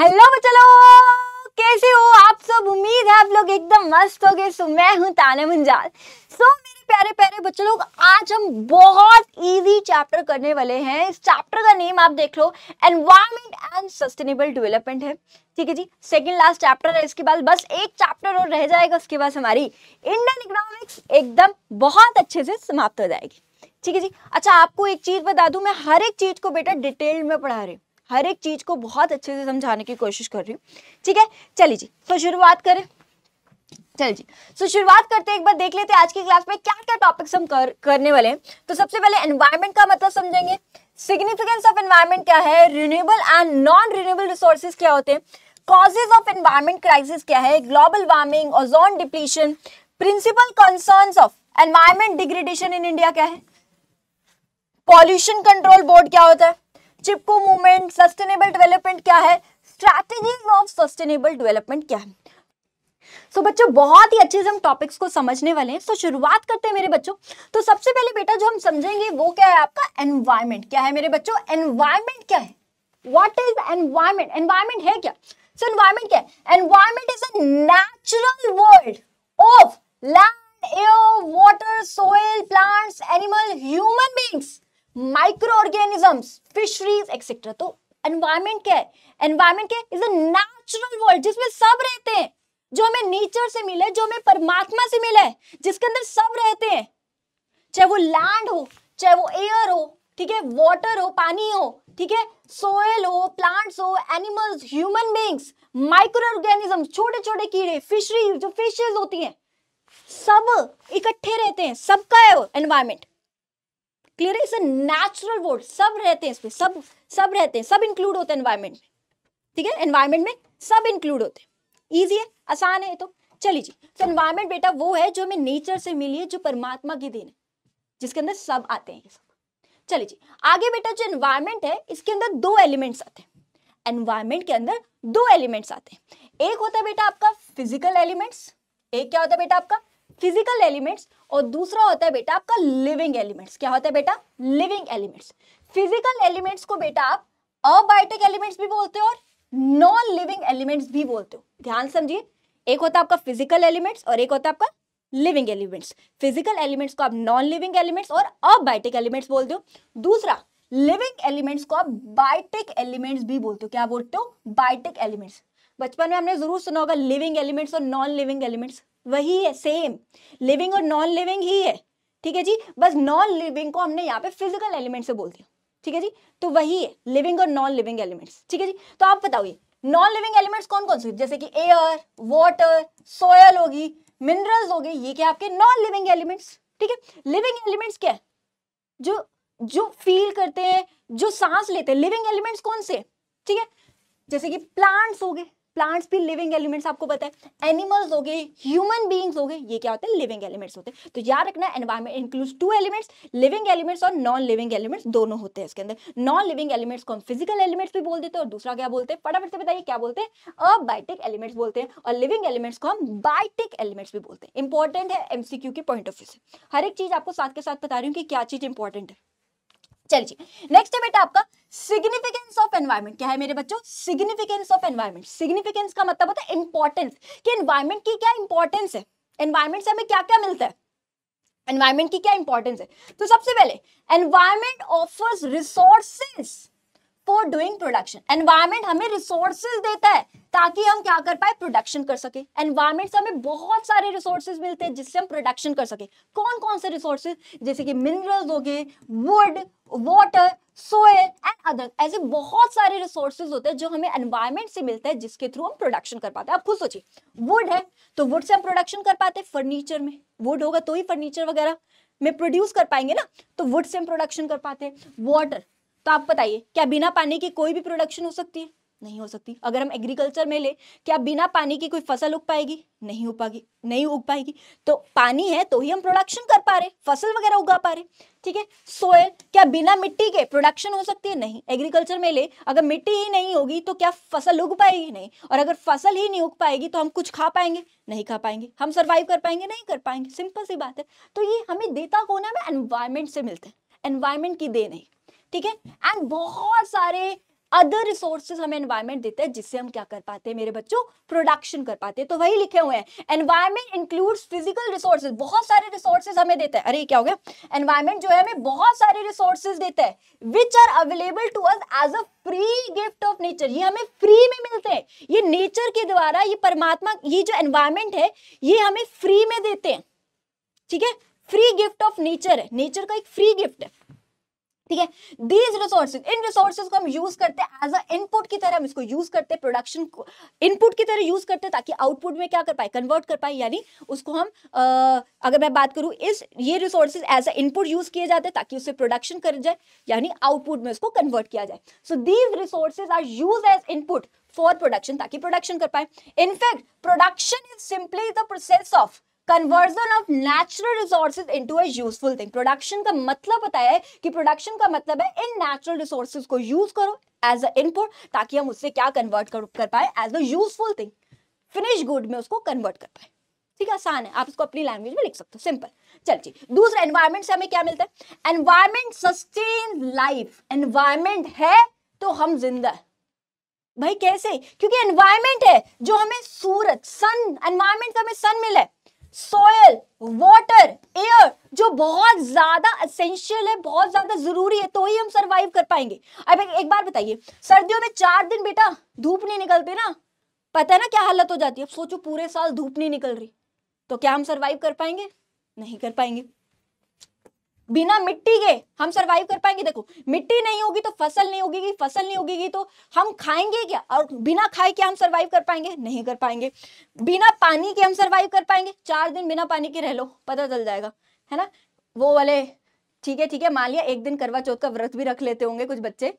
hello बच्चा कैसे हो आप सब उम्मीद है आप लोग एकदम मस्त हो गए सो मैं हूँ ताने मुंजाल सो so, मेरे प्यारे प्यारे बच्चों लोग आज हम बहुत इजी चैप्टर करने वाले हैं इस चैप्टर का नेम आप देख लो एनवायरमेंट एंड सस्टेनेबल डेवलपमेंट है ठीक है जी सेकंड लास्ट चैप्टर है इसके बाद बस एक चैप्टर और रह जाएगा उसके बाद हमारी इंडियन इकोनॉमिक्स एकदम बहुत अच्छे से समाप्त हो जाएगी ठीक है जी अच्छा आपको एक चीज़ बता दू मैं हर एक चीज़ को बेटा डिटेल में पढ़ा रही हूँ हर एक चीज को बहुत अच्छे से समझाने की कोशिश कर रही हूँ ठीक है चलिए जी तो शुरुआत करें चल जी सो तो so, शुरुआत करते एक बार देख लेते हैं आज की क्लास में क्या क्या टॉपिक्स हम कर, करने वाले हैं तो सबसे पहले एनवायरमेंट का मतलब समझेंगे सिग्निफिकेंस ऑफ एनवायरमेंट क्या है renewable and non renewable resources क्या होते हैं कॉजेज ऑफ एनवायरमेंट क्राइसिस क्या है global warming ozone depletion principal concern of environment degradation in India क्या है पॉल्यूशन कंट्रोल बोर्ड क्या होता है चिपको मूवमेंट सस्टेनेबल डेवलपमेंट क्या है स्ट्रैटेजीज ऑफ सस्टेनेबल डेवलपमेंट क्या है सो so, बच्चों बहुत ही अच्छे से हम टॉपिक्स को समझने वाले हैं सो so, शुरुआत करते हैं मेरे बच्चों तो सबसे पहले बेटा जो हम समझेंगे वो क्या है आपका एनवायरमेंट क्या है मेरे बच्चों एनवायरमेंट क्या है व्हाट इज एनवायरमेंट एनवायरमेंट है क्या सो so, एनवायरमेंट क्या है environment is a natural world of land air water soil plants animal human beings micro organisms fisheries etcetera तो एनवायरमेंट क्या है एनवायरमेंट क्या इज अ नेचुरल वर्ल्ड जिसमें सब रहते हैं जो हमें नेचर से मिले जो हमें परमात्मा से मिले जिसके अंदर सब रहते हैं चाहे वो लैंड हो चाहे वो एयर हो ठीक है वाटर हो पानी हो ठीक है सोयल हो प्लांट्स हो animals human beings micro organism छोटे छोटे कीड़े फिशरी जो फिशेज होती हैं सब इकट्ठे रहते हैं सबका है एनवायरमेंट क्लियर है इट्स अ नेचुरल वर्ड सब रहते हैं इसमें सब सब रहते हैं सब इंक्लूड होते हैं एनवायरमेंट में ठीक है एनवायरमेंट में सब इंक्लूड होते हैं ईजी है आसान है तो चलिए जी तो एनवायरमेंट बेटा वो है जो हमें नेचर से मिली है जो परमात्मा की देन है जिसके अंदर सब आते हैं चलिए जी आगे बेटा जो एनवायरमेंट है इसके अंदर दो एलिमेंट्स आते हैं एनवायरमेंट के अंदर दो एलिमेंट्स आते हैं एक होता है बेटा आपका फिजिकल एलिमेंट्स एक क्या होता है बेटा आपका फिजिकल एलिमेंट्स और दूसरा होता है बेटा आपका लिविंग एलिमेंट्स क्या होता है बेटा लिविंग एलिमेंट्स फिजिकल एलिमेंट्स को बेटा आप अबायोटिक एलिमेंट्स भी बोलते हो और नॉन लिविंग एलिमेंट्स भी बोलते हो ध्यान समझिए एक होता है आपका फिजिकल एलिमेंट्स और एक होता है आपका लिविंग एलिमेंट्स फिजिकल एलिमेंट्स को आप नॉन लिविंग एलिमेंट्स और अबायोटिक एलिमेंट्स बोलते हो दूसरा लिविंग एलिमेंट्स को आप बायोटिक एलिमेंट्स भी बोलते हो क्या बोलते हो बायोटिक एलिमेंट्स बचपन में हमने जरूर सुना होगा लिविंग एलिमेंट्स और नॉन लिविंग एलिमेंट्स वही है सेम लिविंग और नॉन लिविंग ही है ठीक है जी बस नॉन लिविंग को हमने यहाँ पे फिजिकल एलिमेंट से बोल दिया ठीक है जी तो वही है लिविंग और नॉन लिविंग एलिमेंट्स ठीक है जी तो आप बताओगे नॉन लिविंग एलिमेंट्स कौन कौन से जैसे कि एयर वाटर सोयल होगी मिनरल्स होगी ये क्या आपके नॉन लिविंग एलिमेंट्स ठीक है लिविंग एलिमेंट्स क्या है जो जो फील करते हैं जो सांस लेते हैं लिविंग एलिमेंट्स कौन से ठीक है जैसे कि प्लांट्स हो गए प्लांट्स भी लिविंग एलिमेंट्स आपको पता है एनिमल्स हो गए ह्यूमन बींग्स हो गए ये क्या होते हैं लिविंग एलिमेंट्स होते हैं तो याद रखना environment includes two elements living elements और नॉन लिविंग एलिमेंट्स दोनों होते हैं इसके अंदर नॉन लिविंग एलिमेंट्स को हम फिजिकल एलिमेंट्स भी बोल देते हैं और दूसरा क्या बोलते हैं फटाफट से बताइए क्या बोलते हैं अबाइटिक एलिमेंट्स बोलते हैं और लिविंग एलिमेंट्स को हम बायोटिक एलिमेंट्स भी बोलते हैं इंपॉर्टेंट है एमसीक्यू के पॉइंट ऑफ व्यू से हर एक चीज आपको साथ के साथ बता रही हूँ कि क्या चीज इंपॉर्टेंट है चलिए नेक्स्ट है बेटा आपका सिग्निफिकेंस ऑफ एनवायरमेंट क्या है मेरे बच्चों सिग्निफिकेंस ऑफ एनवायरमेंट सिग्निफिकेंस का मतलब होता है इंपॉर्टेंस कि एनवायरमेंट की क्या इंपॉर्टेंस है एनवायरमेंट से हमें क्या क्या मिलता है एनवायरमेंट की क्या इंपॉर्टेंस है तो सबसे पहले environment offers resources for doing production environment हमें रिसोर्सेज देता है ताकि हम क्या कर पाए प्रोडक्शन कर सके एनवायरमेंट से हमें बहुत सारे रिसोर्सेज मिलते हैं जिससे हम प्रोडक्शन कर सके कौन कौन से रिसोर्सेज जैसे कि मिनरल्स हो गए wood water soil and other ऐसे बहुत सारे रिसोर्सेज होते हैं जो हमें एनवायरमेंट से मिलते हैं जिसके थ्रू हम प्रोडक्शन कर पाते हैं आप खुद सोचिए वुड है तो वुड से हम प्रोडक्शन कर पाते हैं फर्नीचर में वुड होगा तो ही फर्नीचर वगैरह में प्रोड्यूस कर पाएंगे ना तो वुड से हम प्रोडक्शन कर पाते हैं वाटर तो आप बताइए क्या बिना पानी की कोई भी प्रोडक्शन हो सकती है नहीं हो सकती अगर हम एग्रीकल्चर में ले क्या बिना पानी की कोई फसल उग पाएगी नहीं उग पाएगी नहीं उग पाएगी तो पानी है तो ही हम प्रोडक्शन कर पा रहे फसल वगैरह उगा पा रहे ठीक है सोयल क्या बिना मिट्टी के प्रोडक्शन हो सकती है नहीं एग्रीकल्चर में ले अगर मिट्टी ही नहीं होगी तो क्या फसल उग पाएगी नहीं और अगर फसल ही नहीं उग पाएगी तो हम कुछ खा पाएंगे नहीं खा पाएंगे हम सर्वाइव कर पाएंगे नहीं कर पाएंगे सिंपल सी बात है तो ये हमें देता होना हमें एनवायरमेंट से मिलते हैं एनवायरमेंट की दे नहीं ठीक है एंड बहुत सारे अदर रिसोर्सेज हमें एनवायरमेंट देते हैं जिससे हम क्या कर पाते हैं मेरे बच्चों प्रोडक्शन कर पाते हैं तो वही लिखे हुए हैं एनवायरमेंट इंक्लूड्स फिजिकल रिसोर्सेज बहुत सारे रिसोर्सेज हमें देता है अरे क्या हो गया एनवायरमेंट जो है हमें बहुत सारे रिसोर्सेज देता है which are available to us as a free gift of nature ये हमें फ्री में मिलते हैं ये नेचर के द्वारा ये परमात्मा ये जो एनवायरमेंट है ये हमें फ्री में देते हैं ठीक है फ्री गिफ्ट ऑफ नेचर है नेचर का एक फ्री गिफ्ट है ठीक है दीज रिसोर्सेज इन रिसोर्सेज को हम यूज करते हैं एज अ इनपुट की तरह हम इसको यूज करते हैं प्रोडक्शन को इनपुट की तरह यूज करते हैं ताकि आउटपुट में क्या कर पाए कन्वर्ट कर पाए यानी उसको हम आ, अगर मैं बात करूं इस ये resources as a input use किए जाते हैं ताकि उससे प्रोडक्शन कर जाए यानी आउटपुट में उसको कन्वर्ट किया जाए so these resources are use as input for production ताकि प्रोडक्शन कर पाए in fact production is simply the process of conversion of natural resources into a useful thing production का मतलब बताया है कि प्रोडक्शन का मतलब है इन नेचुरल रिसोर्सेज को यूज करो एज अ इनपुट ताकि हम उससे क्या कन्वर्ट कर, कर पाए as a useful thing finish good में उसको कन्वर्ट कर पाए ठीक है आसान है आप इसको अपनी लैंग्वेज में लिख सकते हो सिंपल चलिए दूसरा एनवायरमेंट से हमें क्या मिलता है एनवायरमेंट सस्टेन लाइफ एनवायरमेंट है तो हम जिंदा भाई कैसे क्योंकि एनवायरमेंट है जो हमें सूरज सन एनवायरमेंट से हमें सन मिला है सोयल वाटर एयर जो बहुत ज्यादा असेंशियल है बहुत ज्यादा जरूरी है तो ही हम सरवाइव कर पाएंगे अब एक, एक बार बताइए सर्दियों में चार दिन बेटा धूप नहीं निकलते ना पता है ना क्या हालत हो जाती है अब सोचो पूरे साल धूप नहीं निकल रही तो क्या हम सरवाइव कर पाएंगे नहीं कर पाएंगे बिना मिट्टी के हम सरवाइव कर पाएंगे देखो मिट्टी नहीं होगी तो फसल नहीं होगी फसल नहीं होगी तो हम खाएंगे क्या और बिना खाए क्या हम सरवाइव कर पाएंगे नहीं कर पाएंगे बिना पानी के हम सरवाइव कर पाएंगे चार दिन बिना पानी के रह लो पता चल जाएगा है ना वो वाले ठीक है ठीक है मान लिया एक दिन करवा चौथ का व्रत भी रख लेते होंगे कुछ बच्चे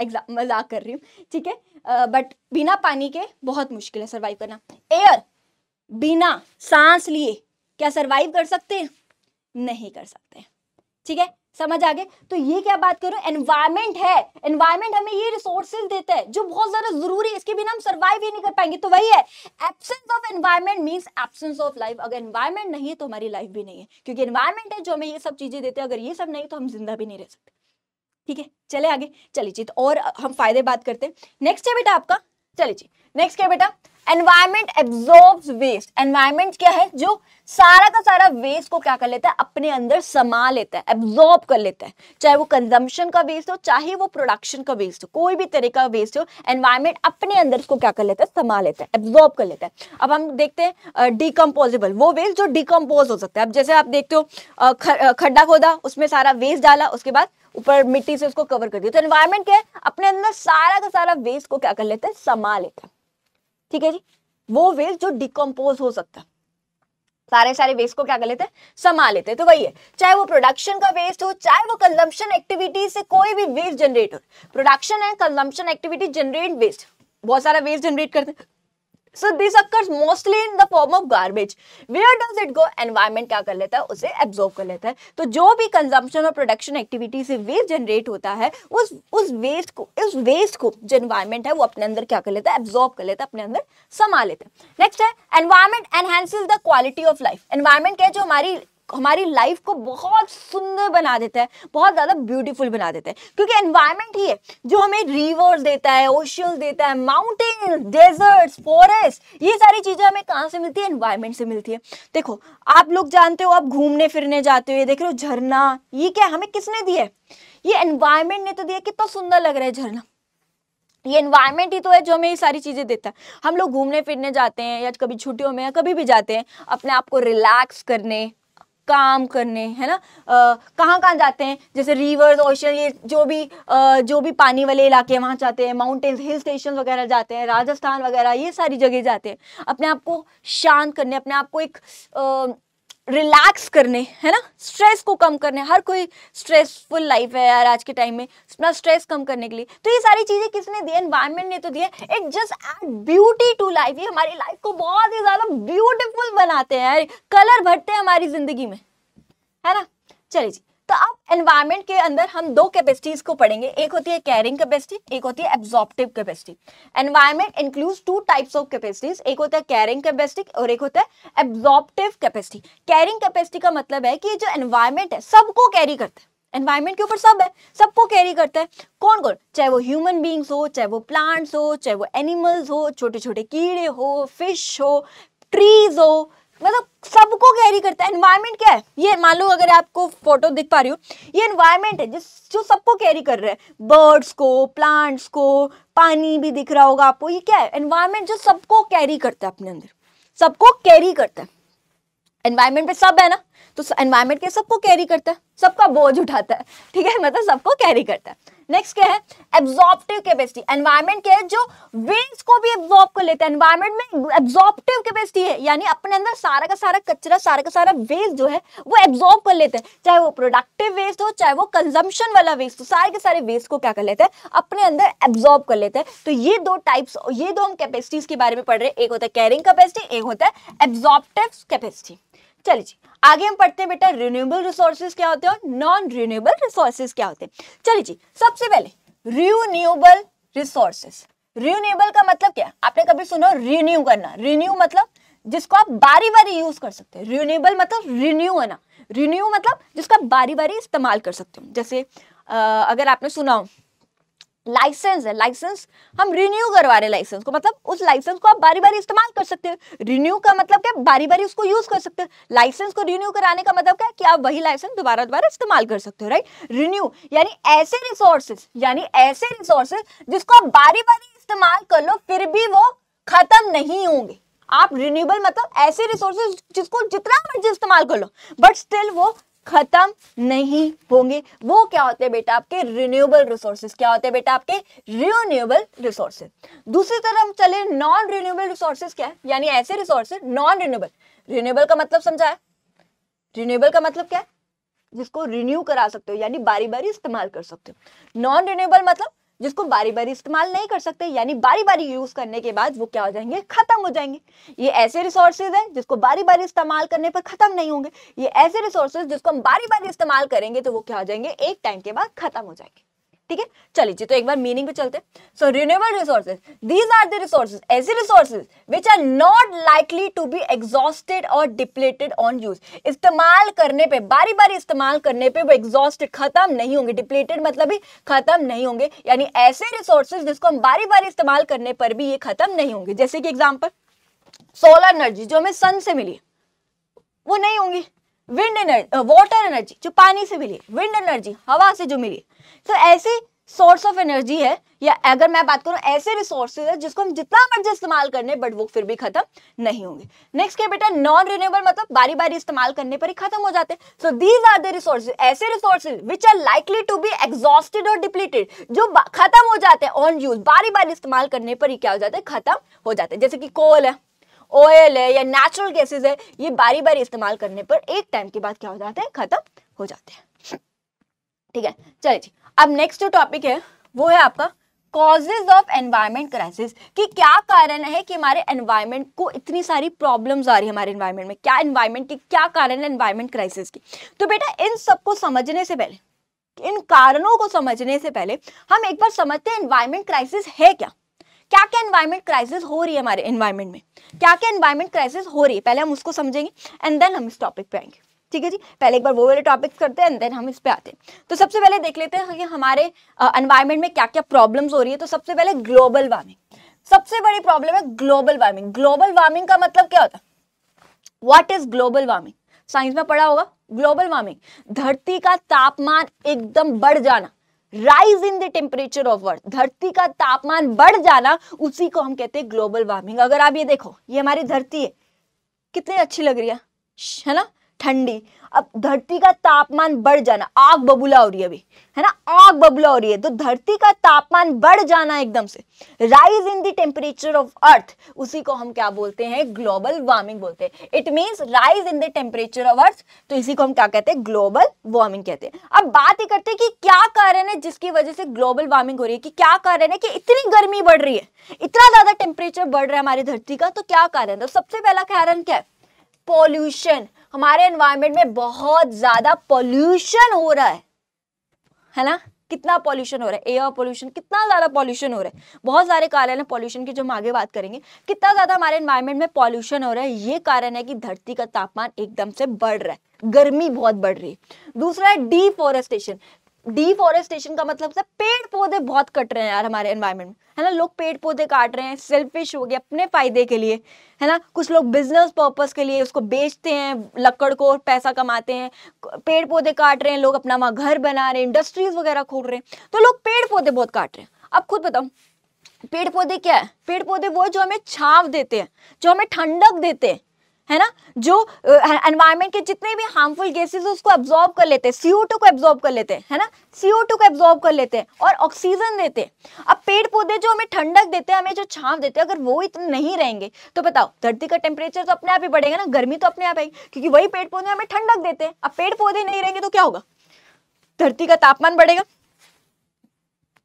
एग्जाम मजाक कर रही हूँ ठीक है बट बिना पानी के बहुत मुश्किल है सर्वाइव करना एयर बिना सांस लिए क्या सर्वाइव कर सकते हैं नहीं कर सकते हैं ठीक है समझ आ गए तो ये क्या बात करूं एनवायरमेंट है एनवायरमेंट हमें ये रिसोर्सेज देता है जो बहुत ज्यादा जरूरी है इसके बिना हम सर्वाइव ही नहीं कर पाएंगे तो वही है absence of environment means absence of life अगर एनवायरमेंट नहीं है तो हमारी लाइफ भी नहीं है क्योंकि एनवायरमेंट है जो हमें ये सब चीजें देते हैं अगर ये सब नहीं तो हम जिंदा भी नहीं रह सकते ठीक है चले आगे चलिए चित और हम फायदे बात करते हैं नेक्स्ट है बेटा आपका चलिए नेक्स्ट क्या बेटा एनवायरमेंट एब्जॉर्ब वेस्ट एनवायरमेंट क्या है जो सारा का सारा वेस्ट को क्या कर लेता है अपने अंदर समा लेता है एब्जॉर्ब कर लेता है चाहे वो कंजम्पशन का वेस्ट हो चाहे वो प्रोडक्शन का वेस्ट हो कोई भी तरह का वेस्ट हो एनवायरमेंट अपने अंदर उसको क्या कर लेता है समा लेता है एब्जॉर्ब कर लेता है अब हम देखते हैं डिकम्पोजेबल वो वेस्ट जो डिकम्पोज हो सकता है अब जैसे आप देखते हो खड्डा खोदा उसमें सारा वेस्ट डाला उसके बाद ऊपर मिट्टी से उसको कवर कर दिया तो एनवायरमेंट क्या है अपने अंदर सारा का सारा वेस्ट को क्या कर लेता है समा लेता है ठीक है जी वो वेस्ट जो डिकम्पोज हो सकता है सारे सारे वेस्ट को क्या कर लेते हैं समा लेते हैं तो वही है चाहे वो प्रोडक्शन का वेस्ट हो चाहे वो कंजम्पशन एक्टिविटी से कोई भी वेस्ट जनरेट हो प्रोडक्शन है कंजम्पशन एक्टिविटी जनरेट वेस्ट बहुत सारा वेस्ट जनरेट करते हैं so this occurs mostly in the form of garbage where does it go environment क्या कर लेता है उसे एब्जॉर्व कर लेता है तो जो भी कंजम्पशन और प्रोडक्शन एक्टिविटी से वेस्ट जनरेट होता है उस उस वेस्ट को उस वेस्ट को जो एनवायरमेंट है वो अपने अंदर क्या कर लेता है एब्जॉर्व कर लेता है अपने अंदर समा लेता है नेक्स्ट है environment enhances the quality of life environment क्या है जो हमारी हमारी लाइफ को बहुत सुंदर बना देता है बहुत ज़्यादा ब्यूटीफुल बना देता है क्योंकि एनवायरनमेंट ही है जो हमें रिवर्स देता है ओशियंस देता है माउंटेन डेजर्ट्स फॉरेस्ट ये सारी चीज़ें हमें कहाँ से मिलती है एनवायरनमेंट से मिलती है देखो आप लोग जानते हो आप घूमने फिरने जाते हो ये देख रहे हो झरना ये क्या हमें किसने दिया है ये एनवायरमेंट ने तो दिया कितना तो सुंदर लग रहा है झरना ये एनवायरमेंट ही तो है जो हमें ये सारी चीज़ें देता है हम लोग घूमने फिरने जाते हैं या कभी छुट्टियों में या कभी भी जाते हैं अपने आप को रिलैक्स करने काम करने है ना कहाँ कहाँ जाते हैं जैसे रिवर्स ओशन ये जो भी आ, जो भी पानी वाले इलाके हैं वहाँ जाते हैं माउंटेन्स हिल स्टेशन वगैरह जाते हैं राजस्थान वगैरह ये सारी जगह जाते हैं अपने आप को शांत करने अपने आप को एक आ, रिलैक्स करने है ना स्ट्रेस को कम करने हर कोई स्ट्रेसफुल लाइफ है यार आज के टाइम में अपना स्ट्रेस कम करने के लिए तो ये सारी चीज़ें किसने दी एनवायरनमेंट ने तो दी है it just add beauty to life ये हमारी लाइफ को बहुत ही ज़्यादा ब्यूटीफुल बनाते हैं कलर भरते हैं हमारी ज़िंदगी में है ना चलिए जी तो अब एनवायरमेंट के अंदर हम दो कैपेसिटीज को पढ़ेंगे एक होती है कैरिंग कैपेसिटी एक होती है absorptive capacity environment includes two types of capacities एक होता है कैरिंग कैपेसिटी और एक होता है एब्जॉर्प्टिव कैपेसिटी कैरिंग कैपेसिटी का मतलब है कि जो एनवायरमेंट है सबको कैरी करता है एनवायरमेंट के ऊपर सब है सबको कैरी करता है कौन कौन चाहे वो ह्यूमन बींग्स हो चाहे वो प्लांट्स हो चाहे वो एनिमल्स हो छोटे छोटे कीड़े हो फिश हो ट्रीज हो मतलब सबको कैरी करता है एनवायरमेंट क्या है ये मान लो अगर आपको फोटो दिख पा रही हो ये एनवायरमेंट है जिस जो सबको कैरी कर रहा है बर्ड्स को प्लांट्स को पानी भी दिख रहा होगा आपको ये क्या है एनवायरमेंट जो सबको कैरी करता है अपने अंदर सबको कैरी करता है एनवायरमेंट पे सब है ना तो एनवायरमेंट के सबको कैरी करता है सबका बोझ उठाता है ठीक है मतलब सबको कैरी करता है नेक्स्ट क्या है एब्जॉर्प्टिव कैपेसिटी एनवायरमेंट क्या है जो वेस्ट को भी एब्जॉर्ब कर लेता है एनवायरमेंट में एब्जॉर्प्टिव कैपेसिटी है यानी अपने अंदर सारा का सारा कचरा सारा का सारा वेस्ट जो है वो एब्जॉर्ब कर लेते हैं चाहे वो प्रोडक्टिव वेस्ट हो चाहे वो कंजम्पशन वाला वेस्ट हो सारे के सारे वेस्ट को क्या कर लेते हैं अपने अंदर एब्जॉर्ब कर लेते हैं तो ये दो टाइप्स ये दो हम कैपेसिटीज के बारे में पढ़ रहे हैं एक होता है कैरिंग कैपेसिटी एक होता है एब्जॉर्प्टिव कैपेसिटी चलिए आगे हम पढ़ते हैं बेटा रिन्यूएबल रिसोर्सेज क्या होते हैं और नॉन रिन्यूएबल रिसोर्सेज क्या होते हैं चलिए जी सबसे पहले रिन्यूएबल रिसोर्सेज रिन्यूएबल का मतलब क्या आपने कभी सुना रिन्यू करना रिन्यू मतलब जिसको आप बारी बारी यूज कर सकते हैं रिन्यूएबल मतलब रिन्यू है ना रिन्यू मतलब जिसका बारी बारी इस्तेमाल कर सकते हो जैसे आ, अगर आपने सुना हो लाइसेंस है लाइसेंस हम रिन्यू करवा रहे लाइसेंस को मतलब उस लाइसेंस को आप बारी बारी इस्तेमाल कर सकते हो रिन्यू का मतलब क्या बारी बारी उसको यूज कर सकते हो लाइसेंस को रिन्यू कराने का मतलब क्या कि आप वही लाइसेंस दोबारा दोबारा इस्तेमाल कर सकते हो राइट रिन्यू यानी ऐसे रिसोर्सेज यानी ऐसे रिसोर्सेज जिसको आप बारी बारी इस्तेमाल कर लो फिर भी वो खत्म नहीं होंगे आप रिन्यूएबल मतलब ऐसे रिसोर्सेज जिसको जितना मर्जी इस्तेमाल कर लो बट स्टिल वो खत्म नहीं होंगे वो क्या होते हैं बेटा आपके रिन्यूएबल रिसोर्सेज क्या होते हैं बेटा आपके रिन्यूएबल रिसोर्सेज दूसरी तरफ हम चले नॉन रिन्यूएबल रिसोर्सेज क्या है यानी ऐसे रिसोर्सेज नॉन रिन्यूएबल रिन्यूएबल का मतलब समझा है रिन्यूएबल का मतलब क्या है जिसको रिन्यू करा सकते हो यानी बारी बारी इस्तेमाल कर सकते हो नॉन रिन्यूएबल मतलब जिसको बारी बारी इस्तेमाल नहीं कर सकते यानी बारी बारी यूज़ करने के बाद वो क्या हो जाएंगे ख़त्म हो जाएंगे ये ऐसे रिसोर्सेज हैं जिसको बारी बारी इस्तेमाल करने पर ख़त्म नहीं होंगे ये ऐसे रिसोर्सेज जिसको हम बारी बारी इस्तेमाल करेंगे तो वो क्या हो जाएंगे एक टाइम के बाद ख़त्म हो जाएंगे ठीक है चलिए जी तो एक बार मीनिंग पे चलते so renewable resources these are the resources ऐसे resources which are not likely to be exhausted और डिप्लेटेड ऑन यूज इस्तेमाल करने पे बारी बारी इस्तेमाल करने पे वो एग्जॉस्टेड खत्म नहीं होंगे डिप्लेटेड मतलब ही खत्म नहीं होंगे यानी ऐसे रिसोर्सेज जिसको हम बारी बारी इस्तेमाल करने पर भी ये खत्म नहीं होंगे जैसे कि एग्जाम्पल सोलर एनर्जी जो हमें सन से मिली वो नहीं होंगी विंड एनर्जी वाटर एनर्जी जो पानी से मिली विंड एनर्जी हवा से जो मिली तो ऐसी ऐसे सोर्स ऑफ एनर्जी है या अगर मैं बात करूं ऐसे रिसोर्सेज है जिसको हम जितना मर्जी इस्तेमाल करने बट वो फिर भी खत्म नहीं होंगे नेक्स्ट क्या बेटा नॉन रिन्यूएबल मतलब बारी बारी इस्तेमाल करने पर ही खत्म हो जाते हैं so these are the resources ऐसे resources which are likely to be exhausted और डिप्लीटेड जो खत्म हो जाते हैं ऑन यूज बारी बारी इस्तेमाल करने पर ही क्या हो जाता है खत्म हो जाते हैं जैसे कि कोल है ऑयल है या नेचुरल गैसेज है ये बारी बारी इस्तेमाल करने पर एक टाइम के बाद क्या हो जाते हैं खत्म हो जाते हैं ठीक है चलिए जी अब नेक्स्ट जो टॉपिक है वो है आपका कॉजेज ऑफ एनवायरमेंट क्राइसिस कि क्या कारण है कि हमारे एनवायरमेंट को इतनी सारी प्रॉब्लम्स आ रही है हमारे एनवायरमेंट में क्या एनवायरमेंट की क्या कारण है एनवायरमेंट क्राइसिस की तो बेटा इन सबको समझने से पहले इन कारणों को समझने से पहले हम एक बार समझते हैं एनवायरमेंट क्राइसिस है क्या क्या क्या एनवायरमेंट क्राइसिस हो रही है हमारे एनवायरमेंट में क्या क्या एनवायरमेंट क्राइसिस हो रही है पहले हम उसको समझेंगे एंड देन हम इस टॉपिक पे आएंगे ठीक है जी पहले एक बार वो वाले टॉपिक्स करते हैं एंड देन हम इस पे आते हैं तो सबसे पहले देख लेते हैं कि हमारे एनवायरमेंट में क्या क्या प्रॉब्लम्स हो रही है तो सबसे पहले ग्लोबल वार्मिंग सबसे बड़ी प्रॉब्लम है ग्लोबल वार्मिंग ग्लोबल वार्मिंग का मतलब क्या होता है what is global warming science में पढ़ा होगा ग्लोबल वार्मिंग धरती का तापमान एकदम बढ़ जाना rise in the temperature of earth धरती का तापमान बढ़ जाना उसी को हम कहते हैं ग्लोबल वार्मिंग अगर आप ये देखो ये हमारी धरती है कितनी अच्छी लग रही है है ना ठंडी अब धरती का तापमान बढ़ जाना आग बबूला हो रही है अभी है ना आग बबूला हो रही है तो धरती का तापमान बढ़ जाना एकदम से rise in the of earth उसी को हम क्या बोलते हैं ग्लोबल वार्मिंग बोलते हैं it mean rise in the of earth तो इसी को हम क्या कहते हैं ग्लोबल वार्मिंग कहते हैं अब बात ही करते हैं कि क्या कारण है जिसकी वजह से ग्लोबल वार्मिंग हो रही है कि क्या कारण है कि इतनी गर्मी बढ़ रही है इतना ज्यादा टेम्परेचर बढ़ रहा है हमारी धरती का तो क्या कारण है तो सबसे पहला कारण क्या है पॉल्यूशन हमारे एनवायरमेंट में बहुत ज़्यादा पॉल्यूशन हो रहा है है ना कितना पॉल्यूशन हो रहा है एयर पॉल्यूशन कितना ज़्यादा पॉल्यूशन हो रहा है बहुत सारे कारण है पॉल्यूशन की जो हम आगे बात करेंगे कितना ज़्यादा हमारे एनवायरमेंट में पॉल्यूशन हो रहा है ये कारण है कि धरती का तापमान एकदम से बढ़ रहा है गर्मी बहुत बढ़ रही है दूसरा है डीफोरेस्टेशन डिफॉरेस्टेशन का मतलब से पेड़ पौधे बहुत कट रहे हैं यार हमारे एनवायरनमेंट में है ना लोग पेड़ पौधे काट रहे हैं सेल्फिश हो गए अपने फायदे के लिए है ना कुछ लोग बिजनेस पर्पज के लिए उसको बेचते हैं लकड़ को पैसा कमाते हैं पेड़ पौधे काट रहे हैं लोग अपना वहाँ घर बना रहे हैं इंडस्ट्रीज वगैरह खोल रहे हैं तो लोग पेड़ पौधे बहुत काट रहे हैं अब खुद बताओ पेड़ पौधे क्या है पेड़ पौधे वो जो हमें छाव देते हैं जो हमें ठंडक देते हैं है ना जो एनवायरमेंट के जितने भी हार्मफुल गैसेस उसको एब्जॉर्ब कर लेते हैं सीओ टू को एब्जॉर्ब कर लेते हैं है ना सीओ टू को एब्जॉर्ब कर लेते हैं और ऑक्सीजन देते हैं अब पेड़ पौधे जो हमें ठंडक देते हैं हमें जो छाव देते हैं अगर वो इतने नहीं रहेंगे तो बताओ धरती का टेम्परेचर तो अपने आप ही बढ़ेगा ना गर्मी तो अपने आप आएगी क्योंकि वही पेड़ पौधे हमें ठंडक देते हैं अब पेड़ पौधे नहीं रहेंगे तो क्या होगा धरती का तापमान बढ़ेगा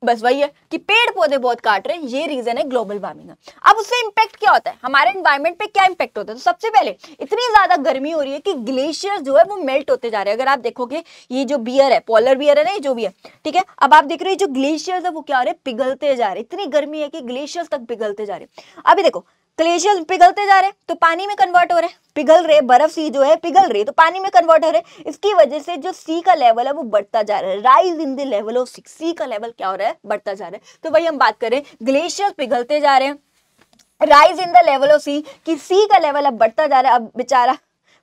बस वही है कि पेड़ पौधे बहुत काट रहे हैं ये रीजन है ग्लोबल वार्मिंग का अब उससे इम्पैक्ट क्या होता है हमारे इन्वायरमेंट पे क्या इम्पैक्ट होता है तो सबसे पहले इतनी ज्यादा गर्मी हो रही है कि ग्लेशियर जो है वो मेल्ट होते जा रहे हैं अगर आप देखोगे ये जो बियर है पॉलर बियर है ना ये जो भी है ठीक है अब आप देख रहे हो जो ग्लेशियर है वो क्या हो रहे हैं पिघलते जा रहे हैं इतनी गर्मी है कि ग्लेशियर तक पिघलते जा रहे हैं अभी देखो ग्लेशियर पिघलते जा रहे हैं तो पानी में कन्वर्ट हो रहे हैं पिघल रहे बर्फ सी जो है पिघल रही है तो पानी में कन्वर्ट हो रहे हैं इसकी वजह से जो सी का लेवल है वो बढ़ता जा रहा है rise in the level of sea sea का लेवल क्या हो रहा है बढ़ता जा रहा है तो वही हम बात करें ग्लेशियर पिघलते जा रहे हैं rise in the level of sea की सी का लेवल अब बढ़ता जा रहा है अब बेचारा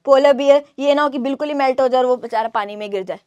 पोलर बियर ये ना हो कि बिल्कुल ही मेल्ट हो जाए और वो बेचारा पानी में गिर जाए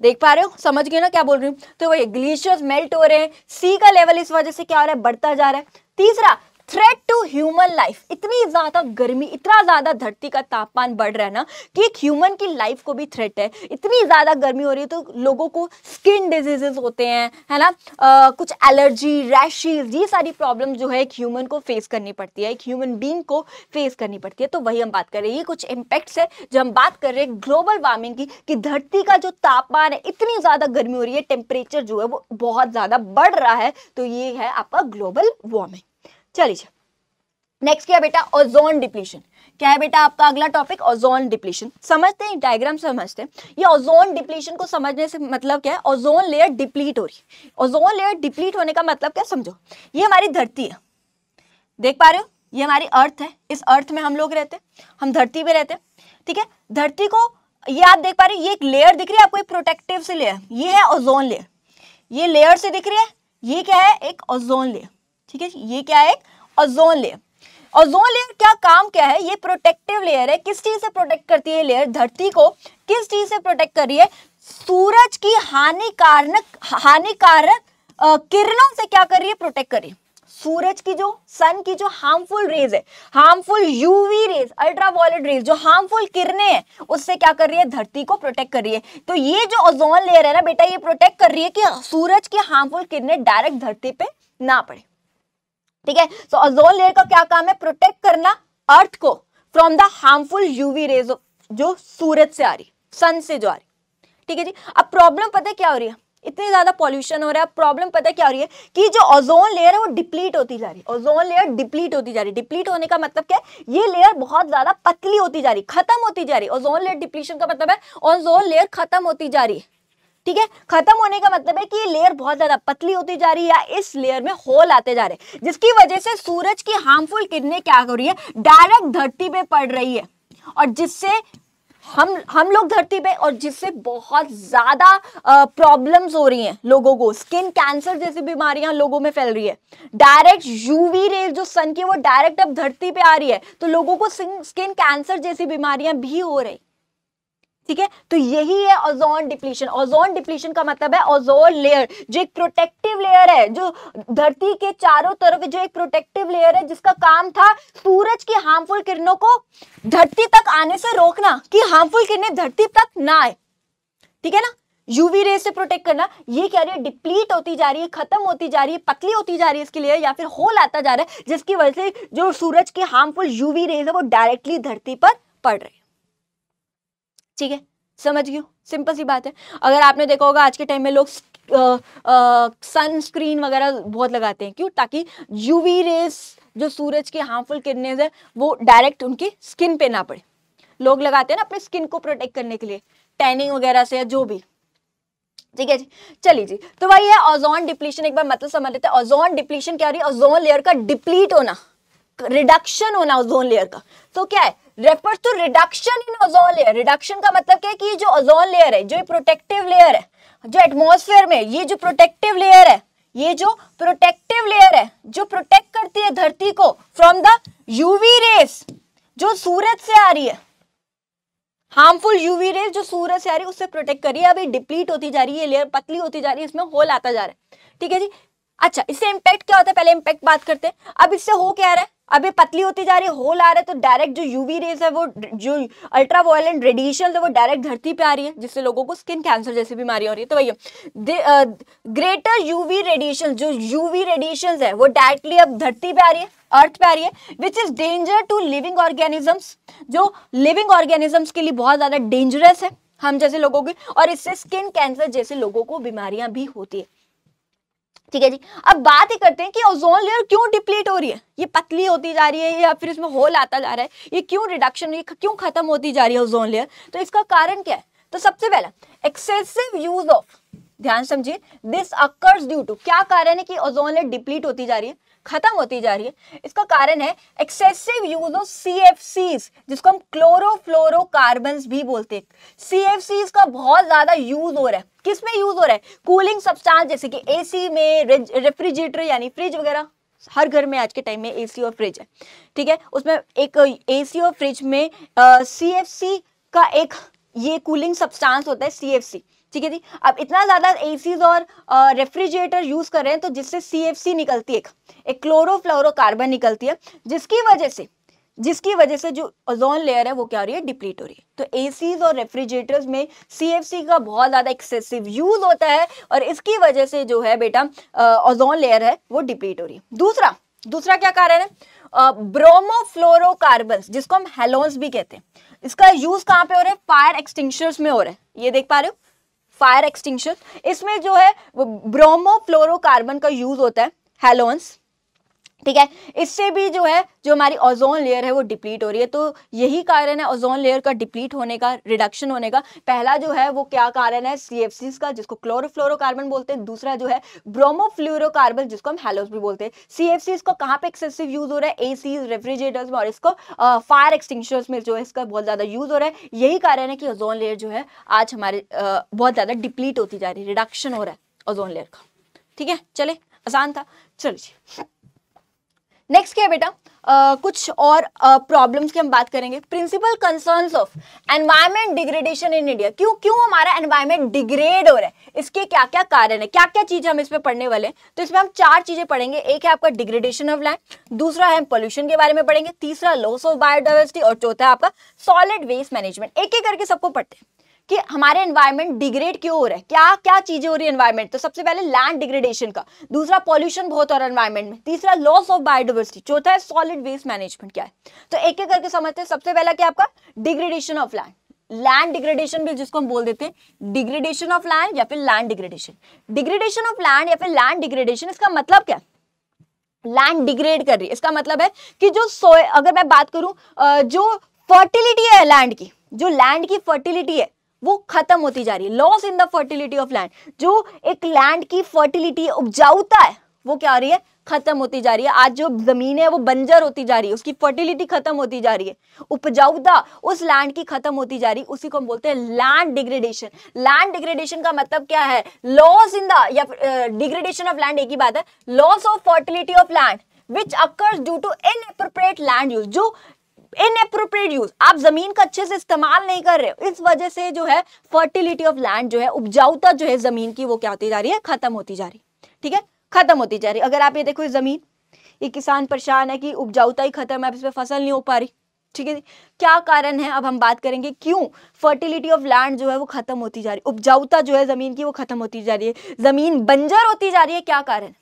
देख पा रहे हो समझ गए ना क्या बोल रही हूँ तो वही ग्लेशियर्स मेल्ट हो रहे हैं सी का लेवल इस वजह से क्या हो रहा है बढ़ता जा रहा है तीसरा थ्रेट टू ह्यूमन लाइफ इतनी ज़्यादा गर्मी इतना ज़्यादा धरती का तापमान बढ़ रहा है ना कि एक ह्यूमन की लाइफ को भी थ्रेट है इतनी ज़्यादा गर्मी हो रही है तो लोगों को स्किन डिजीजेस होते हैं है ना आ, कुछ एलर्जी रैशेज ये सारी प्रॉब्लम जो है एक ह्यूमन को फेस करनी पड़ती है एक ह्यूमन बींग को फेस करनी पड़ती है तो वही हम बात कर रहे हैं ये कुछ इम्पैक्ट्स है जो हम बात कर रहे हैं ग्लोबल वार्मिंग की कि धरती का जो तापमान है इतनी ज़्यादा गर्मी हो रही है टेम्परेचर जो है वो बहुत ज़्यादा बढ़ रहा है तो ये है आपका ग्लोबल वार्मिंग चलिए नेक्स्ट क्या बेटा ओजोन डिप्लीशन क्या है बेटा आपका अगला टॉपिक ओजोन डिप्लीशन समझते हैं डायग्राम समझते हैं ये ओजोन डिप्लीशन को समझने से मतलब क्या है ओजोन लेयर डिप्लीट हो रही है ओजोन लेयर डिप्लीट होने का मतलब क्या समझो ये हमारी धरती है देख पा रहे हो ये हमारी अर्थ है इस अर्थ में हम लोग रहते हैं हम धरती पे रहते हैं ठीक है धरती को ये आप देख पा रहे हो ये एक लेयर दिख रही है आपको एक प्रोटेक्टिव से लेयर ये है ओजोन लेयर ये लेयर से दिख रही है ये क्या है एक ओजोन लेयर ठीक है ये क्या है ओजोन लेयर ओजोन लेयर क्या काम क्या है ये प्रोटेक्टिव लेयर है किस चीज से प्रोटेक्ट करती है लेयर धरती को किस चीज से प्रोटेक्ट कर रही है सूरज की हानिकारक हानिकारक किरणों से क्या कर रही है प्रोटेक्ट कर रही है सूरज की जो सन की जो हार्मफुल रेज है harmful UV rays ultraviolet rays जो हार्मफुल किरणें हैं उससे क्या कर रही है धरती को प्रोटेक्ट कर रही है तो ये जो ओजोन लेयर है ना बेटा ये प्रोटेक्ट कर रही है कि सूरज की हार्मफुल किरणें डायरेक्ट धरती पे ना पड़े ठीक है सो ओजोन लेयर का क्या काम है प्रोटेक्ट करना अर्थ को from the harmful UV rays जो सूरज से आ रही सन से जो आ रही ठीक है जी अब प्रॉब्लम पता है क्या हो रही है इतनी ज़्यादा पॉल्यूशन हो रहा है प्रॉब्लम पता है क्या हो रही है कि जो ओजोन लेयर है वो डिप्लीट होती जा रही है ओजोन लेयर डिप्लीट होती जा रही है डिप्लीट होने का मतलब क्या है ये लेयर बहुत ज़्यादा पतली होती जा रही खत्म होती जा रही ओजोन लेयर डिप्लीशन का मतलब है ओजोन लेयर खत्म होती जा रही है ठीक है खत्म होने का मतलब है कि ये लेयर बहुत ज्यादा पतली होती जा रही है या इस लेयर में होल आते जा रहे हैं जिसकी वजह से सूरज की हार्मफुल किरणें क्या हो रही है डायरेक्ट धरती पे पड़ रही है और जिससे हम हम लोग धरती पे और जिससे बहुत ज़्यादा प्रॉब्लम्स हो रही हैं लोगों को स्किन कैंसर जैसी बीमारियां लोगों में फैल रही है डायरेक्ट यूवी रेज जो सन की वो डायरेक्ट अब धरती पे आ रही है तो लोगों को स्किन कैंसर जैसी बीमारियां भी हो रही ठीक है तो यही है ओजोन डिप्लीशन ओजोन डिप्लीशन का मतलब है ओजोन लेयर जो एक प्रोटेक्टिव लेयर है जो धरती के चारों तरफ जो एक प्रोटेक्टिव लेयर है जिसका काम था सूरज की हार्मफुल किरणों को धरती तक आने से रोकना कि हार्मफुल किरणें धरती तक ना आए ठीक है ना यूवी रे से प्रोटेक्ट करना ये क्या रही है डिप्लीट होती जा रही है खत्म होती जा रही है पतली होती जा रही है इसके लिए या फिर होल आता जा रहा है जिसकी वजह से जो सूरज के हार्मफुल यूवी रेज है वो डायरेक्टली धरती पर पड़ रहे ठीक है समझ गयो सिंपल सी बात है अगर आपने देखा होगा आज के टाइम में लोग सनस्क्रीन वगैरह बहुत लगाते हैं क्यों ताकि यूवी रेस जो सूरज के हार्मफुल किरणें है वो डायरेक्ट उनकी स्किन पे ना पड़े लोग लगाते हैं ना अपने स्किन को प्रोटेक्ट करने के लिए टैनिंग वगैरह से या जो भी ठीक है जी चलिए जी तो वही है ओजोन डिप्लीशन एक बार मतलब समझ लेते हैं ओजोन डिप्लीशन क्या हो रही है ओजोन लेयर का डिप्लीट होना रिडक्शन होना ओजोन लेयर का तो क्या है refers to reduction in ozone layer reduction का मतलब क्या है कि ये जो ओजोन लेयर है जो ये प्रोटेक्टिव लेयर है जो एटमोसफेयर में ये जो प्रोटेक्टिव लेयर है ये जो प्रोटेक्टिव लेयर है जो प्रोटेक्ट करती है धरती को फ्रॉम द यूवी रेस जो सूरज से आ रही है हार्मफुल यूवी रेस जो सूरज से आ रही है उससे प्रोटेक्ट कर रही है अभी डिप्लीट होती जा रही है लेयर पतली होती जा रही है इसमें होल आता जा रहा है ठीक है जी अच्छा इससे इंपैक्ट क्या होता है पहले इंपैक्ट बात करते हैं अब इससे हो क्या रहा है अब ये पतली होती जा रही होल आ रहा है तो डायरेक्ट जो यूवी रेज है वो जो अल्ट्रा वायलेंट रेडिएशन है वो डायरेक्ट धरती पे आ रही है जिससे लोगों को स्किन कैंसर जैसी बीमारी हो रही है तो भैया ग्रेटर यूवी रेडिएशन जो यूवी रेडिएशन है वो डायरेक्टली अब धरती पे आ रही है अर्थ पे आ रही है which is danger to living organisms जो लिविंग ऑर्गेनिजम्स के लिए बहुत ज़्यादा डेंजरस है हम जैसे लोगों की और इससे स्किन कैंसर जैसे लोगों को बीमारियां भी होती है ठीक है जी अब बात ही करते हैं कि ओजोन लेयर क्यों डिप्लीट हो रही है ये पतली होती जा रही है या फिर इसमें होल आता जा रहा है ये क्यों रिडक्शन ये क्यों खत्म होती जा रही है ओजोन लेयर तो इसका कारण क्या है तो सबसे पहला एक्सेसिव यूज ऑफ ध्यान समझिए दिस अकर्स ड्यू टू क्या कारण है कि ओजोन लेयर डिप्लीट होती जा रही है खत्म होती जा रही है इसका कारण है excessive use of C F जिसको हम क्लोरोफ्लोरोकार्बन भी बोलते हैं सी एफ का बहुत ज्यादा यूज हो रहा है किस में यूज हो रहा है कूलिंग सब्सटेंस जैसे कि एसी में रेफ्रिजरेटर यानी फ्रिज वगैरह हर घर में आज के टाइम में एसी और फ्रिज है ठीक है उसमें एक एसी और फ्रिज में सी uh, का एक ये कूलिंग सब्सटेंस होता है सी ठीक है जी अब इतना ज़्यादा ए और रेफ्रिजरेटर यूज़ कर रहे हैं तो जिससे सी निकलती है एक कार्बन निकलती है जिसकी वजह से जिसकी वजह से जो ओजोन लेयर है वो क्या हो रही है डिप्लीट हो रही है तो एसीज और रेफ्रिजरेटर्स में सीएफसी का बहुत ज़्यादा एक्सेसिव यूज़ होता है और इसकी वजह से जो है बेटा ओजोन लेयर है वो डिप्लीट हो रही है दूसरा दूसरा क्या कारण है ब्रोमोफ्लोरोकार्बन जिसको हम हेलोन्स भी कहते हैं इसका यूज कहाँ पे हो रहा है फायर एक्सटिंग्विशर्स में हो रहा है ये देख पा रहे हो फायर एक्सटिंक्शन इसमें जो है ब्रोमो फ्लोरोकार्बन का यूज होता है हेलोन्स ठीक है इससे भी जो है जो हमारी ओजोन लेयर है वो डिप्लीट हो रही है तो यही कारण है ओजोन लेयर का डिप्लीट होने का रिडक्शन होने का पहला जो है वो क्या कारण है सी का जिसको क्लोरोफ्लोरोकार्बन बोलते हैं दूसरा जो है ब्रोमोफ्लोरोकार्बन जिसको हम हेलोस भी बोलते हैं सी को कहाँ पे एक्सेसिव यूज हो रहा है एसी रेफ्रिजरेटर्स में और इसको फायर एक्सटिंगशर्स में जो है इसका बहुत ज़्यादा यूज हो रहा है यही कारण है कि ओजोन लेयर जो है आज हमारे बहुत ज़्यादा डिप्लीट होती जा रही है रिडक्शन हो रहा है ओजोन लेयर का ठीक है चले आसान था चलिए नेक्स्ट क्या बेटा Uh, कुछ और प्रॉब्लम्स uh, की हम बात करेंगे principal concerns of environment degradation in India क्यों क्यों हमारा एनवायरमेंट डिग्रेड हो रहा है इसके क्या क्या कारण है क्या क्या चीज़ हम इसमें पढ़ने वाले हैं तो इसमें हम चार चीज़ें पढ़ेंगे एक है आपका डिग्रेडेशन ऑफ लैंड दूसरा है पॉल्यूशन के बारे में पढ़ेंगे तीसरा लॉस ऑफ बायोडाइवर्सिटी और चौथा आपका सॉलिड वेस्ट मैनेजमेंट एक एक करके सबको पढ़ते हैं कि हमारे एनवायरमेंट डिग्रेड क्यों हो रहा है क्या क्या चीजें हो रही है एनवायरमेंट तो सबसे पहले लैंड डिग्रेडेशन का दूसरा पॉल्यूशन बहुत हो रहा है एनवायरमेंट में तीसरा लॉस ऑफ बायोडिवर्सिटी चौथा है सॉलिड वेस्ट मैनेजमेंट क्या है तो एक एक करके समझते हैं सबसे पहला क्या आपका degradation of land land degradation भी जिसको हम बोल देते हैं डिग्रेडेशन ऑफ लैंड या फिर land degradation degradation of land या फिर लैंड डिग्रेडेशन इसका मतलब क्या है लैंड डिग्रेड कर रही है इसका मतलब है कि जो सोय अगर मैं बात करूं जो फर्टिलिटी है लैंड की जो लैंड की फर्टिलिटी है वो खत्म होती जा रही है loss in the fertility of land जो एक लैंड की फर्टिलिटी उपजाऊता है वो क्या हो रही है खत्म होती जा रही है आज जो जमीन है वो बंजर होती जा रही है उसकी फर्टिलिटी खत्म होती जा रही है उपजाऊता उस लैंड की खत्म होती जा रही है उसी को हम बोलते हैं लैंड डिग्रेडेशन लैंड डिग्रेडेशन का मतलब क्या है लॉस इन द या डिग्रेडेशन ऑफ लैंड एक ही बात है loss of fertility of land which occurs due to inappropriate land use जो इनएप्रोप्रिएट यूज आप जमीन का अच्छे से इस्तेमाल नहीं कर रहे हो इस वजह से जो है फर्टिलिटी ऑफ लैंड जो है उपजाऊता जो है जमीन की वो क्या होती जा रही है खत्म होती जा रही ठीक है खत्म होती जा रही अगर आप ये देखो ये जमीन ये किसान परेशान है कि उपजाऊता ही खत्म है अब फसल नहीं हो पा रही ठीक है क्या कारण है अब हम बात करेंगे क्यों फर्टिलिटी ऑफ लैंड जो है वो खत्म होती जा रही है उपजाऊता जो है जमीन की वो खत्म होती जा रही है जमीन बंजर होती जा रही है क्या कारण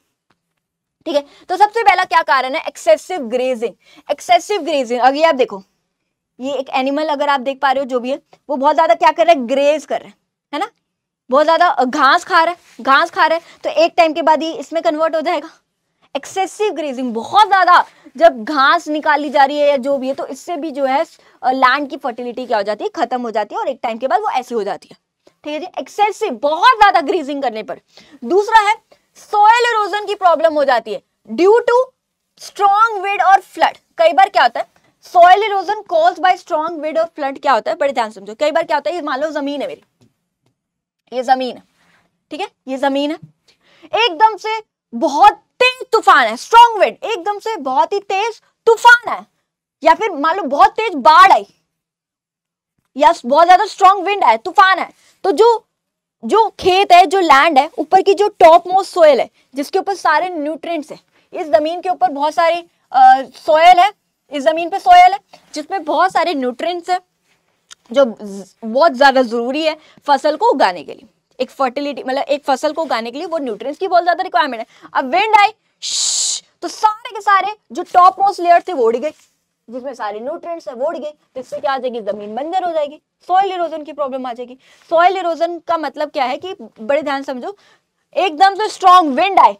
ठीक है तो सबसे पहला क्या कारण है एक्सेसिव ग्रेजिंग एक्सेसिव ग्रेजिंग अभी आप देखो ये एक एनिमल अगर आप देख पा रहे हो जो भी है वो बहुत ज्यादा क्या कर रहा है ग्रेज कर रहा है है ना बहुत ज्यादा घास खा रहा है घास खा रहा है तो एक टाइम के बाद ये इसमें कन्वर्ट हो जाएगा एक्सेसिव ग्रेजिंग बहुत ज़्यादा जब घास निकाली जा रही है या जो भी है तो इससे भी जो है लैंड की फर्टिलिटी क्या हो जाती है खत्म हो जाती है और एक टाइम के बाद वो ऐसी हो जाती है ठीक है जी एक्सेसिव बहुत ज़्यादा ग्रेजिंग करने पर दूसरा है सोयल इरोजन की प्रॉब्लम हो जाती है ड्यू टू स्ट्रॉन्ग विड और फ्लड कई बार क्या होता है soil erosion cause by strong wind और फ्लड क्या होता है बड़े ध्यान समझो कई बार क्या होता है ये मान लो जमीन है मेरी ये जमीन है ठीक है ये जमीन है एकदम से बहुत तेज तूफान है स्ट्रॉन्ग विड एकदम से बहुत ही तेज तूफान है या फिर मान लो बहुत तेज बाढ़ आई या बहुत ज्यादा स्ट्रॉन्ग विंड है तूफान है तो जो जो खेत है जो लैंड है ऊपर की जो टॉप मोस्ट सोयल है जिसके ऊपर सारे न्यूट्रिएंट्स है इस ज़मीन के ऊपर बहुत सारी सोयल है इस ज़मीन पे सोयल है जिसमें बहुत सारे न्यूट्रिएंट्स है जो बहुत ज़्यादा ज़रूरी है फसल को उगाने के लिए एक फर्टिलिटी मतलब एक फसल को उगाने के लिए वो न्यूट्रिएंट्स की बहुत ज़्यादा रिक्वायरमेंट है अब विंड आई तो सारे के सारे जो टॉप मोस्ट लेयर थे वो उड़ गए जिसमें सारे न्यूट्रिएंट्स है वो उड़ गए तो इससे क्या आ जाएगी ज़मीन बंजर हो जाएगी सॉइल इरोजन की प्रॉब्लम आ जाएगी सॉइल इरोजन का मतलब क्या है कि बड़े ध्यान समझो एकदम से स्ट्रॉन्ग विंड आए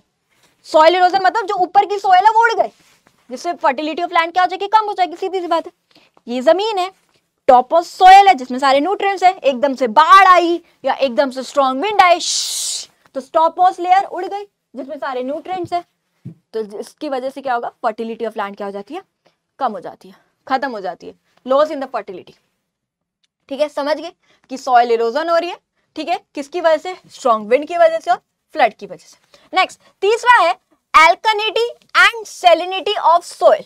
सॉइल इरोजन मतलब जो ऊपर की सॉइल है वो उड़ गए जिससे फर्टिलिटी ऑफ लैंड क्या हो जाएगी कम हो जाएगी सीधी सी बात है ये जमीन है टॉप ऑफ सॉइल है जिसमें सारे न्यूट्रिएंट्स है एकदम से बाढ़ आई या एकदम से स्ट्रॉन्ग विंड आई तो टॉप ऑफ लेयर उड़ गई जिसमें सारे न्यूट्रिएंट्स है तो इसकी वजह से क्या होगा फर्टिलिटी ऑफ लैंड क्या हो जाती है कम हो जाती है खत्म हो जाती है लॉस इन द फर्टिलिटी ठीक है समझ गए कि सॉयल इरोजन हो रही है ठीक है किसकी वजह से स्ट्रॉन्ग विंड की वजह से और फ्लड की वजह से नेक्स्ट तीसरा है alkalinity and salinity of soil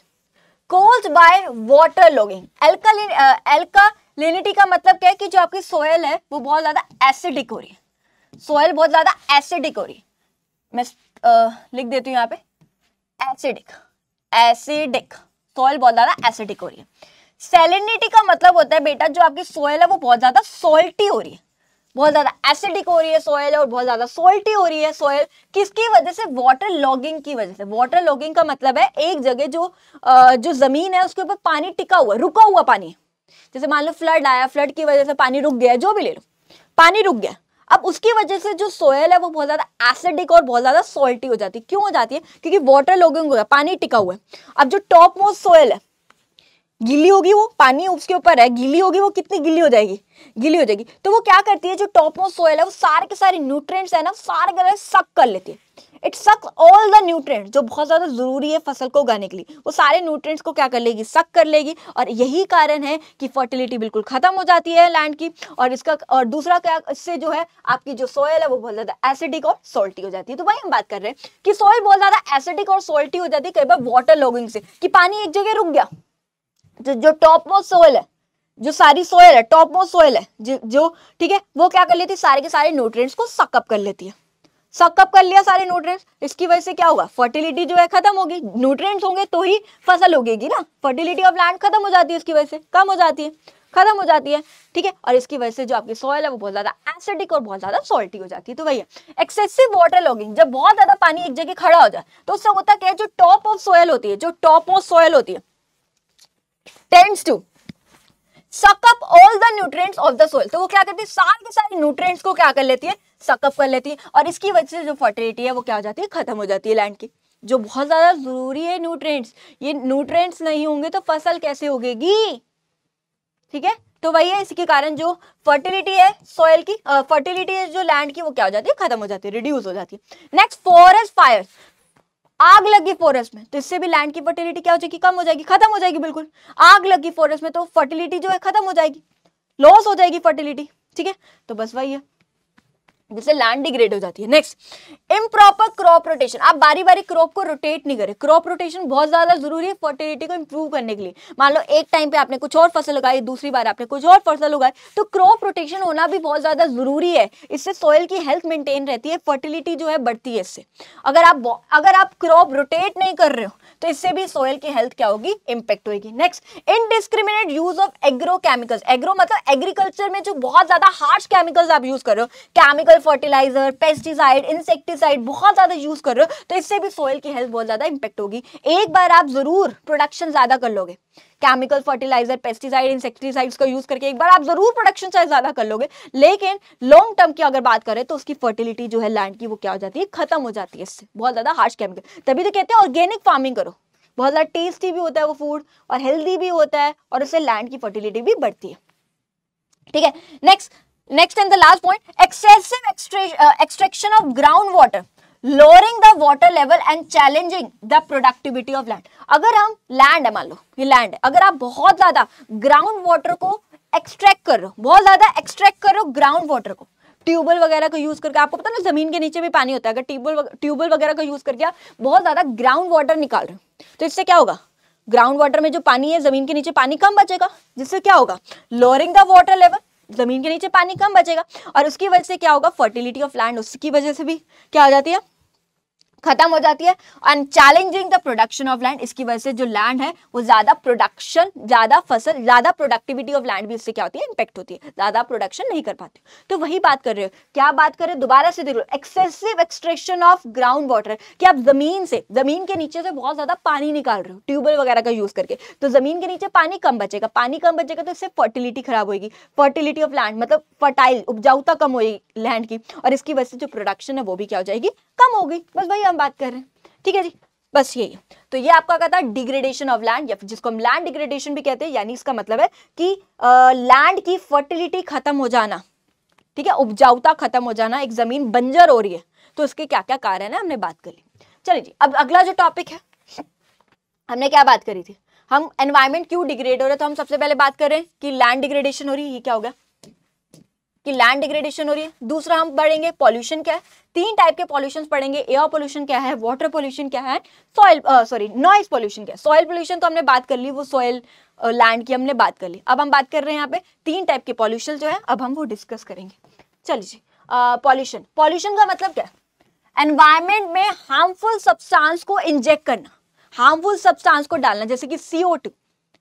caused by water logging alkalinity का मतलब क्या है कि जो आपकी सोयल है वो बहुत ज़्यादा एसिडिक हो रही है सोयल बहुत ज़्यादा एसिडिक हो रही है मैं आ, uh, लिख देती हूँ यहाँ पे एसिडिक एसिडिक सोयल बहुत ज़्यादा एसिडिक हो रही है सेलिनिटी का मतलब होता है बेटा जो आपकी सोयल है वो बहुत ज्यादा सोल्टी हो रही है बहुत ज्यादा एसिडिक हो रही है सोयल और बहुत ज्यादा सोल्टी हो रही है सोयल किसकी वजह से वाटर लॉगिंग की वजह से वाटर लॉगिंग का मतलब है एक जगह जो जो जमीन है उसके ऊपर पानी टिका हुआ रुका हुआ पानी जैसे मान लो फ्लड आया फ्लड की वजह से पानी रुक गया जो भी ले लो पानी रुक गया अब उसकी वजह से जो सोयल है वो बहुत ज़्यादा एसिडिक और बहुत ज़्यादा सोल्टी हो जाती है क्यों हो जाती है क्योंकि वाटर लॉगिंग गया पानी टिका हुआ है अब जो टॉप मोस्ट सोयल है गीली होगी वो पानी उसके ऊपर है गीली होगी वो कितनी गीली हो जाएगी गीली हो जाएगी तो वो क्या करती है जो टॉप मोस्ट सोयल है वो सारे के सारे न्यूट्रिएंट्स है ना सारे के सारे सक कर लेती है इट सक ऑल द न्यूट्रिएंट्स जो बहुत ज़्यादा ज़रूरी है फसल को उगाने के लिए वो सारे न्यूट्रिएंट्स को क्या कर लेगी सक कर लेगी और यही कारण है कि फर्टिलिटी बिल्कुल ख़त्म हो जाती है लैंड की और इसका और दूसरा क्या इससे जो है आपकी जो सॉयल है वो बहुत ज़्यादा एसिडिक और सोल्टी हो जाती है तो वही हम बात कर रहे हैं कि सॉयल बहुत ज़्यादा एसिडिक और सोल्टी हो जाती है कई बार वाटर लॉगिंग से कि पानी एक जगह रुक गया जो टॉप मोस्ट सोयल है जो सारी सोयल है टॉप मोस्ट सोयल है जो ठीक है वो क्या कर लेती है सारे के सारे न्यूट्रिएंट्स को सकअप कर लेती है सकअप कर लिया सारे न्यूट्रिएंट्स इसकी वजह से क्या होगा फर्टिलिटी जो है खत्म होगी न्यूट्रिएंट्स होंगे तो ही फसल होगी ना फर्टिलिटी ऑफ लैंड खत्म हो जाती है इसकी वजह से कम हो जाती है खत्म हो जाती है ठीक है और इसकी वजह से जो आपकी सॉइल है वो बहुत ज्यादा एसिडिक और बहुत ज्यादा सॉल्टी हो जाती है तो वही है एक्सेसिव वाटर लॉगिंग जब बहुत ज्यादा पानी एक जगह खड़ा हो जाए तो उससे होता क्या है जो टॉप ऑफ सॉयल होती है जो टॉप ऑफ सॉयल होती है tends to suck up all the nutrients of the soil तो वो क्या करती है सारे के सारे न्यूट्रिएंट्स को क्या कर लेती है सकअप कर लेती है और इसकी वजह से जो फर्टिलिटी है वो क्या हो जाती है खत्म हो जाती है लैंड की जो बहुत ज़्यादा ज़रूरी है न्यूट्रिएंट्स ये न्यूट्रिएंट्स नहीं होंगे तो फसल कैसे होगी ठीक है तो वही है इसके कारण जो फर्टिलिटी है सोयल की फर्टिलिटी uh, है जो लैंड की वो क्या हो जाती है खत्म हो जाती है रिड्यूस हो जाती है नेक्स्ट फॉरेस्ट फायर आग लगी फॉरेस्ट में तो इससे भी लैंड की फर्टिलिटी क्या हो जाएगी कम हो जाएगी खत्म हो जाएगी बिल्कुल आग लगी फॉरेस्ट में तो फर्टिलिटी जो है खत्म हो जाएगी लॉस हो जाएगी फर्टिलिटी ठीक है तो बस वही है जिससे लैंड डिग्रेड हो जाती है नेक्स्ट इम्प्रॉपर क्रॉप रोटेशन आप बारी बारी क्रॉप को रोटेट नहीं करें क्रॉप रोटेशन बहुत ज़्यादा जरूरी है फर्टिलिटी को इम्प्रूव करने के लिए मान लो एक टाइम पे आपने कुछ और फसल उगाई दूसरी बार आपने कुछ और फसल उगाई तो क्रॉप रोटेशन होना भी बहुत ज़्यादा ज़रूरी है इससे सॉइल की हेल्थ मेंटेन रहती है फर्टिलिटी जो है बढ़ती है इससे अगर आप अगर आप क्रॉप रोटेट नहीं कर रहे हो तो इससे भी सॉइल की हेल्थ क्या होगी इंपैक्ट होगी next indiscriminate use of agro chemicals agro मतलब एग्रीकल्चर में जो बहुत ज़्यादा हार्श केमिकल्स आप यूज़ कर रहे हो chemical mineral fertiliser pesticide insecticide बहुत ज़्यादा यूज़ कर रहे हो तो इससे भी सॉइल की हेल्थ बहुत ज़्यादा इंपैक्ट होगी एक बार आप ज़रूर प्रोडक्शन ज़्यादा कर लोगे केमिकल फर्टिलाइजर पेस्टिसाइड इंसेक्टिसाइड्स का यूज़ करके एक बार आप ज़रूर प्रोडक्शन चाहे ज़्यादा कर लोगे लेकिन लॉन्ग टर्म की अगर बात करें तो उसकी फर्टिलिटी जो है लैंड की वो क्या हो जाती है ख़त्म हो जाती है इससे बहुत ज़्यादा हार्श केमिकल तभी तो कहते हैं ऑर्गेनिक फार्मिंग करो बहुत ज़्यादा टेस्टी भी होता है वो फूड और हेल्दी भी होता है और उससे लैंड की फर्टिलिटी भी बढ़ती है ठीक है next next and the last point excessive extra of ground water lowering the water level and challenging the productivity of land अगर हम लैंड है मान लो ये लैंड है अगर आप बहुत ज़्यादा ग्राउंड वाटर को एक्सट्रैक्ट कर रहे हो बहुत ज़्यादा एक्सट्रैक्ट कर रहे हो ग्राउंड वाटर को ट्यूबवेल वगैरह का यूज़ करके आपको पता ना जमीन के नीचे भी पानी होता है अगर ट्यूबवेल ट्यूबवेल वगैरह का यूज़ करके आप बहुत ज़्यादा ग्राउंड वाटर निकाल रहे हो तो इससे क्या होगा ग्राउंड वाटर में जो पानी है जमीन के नीचे पानी कम बचेगा जिससे क्या होगा लोअरिंग द वॉटर लेवल ज़मीन के नीचे पानी कम बचेगा और उसकी वजह से क्या होगा फर्टिलिटी ऑफ लैंड उसकी वजह से भी क्या हो जाती है खत्म हो जाती है and challenging the production of land इसकी वजह से जो लैंड है वो ज्यादा प्रोडक्शन ज्यादा फसल ज्यादा प्रोडक्टिविटी ऑफ लैंड भी इससे क्या होती है इंपैक्ट होती है ज्यादा प्रोडक्शन नहीं कर पाते तो वही बात कर रहे हो क्या बात कर रहे हो दोबारा से देख लो excessive extraction of ground water कि आप जमीन से जमीन के नीचे से बहुत ज्यादा पानी निकाल रहे हो ट्यूबवेल वगैरह का यूज करके तो जमीन के नीचे पानी कम बचेगा पानी कम बचेगा तो इससे फर्टिलिटी खराब होगी फर्टिलिटी ऑफ लैंड मतलब फर्टाइल उपजाऊता कम होगी लैंड की और इसकी वजह से जो प्रोडक्शन है वो भी क्या हो जाएगी कम होगी बस भाई हम बात कर रहे हैं ठीक है जी बस यही तो ये आपका कहता है डिग्रेडेशन ऑफ लैंड या फिर जिसको हम लैंड डिग्रेडेशन भी कहते हैं यानी इसका मतलब है कि लैंड की फर्टिलिटी खत्म हो जाना ठीक है उपजाऊता खत्म हो जाना एक जमीन बंजर हो रही है तो उसके क्या क्या कारण है हमने बात कर ली चलिए जी अब अगला जो टॉपिक है हमने क्या बात करी थी हम एनवायरमेंट क्यों डिग्रेड हो रहे है तो हम सबसे पहले बात कर रहे हैं कि लैंड डिग्रेडेशन हो रही है ये क्या हो गया कि लैंड डिग्रेडेशन हो रही है दूसरा हम पढ़ेंगे पॉल्यूशन क्या है तीन टाइप के पॉल्यूशन पढ़ेंगे एयर पॉल्यूशन क्या है वाटर पॉल्यूशन क्या है सॉइल सॉरी नॉइज पॉल्यूशन क्या है सॉइल पॉल्यूशन तो हमने बात कर ली वो सॉइल लैंड की हमने बात कर ली अब हम बात कर रहे हैं यहाँ पे तीन टाइप के पॉल्यूशन जो है अब हम वो डिस्कस करेंगे चलिए पॉल्यूशन पॉल्यूशन का मतलब क्या है एनवायरमेंट में हार्मफुल सब्सटेंस को इंजेक्ट करना हार्मफुल सब्सटेंस को डालना जैसे कि सीओ टू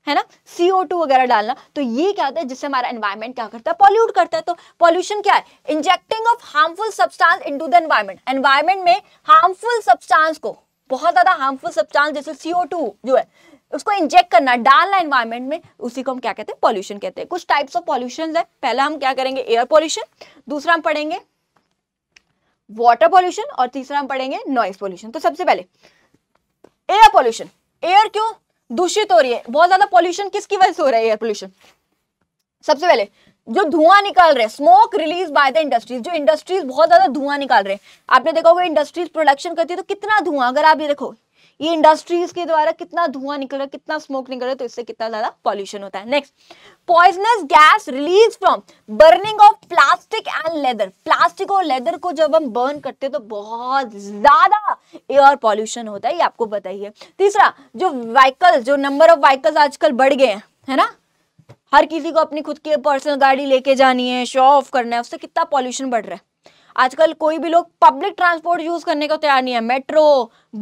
है ना सीओ टू वगैरह डालना तो ये क्या होता है जिससे हमारा एनवायरमेंट क्या करता है पॉल्यूट करता है तो पॉल्यूशन क्या है injecting of harmful substance into the environment environment में हार्मफुल सब्सटेंस को बहुत ज्यादा हार्मफुल सब्सटेंस जैसे सीओ टू जो है उसको इंजेक्ट करना डालना एनवायरमेंट में उसी को हम क्या कहते हैं पॉल्यूशन कहते हैं कुछ टाइप्स ऑफ पॉल्यूशन है पहला हम क्या करेंगे एयर पॉल्यूशन दूसरा हम पढ़ेंगे वाटर पॉल्यूशन और तीसरा हम पढ़ेंगे नॉइस पॉल्यूशन तो सबसे पहले एयर पॉल्यूशन एयर क्यों दूषित हो रही है बहुत ज्यादा पॉल्यूशन किसकी वजह से हो रहा है एयर पोल्यूशन सबसे पहले जो धुआं निकाल रहे हैं smoke release by the industries जो इंडस्ट्रीज बहुत ज्यादा धुआं निकाल रहे हैं आपने देखा होगा इंडस्ट्रीज प्रोडक्शन करती है तो कितना धुआं अगर आप ये देखो ये इंडस्ट्रीज के द्वारा कितना धुआं निकल रहा है कितना स्मोक निकल रहा है तो इससे कितना ज्यादा पॉल्यूशन होता है next poisonous gas release from burning of plastic and leather plastic और लेदर को जब हम बर्न करते हैं तो बहुत ज्यादा एयर पॉल्यूशन होता है ये आपको बताइए तीसरा जो व्हीकल जो नंबर ऑफ व्हीकल आजकल बढ़ गए हैं है ना हर किसी को अपनी खुद की पर्सनल गाड़ी लेके जानी है शो ऑफ करना है उससे कितना पॉल्यूशन बढ़ रहा है आजकल कोई भी लोग पब्लिक ट्रांसपोर्ट यूज करने को तैयार नहीं है मेट्रो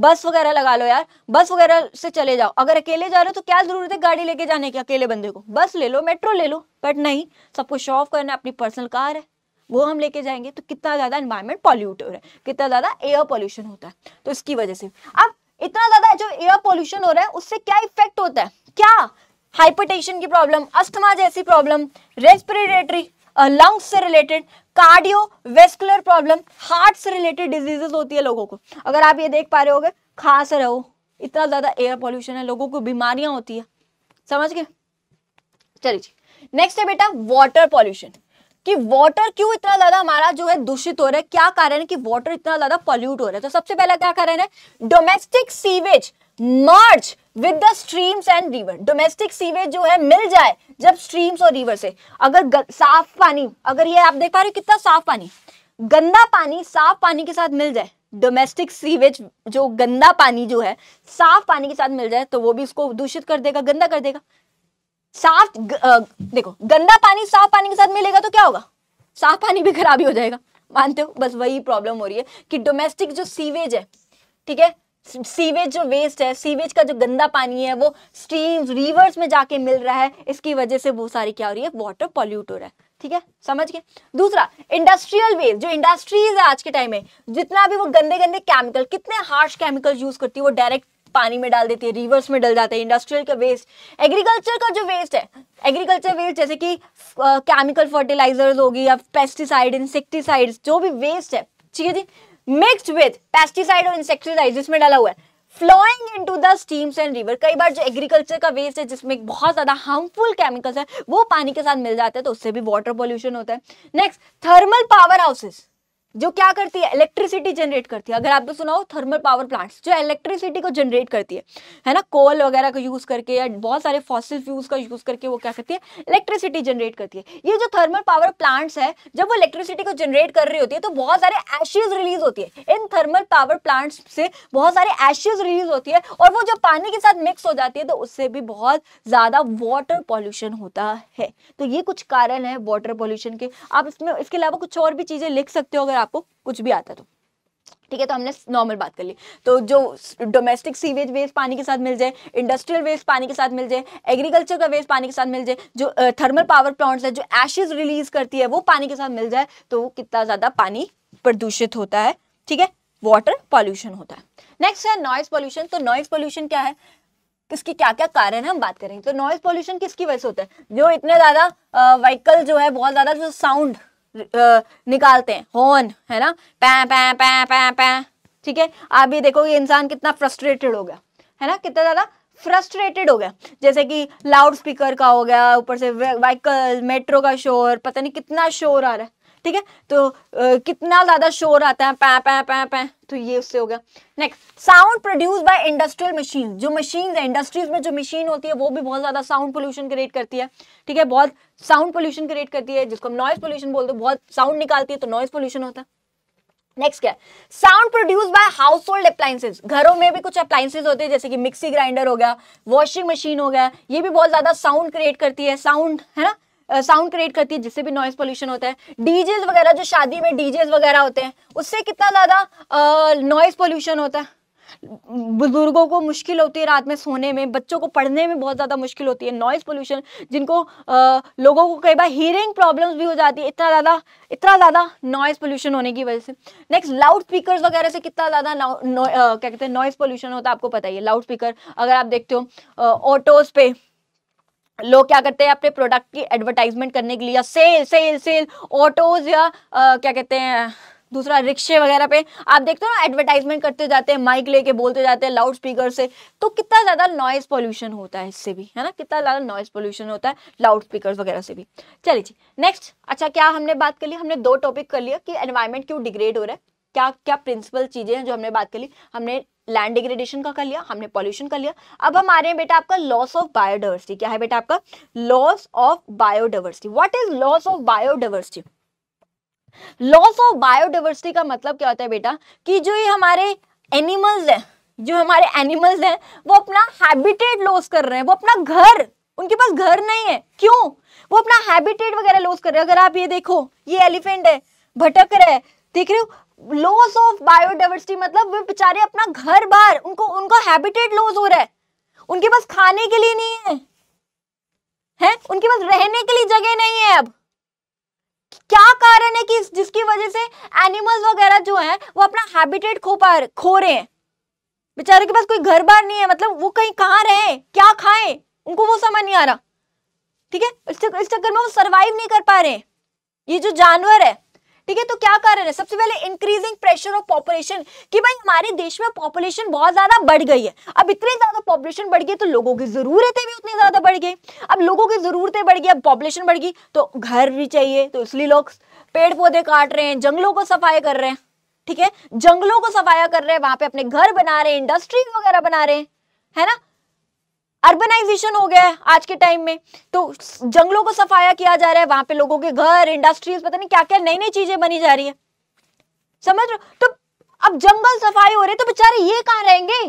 बस वगैरह लगा लो यार बस वगैरह से चले जाओ अगर अकेले जा रहे हो तो क्या जरूरत है गाड़ी लेके जाने की अकेले बंदे को बस ले लो मेट्रो ले लो बट नहीं सबको शो ऑफ करना अपनी पर्सनल कार है वो हम लेके जाएंगे तो कितना ज़्यादा इन्वायरमेंट पॉल्यूट हो रहा है कितना ज़्यादा एयर पॉल्यूशन होता है तो इसकी वजह से अब इतना ज़्यादा जो एयर पॉल्यूशन हो रहा है उससे क्या इफेक्ट होता है क्या हाइपरटेंशन की प्रॉब्लम अस्थमा जैसी प्रॉब्लम रेस्पिरेटरी लंग्स से related cardio vascular problem heart से रिलेटेड डिजीजेस होती है लोगों को अगर आप ये देख पा रहे गए खास रहो इतना ज़्यादा एयर पॉल्यूशन है लोगों को बीमारियां होती है समझ गए चलिए जी नेक्स्ट है बेटा वाटर पॉल्यूशन कि वाटर क्यों इतना ज्यादा हमारा जो है दूषित हो रहा है क्या कारण है कि वाटर इतना ज्यादा पॉल्यूट हो रहा है तो सबसे पहला क्या कारण है domestic sewage merge with the streams and river domestic sewage जो है मिल जाए जब स्ट्रीम्स और रिवर से अगर साफ पानी अगर ये आप देख पा रहे हो कितना साफ पानी गंदा पानी साफ पानी के साथ मिल जाए डोमेस्टिक सीवेज जो गंदा पानी जो है साफ पानी के साथ मिल जाए तो वो भी इसको दूषित कर देगा गंदा कर देगा साफ ग, आ, देखो गंदा पानी साफ पानी के साथ मिलेगा तो क्या होगा साफ पानी भी खराब ही हो जाएगा मानते हो बस वही प्रॉब्लम हो रही है कि डोमेस्टिक जो सीवेज है ठीक है सीवेज जो वेस्ट है सीवेज का जो गंदा पानी है वो स्ट्रीम्स रिवर्स में जाके मिल रहा है इसकी वजह से बहुत सारी क्या हो रही है वाटर पॉल्यूट हो रहा है ठीक है समझ गए दूसरा इंडस्ट्रियल वेस्ट जो इंडस्ट्रीज है आज के टाइम में जितना भी वो गंदे गंदे केमिकल कितने हार्श केमिकल यूज करती है वो डायरेक्ट पानी में डाल देती है रिवर्स में डल जाता है इंडस्ट्रियल का वेस्ट एग्रीकल्चर का जो वेस्ट है एग्रीकल्चर वेस्ट जैसे कि केमिकल फर्टिलाइजर्स होगी या पेस्टिसाइड इंसेक्टिसाइड्स जो भी वेस्ट है ठीक है जी मिक्स विथ पेस्टिसाइड और इंसेक्टिसाइड जिसमें डाला हुआ है flowing to the streams and river कई बार जो एग्रीकल्चर का वेस्ट है जिसमें बहुत ज़्यादा हार्मफुल केमिकल्स है वो पानी के साथ मिल जाते हैं तो उससे भी वाटर पॉल्यूशन होता है नेक्स्ट थर्मल पावर हाउसेस जो क्या करती है इलेक्ट्रिसिटी जनरेट करती है अगर आपने सुना हो थर्मल पावर प्लांट्स जो इलेक्ट्रिसिटी को जनरेट करती है है ना कोल वगैरह का यूज़ करके या बहुत सारे फॉसिल फ्यूज़ का यूज़ करके वो क्या करती है इलेक्ट्रिसिटी जनरेट करती है ये जो थर्मल पावर प्लांट्स है जब वो इलेक्ट्रिसिटी को जनरेट कर रही होती है तो बहुत सारे एशियज रिलीज होती है इन थर्मल पावर प्लांट्स से बहुत सारे एशियज रिलीज होती है और वो जब पानी के साथ मिक्स हो जाती है तो उससे भी बहुत ज़्यादा वाटर पॉल्यूशन होता है तो ये कुछ कारण है वाटर पॉल्यूशन के आप इसमें इसके अलावा कुछ और भी चीज़ें लिख सकते हो अगर आपको कुछ भी आता तो ठीक है तो हमने नॉर्मल बात कर ली तो जो डोमेस्टिक सीवेज वेस्ट पानी के साथ मिल जाए इंडस्ट्रियल वेस्ट पानी के साथ मिल जाए एग्रीकल्चर का वेस्ट पानी के साथ मिल जाए जो थर्मल पावर प्लांट्स है जो एशेज रिलीज करती है वो पानी के साथ मिल जाए तो वो कितना ज़्यादा पानी प्रदूषित होता है ठीक है वाटर पॉल्यूशन होता है नेक्स्ट है नॉइज पॉल्यूशन तो नॉइज पॉल्यूशन क्या है इसके क्या क्या कारण है हम बात करेंगे तो नॉइज पॉल्यूशन किसकी वजह से होता है जो इतने ज़्यादा व्हीकल जो है बहुत ज़्यादा जो साउंड निकालते हैं हॉर्न है ना पै पै पै पै पै ठीक है आप भी देखो ये इंसान कितना फ्रस्ट्रेटेड हो गया है ना कितना ज़्यादा फ्रस्ट्रेटेड हो गया जैसे कि लाउड स्पीकर का हो गया ऊपर से व्हीकल मेट्रो का शोर पता नहीं कितना शोर आ रहा है ठीक है तो कितना ज़्यादा शोर आता है पै पै पै पै तो ये उससे हो गया next sound produce by industrial machine जो मशीन है इंडस्ट्रीज में जो मशीन होती है वो भी बहुत ज़्यादा साउंड पोल्यूशन क्रिएट करती है ठीक है बहुत साउंड पोल्यूशन क्रिएट करती है जिसको हम नॉइस पोल्यूशन बोलते हैं बहुत साउंड निकालती है तो नॉइस पोल्यूशन होता है नेक्स्ट क्या sound produce by household appliances घरों में भी कुछ अप्लाइंसेज होते हैं जैसे कि मिक्सी ग्राइंडर हो गया वॉशिंग मशीन हो गया ये भी बहुत ज्यादा साउंड क्रिएट करती है साउंड है ना साउंड क्रिएट करती है जिससे भी नॉइज पोल्यूशन होता है डीजेज वगैरह जो शादी में डीजेज वगैरह होते हैं उससे कितना ज़्यादा नॉइज पोल्यूशन होता है बुजुर्गों को मुश्किल होती है रात में सोने में बच्चों को पढ़ने में बहुत ज़्यादा मुश्किल होती है नॉइज़ पोल्यूशन जिनको आ, लोगों को कई बार हीरिंग प्रॉब्लम्स भी हो जाती है इतना ज़्यादा इतना ज़्यादा नॉइज़ पोल्यूशन होने की वजह से नेक्स्ट लाउड स्पीकर वगैरह से कितना ज़्यादा क्या कहते हैं नॉइज़ पोल्यूशन होता है आपको पता ही है लाउड स्पीकर अगर आप देखते हो ऑटोज़ पे लोग क्या करते हैं अपने प्रोडक्ट की एडवर्टाइजमेंट करने के लिए सेल सेल सेल ऑटोज या आ, क्या कहते हैं दूसरा रिक्शे वगैरह पे आप देखते हो ना एडवर्टाइजमेंट करते जाते हैं माइक लेके बोलते जाते हैं लाउड स्पीकर से तो कितना ज़्यादा नॉइज़ पोल्यूशन होता है इससे भी है ना कितना ज़्यादा नॉइज़ पोल्यूशन होता है लाउड स्पीकर वगैरह से भी चलिए नेक्स्ट अच्छा क्या हमने बात कर ली हमने दो टॉपिक कर लिया कि एनवायरमेंट क्यों डिग्रेड हो रहा है क्या क्या प्रिंसिपल चीज़ें हैं जो हमने बात कर ली हमने लैंड डिग्रेडेशन का कर लिया हमने पॉल्यूशन कर लिया अब हम आ रहे हैं बेटा आपका लॉस ऑफ बायोडाइवर्सिटी क्या है बेटा आपका loss of biodiversity what is loss of biodiversity loss of biodiversity का मतलब क्या होता है बेटा कि जो ये हमारे एनिमल्स हैं जो हमारे एनिमल्स हैं वो अपना हैबिटेट लॉस कर रहे हैं वो अपना घर उनके पास घर नहीं है क्यों वो अपना हैबिटेट वगैरह लॉस कर रहे हैं अगर आप ये देखो ये एलिफेंट है भटक रहे है देख रहे हो लॉस ऑफ बायोडाइवर्सिटी मतलब वे बेचारे अपना घर बार उनको उनका हैबिटेट लॉस हो रहा है उनके पास खाने के लिए नहीं है हैं उनके पास रहने के लिए जगह नहीं है अब क्या कारण है कि जिसकी वजह से एनिमल्स वगैरह जो हैं वो अपना हैबिटेट खो पा खो रहे हैं बेचारों के पास कोई घर बार नहीं है मतलब वो कहीं कहाँ रहे क्या खाएं उनको वो समझ नहीं आ रहा ठीक है इस चक्कर में वो सर्वाइव नहीं कर पा रहे ये जो जानवर है ठीक है तो क्या कारण है सबसे पहले इंक्रीजिंग प्रेशर ऑफ पॉपुलेशन कि भाई हमारे देश में पॉपुलेशन बहुत ज्यादा बढ़ गई है अब इतनी ज्यादा पॉपुलेशन बढ़ गई तो लोगों की जरूरतें भी उतनी ज्यादा बढ़ गई अब लोगों की जरूरतें बढ़ गई अब पॉपुलेशन बढ़ गई तो घर भी चाहिए तो इसलिए लोग पेड़ पौधे काट रहे हैं जंगलों को सफाई कर रहे हैं ठीक है जंगलों को सफाया कर रहे हैं वहां पे अपने घर बना रहे हैं इंडस्ट्री वगैरह बना रहे हैं है ना अर्बनाइजेशन हो गया है आज के टाइम में तो जंगलों को सफाया किया जा रहा है वहां पे लोगों के घर इंडस्ट्रीज पता नहीं क्या क्या नई नई चीजें बनी जा रही है समझ रहे तो अब जंगल सफाई हो रही तो बेचारे ये कहा रहेंगे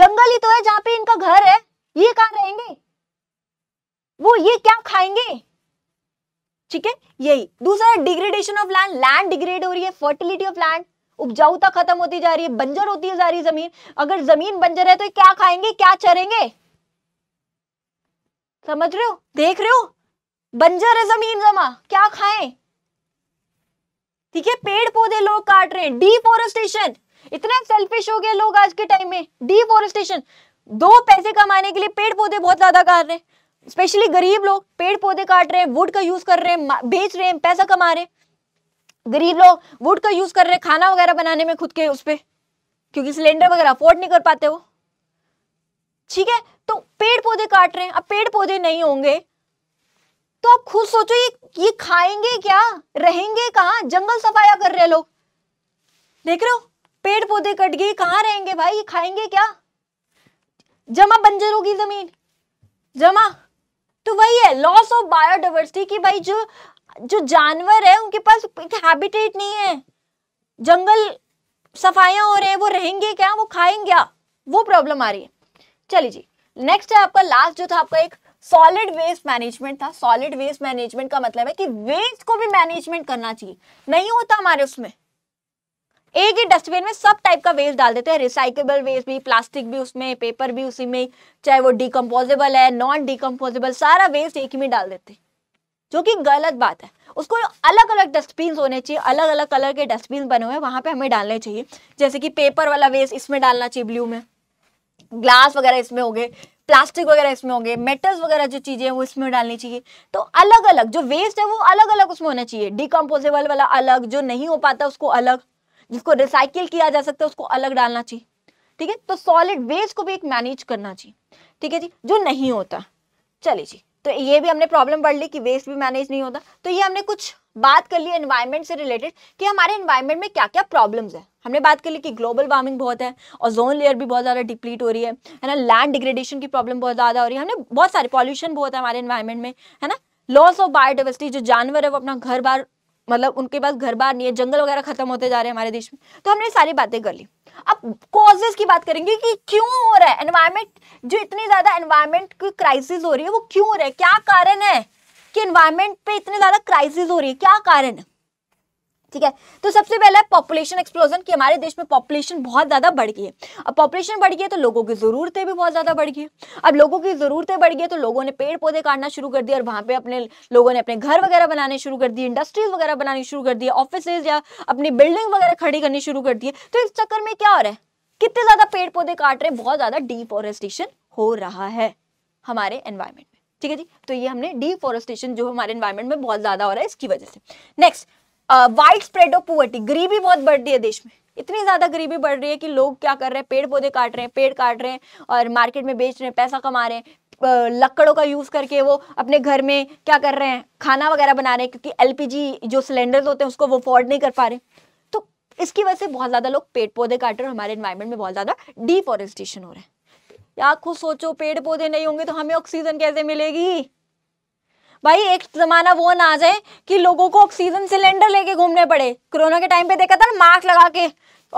जंगल ही तो है जहां पे इनका घर है ये कहां रहेंगे वो ये क्या खाएंगे ठीक है यही दूसरा degradation of land land degrade हो रही है फर्टिलिटी ऑफ लैंड उपजाऊता खत्म होती जा रही है बंजर होती जा रही है जमीन अगर जमीन बंजर है तो क्या खाएंगे क्या चरेंगे समझ रहे हो देख रहे हो बंजर है जमीन जमा क्या खाएं ठीक है पेड़ पौधे लोग काट रहे हैं डिफोरेस्टेशन इतना सेल्फिश हो गए लोग आज के टाइम में डिफोरेस्टेशन दो पैसे कमाने के लिए पेड़ पौधे बहुत ज्यादा काट रहे हैं स्पेशली गरीब लोग पेड़ पौधे काट रहे हैं वुड का यूज कर रहे हैं बेच रहे हैं पैसा कमा रहे हैं गरीब लोग वुड का यूज कर रहे हैं खाना वगैरह बनाने में खुद के उस पर क्योंकि सिलेंडर वगैरह अफोर्ड नहीं कर पाते वो ठीक है तो पेड़ पौधे काट रहे हैं अब पेड़ पौधे नहीं होंगे तो आप खुद सोचो ये ये खाएंगे क्या रहेंगे कहा जंगल सफाया कर रहे हैं लोग देख रहे हो पेड़ पौधे कट गए कहाँ रहेंगे भाई ये खाएंगे क्या जमा बंजर होगी जमीन जमा तो वही है लॉस ऑफ बायोडाइवर्सिटी की भाई जो जो जानवर है उनके पास एक हैबिटेट नहीं है जंगल सफाइयाँ हो रहे हैं वो रहेंगे क्या वो खाएंगे क्या वो प्रॉब्लम आ रही है चलिए जी नेक्स्ट है आपका लास्ट जो था आपका एक सॉलिड वेस्ट मैनेजमेंट था सॉलिड वेस्ट मैनेजमेंट का मतलब है कि वेस्ट को भी मैनेजमेंट करना चाहिए नहीं होता हमारे उसमें एक ही डस्टबिन में सब टाइप का वेस्ट डाल देते हैं रिसाइकेबल वेस्ट भी प्लास्टिक भी उसमें पेपर भी उसी में चाहे वो डिकम्पोजेबल है नॉन डिकम्पोजेबल सारा वेस्ट एक ही में डाल देते हैं जो कि गलत बात है उसको अलग अलग डस्टबिन होने चाहिए अलग अलग कलर के डस्टबिन बने हुए हैं वहां पे हमें डालने चाहिए जैसे कि पेपर वाला वेस्ट इसमें डालना चाहिए ब्लू में ग्लास वगैरह इसमें हो गए प्लास्टिक वगैरह इसमें हो गए मेटल्स वगैरह जो चीज़ें हैं वो इसमें डालनी चाहिए तो अलग अलग जो वेस्ट है वो अलग अलग उसमें होना चाहिए डिकम्पोजेबल वाला अलग जो नहीं हो पाता उसको अलग जिसको रिसाइकिल किया जा सकता है उसको अलग डालना चाहिए ठीक है तो सॉलिड वेस्ट को भी एक मैनेज करना चाहिए ठीक है जी जो नहीं होता चलिए जी तो ये भी हमने प्रॉब्लम पढ़ ली कि वेस्ट भी मैनेज नहीं होता तो ये हमने कुछ बात कर ली एनवायरमेंट से रिलेटेड कि हमारे एनवायरमेंट में क्या क्या प्रॉब्लम्स है हमने बात कर ली कि ग्लोबल वार्मिंग बहुत है और जोन लेयर भी बहुत ज़्यादा डिप्लीट हो रही है है ना लैंड डिग्रेडेशन की प्रॉब्लम बहुत ज़्यादा हो रही है हमने बहुत सारे पॉल्यूशन बहुत है हमारे एनवायरमेंट में है ना लॉस ऑफ बायोडाइवर्सिटी जो जानवर है वो अपना घर बार मतलब उनके पास घर बार नहीं है जंगल वगैरह खत्म होते जा रहे हैं हमारे देश में तो हमने सारी बातें कर ली अब कॉजेज की बात करेंगे कि क्यों हो रहा है एनवायरमेंट जो इतनी ज्यादा एनवायरमेंट की क्राइसिस हो रही है वो क्यों हो रहा है क्या कारण है कि एनवायरमेंट पे इतनी ज्यादा क्राइसिस हो रही है क्या कारण है ठीक है तो सबसे पहला है पॉपुलेशन एक्सप्लोजन की हमारे देश में पॉपुलेशन बहुत ज़्यादा बढ़ गई है अब पॉपुलेशन बढ़ गई तो लोगों की ज़रूरतें भी बहुत ज़्यादा बढ़ गई है अब लोगों की ज़रूरतें बढ़ गई तो लोगों ने पेड़ पौधे काटना शुरू कर दिया और वहां पर अपने लोगों ने अपने घर वगैरह बनाने शुरू कर दिए इंडस्ट्रीज वगैरह बनाने शुरू कर दिए ऑफिस या अपनी बिल्डिंग वगैरह खड़ी करनी शुरू कर दिए तो इस चक्कर में क्या हो रहा है कितने ज़्यादा पेड़ पौधे काट रहे हैं बहुत ज़्यादा डिफोरेस्टेशन हो रहा है हमारे एनवायरमेंट में ठीक है जी तो ये हमने डिफोरेस्टेशन जो हमारे एनवायरमेंट में बहुत ज़्यादा हो रहा है इसकी वजह से next wide spread of poverty गरीबी बहुत बढ़ रही है देश में इतनी ज़्यादा गरीबी बढ़ रही है कि लोग क्या कर रहे हैं पेड़ पौधे काट रहे हैं पेड़ काट रहे हैं और मार्केट में बेच रहे हैं पैसा कमा रहे हैं लकड़ों का यूज़ करके वो अपने घर में क्या कर रहे हैं खाना वगैरह बना रहे हैं क्योंकि एलपीजी जो सिलेंडर्स होते हैं उसको वो अफोर्ड नहीं कर पा रहे तो इसकी वजह से बहुत ज़्यादा लोग पेड़ पौधे काट रहे हैं और हमारे इन्वायरमेंट में बहुत ज़्यादा डिफोरेस्टेशन हो रहा है या खुद सोचो पेड़ पौधे नहीं होंगे तो हमें ऑक्सीजन कैसे मिलेगी भाई एक जमाना वो ना आ जाए कि लोगों को ऑक्सीजन सिलेंडर लेके घूमने पड़े कोरोना के टाइम पे देखा था ना मास्क लगा के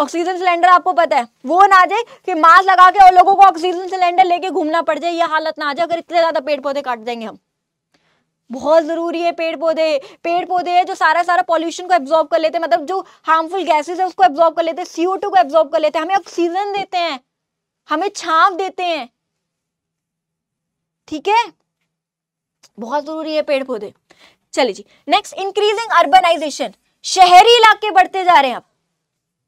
ऑक्सीजन सिलेंडर आपको पता है वो ना आ जाए कि मास्क लगा के और लोगों को ऑक्सीजन सिलेंडर लेके घूमना पड़ जाए ये हालत ना आ जाए अगर इतने ज़्यादा पेड़ पौधे काट देंगे हम बहुत ज़रूरी है पेड़ पौधे पेड़ पौधे है जो सारा सारा पॉल्यूशन को एब्जॉर्ब कर लेते हैं मतलब जो हार्मफुल गैसेस है उसको एब्जॉर्ब कर लेते हैं सीओ को एब्जॉर्ब कर लेते हैं हमें ऑक्सीजन देते हैं हमें छाप देते हैं ठीक है बहुत जरूरी है पेड़ पौधे चलिए जी नेक्स्ट इंक्रीजिंग अर्बनाइजेशन शहरी इलाके बढ़ते जा रहे हैं अब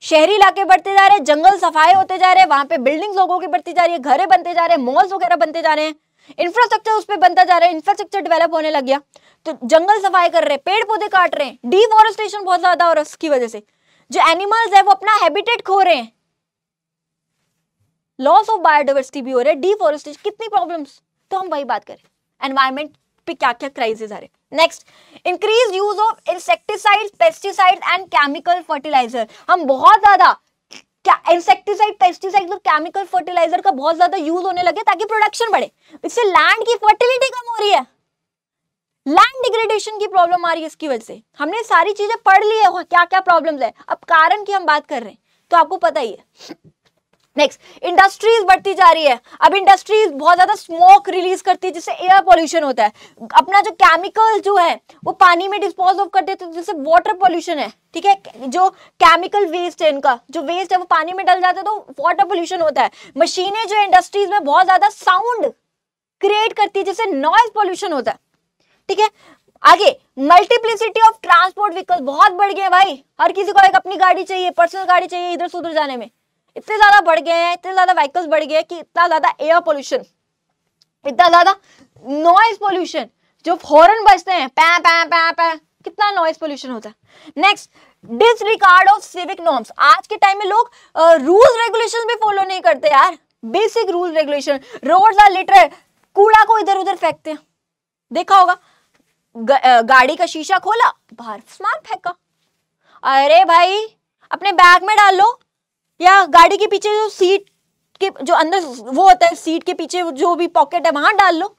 शहरी इलाके बढ़ते जा रहे हैं जंगल सफाई होते जा रहे हैं वहां पे बिल्डिंग्स लोगों की बढ़ती जा रही है घरें बनते जा रहे हैं मॉल्स वगैरह बनते जा रहे हैं इंफ्रास्ट्रक्चर उस पर बनता जा रहा है इंफ्रास्ट्रक्चर डेवलप होने लग गया तो जंगल सफाई कर रहे हैं पेड़ पौधे काट रहे हैं डिफॉरेस्टेशन बहुत ज्यादा हो रहा है उसकी वजह से जो एनिमल्स है वो अपना हैबिटेट खो रहे हैं लॉस ऑफ बायोडाइवर्सिटी भी हो रहा है डिफॉरेस्टेशन कितनी प्रॉब्लम तो हम वही बात करें एनवायरमेंट पे क्या क्या क्राइसिस आ रहे next increase use of insecticide pesticide and chemical fertiliser हम बहुत ज्यादा क्या इंसेक्टिसाइड पेस्टिसाइड और केमिकल फर्टिलाइजर का बहुत ज्यादा यूज होने लगे ताकि प्रोडक्शन बढ़े इससे लैंड की फर्टिलिटी कम हो रही है लैंड डिग्रेडेशन की प्रॉब्लम आ रही है इसकी वजह से हमने सारी चीजें पढ़ ली है क्या क्या प्रॉब्लम्स है अब कारण की हम बात कर रहे हैं तो आपको पता ही है नेक्स्ट इंडस्ट्रीज बढ़ती जा रही है अब इंडस्ट्रीज बहुत ज़्यादा स्मोक रिलीज करती है जिससे एयर पॉल्यूशन होता है अपना जो केमिकल जो है वो पानी में डिस्पोज ऑफ कर देते हैं तो जिससे वाटर पॉल्यूशन है ठीक है जो केमिकल वेस्ट है इनका जो वेस्ट है वो पानी में डल जाता है तो वाटर पोल्यूशन होता है मशीनें जो इंडस्ट्रीज में बहुत ज़्यादा साउंड क्रिएट करती है जिससे नॉइज पॉल्यूशन होता है ठीक है आगे मल्टीप्लिसिटी ऑफ ट्रांसपोर्ट व्हीकल बहुत बढ़ गया भाई हर किसी को एक अपनी गाड़ी चाहिए पर्सनल गाड़ी चाहिए इधर से उधर जाने में इतने ज्यादा बढ़ गए हैं इतने ज्यादा व्हीकल्स बढ़ गए हैं कि इतना ज्यादा एयर पोल्यूशन इतना ज्यादा नॉइज पोल्यूशन जो फॉरन बजते हैं पै पै पै पै कितना नॉइज पोल्यूशन होता है next disregard of civic norms आज के टाइम में लोग रूल्स रेगुलेशन भी फॉलो नहीं करते यार basic rule regulation road or litter कूड़ा को इधर उधर फेंकते हैं देखा होगा गाड़ी का शीशा खोला बाहर सामान फेंका अरे भाई अपने बैग में डाल लो या गाड़ी के पीछे जो सीट के जो अंदर वो होता है सीट के पीछे जो भी पॉकेट है वहां डाल लो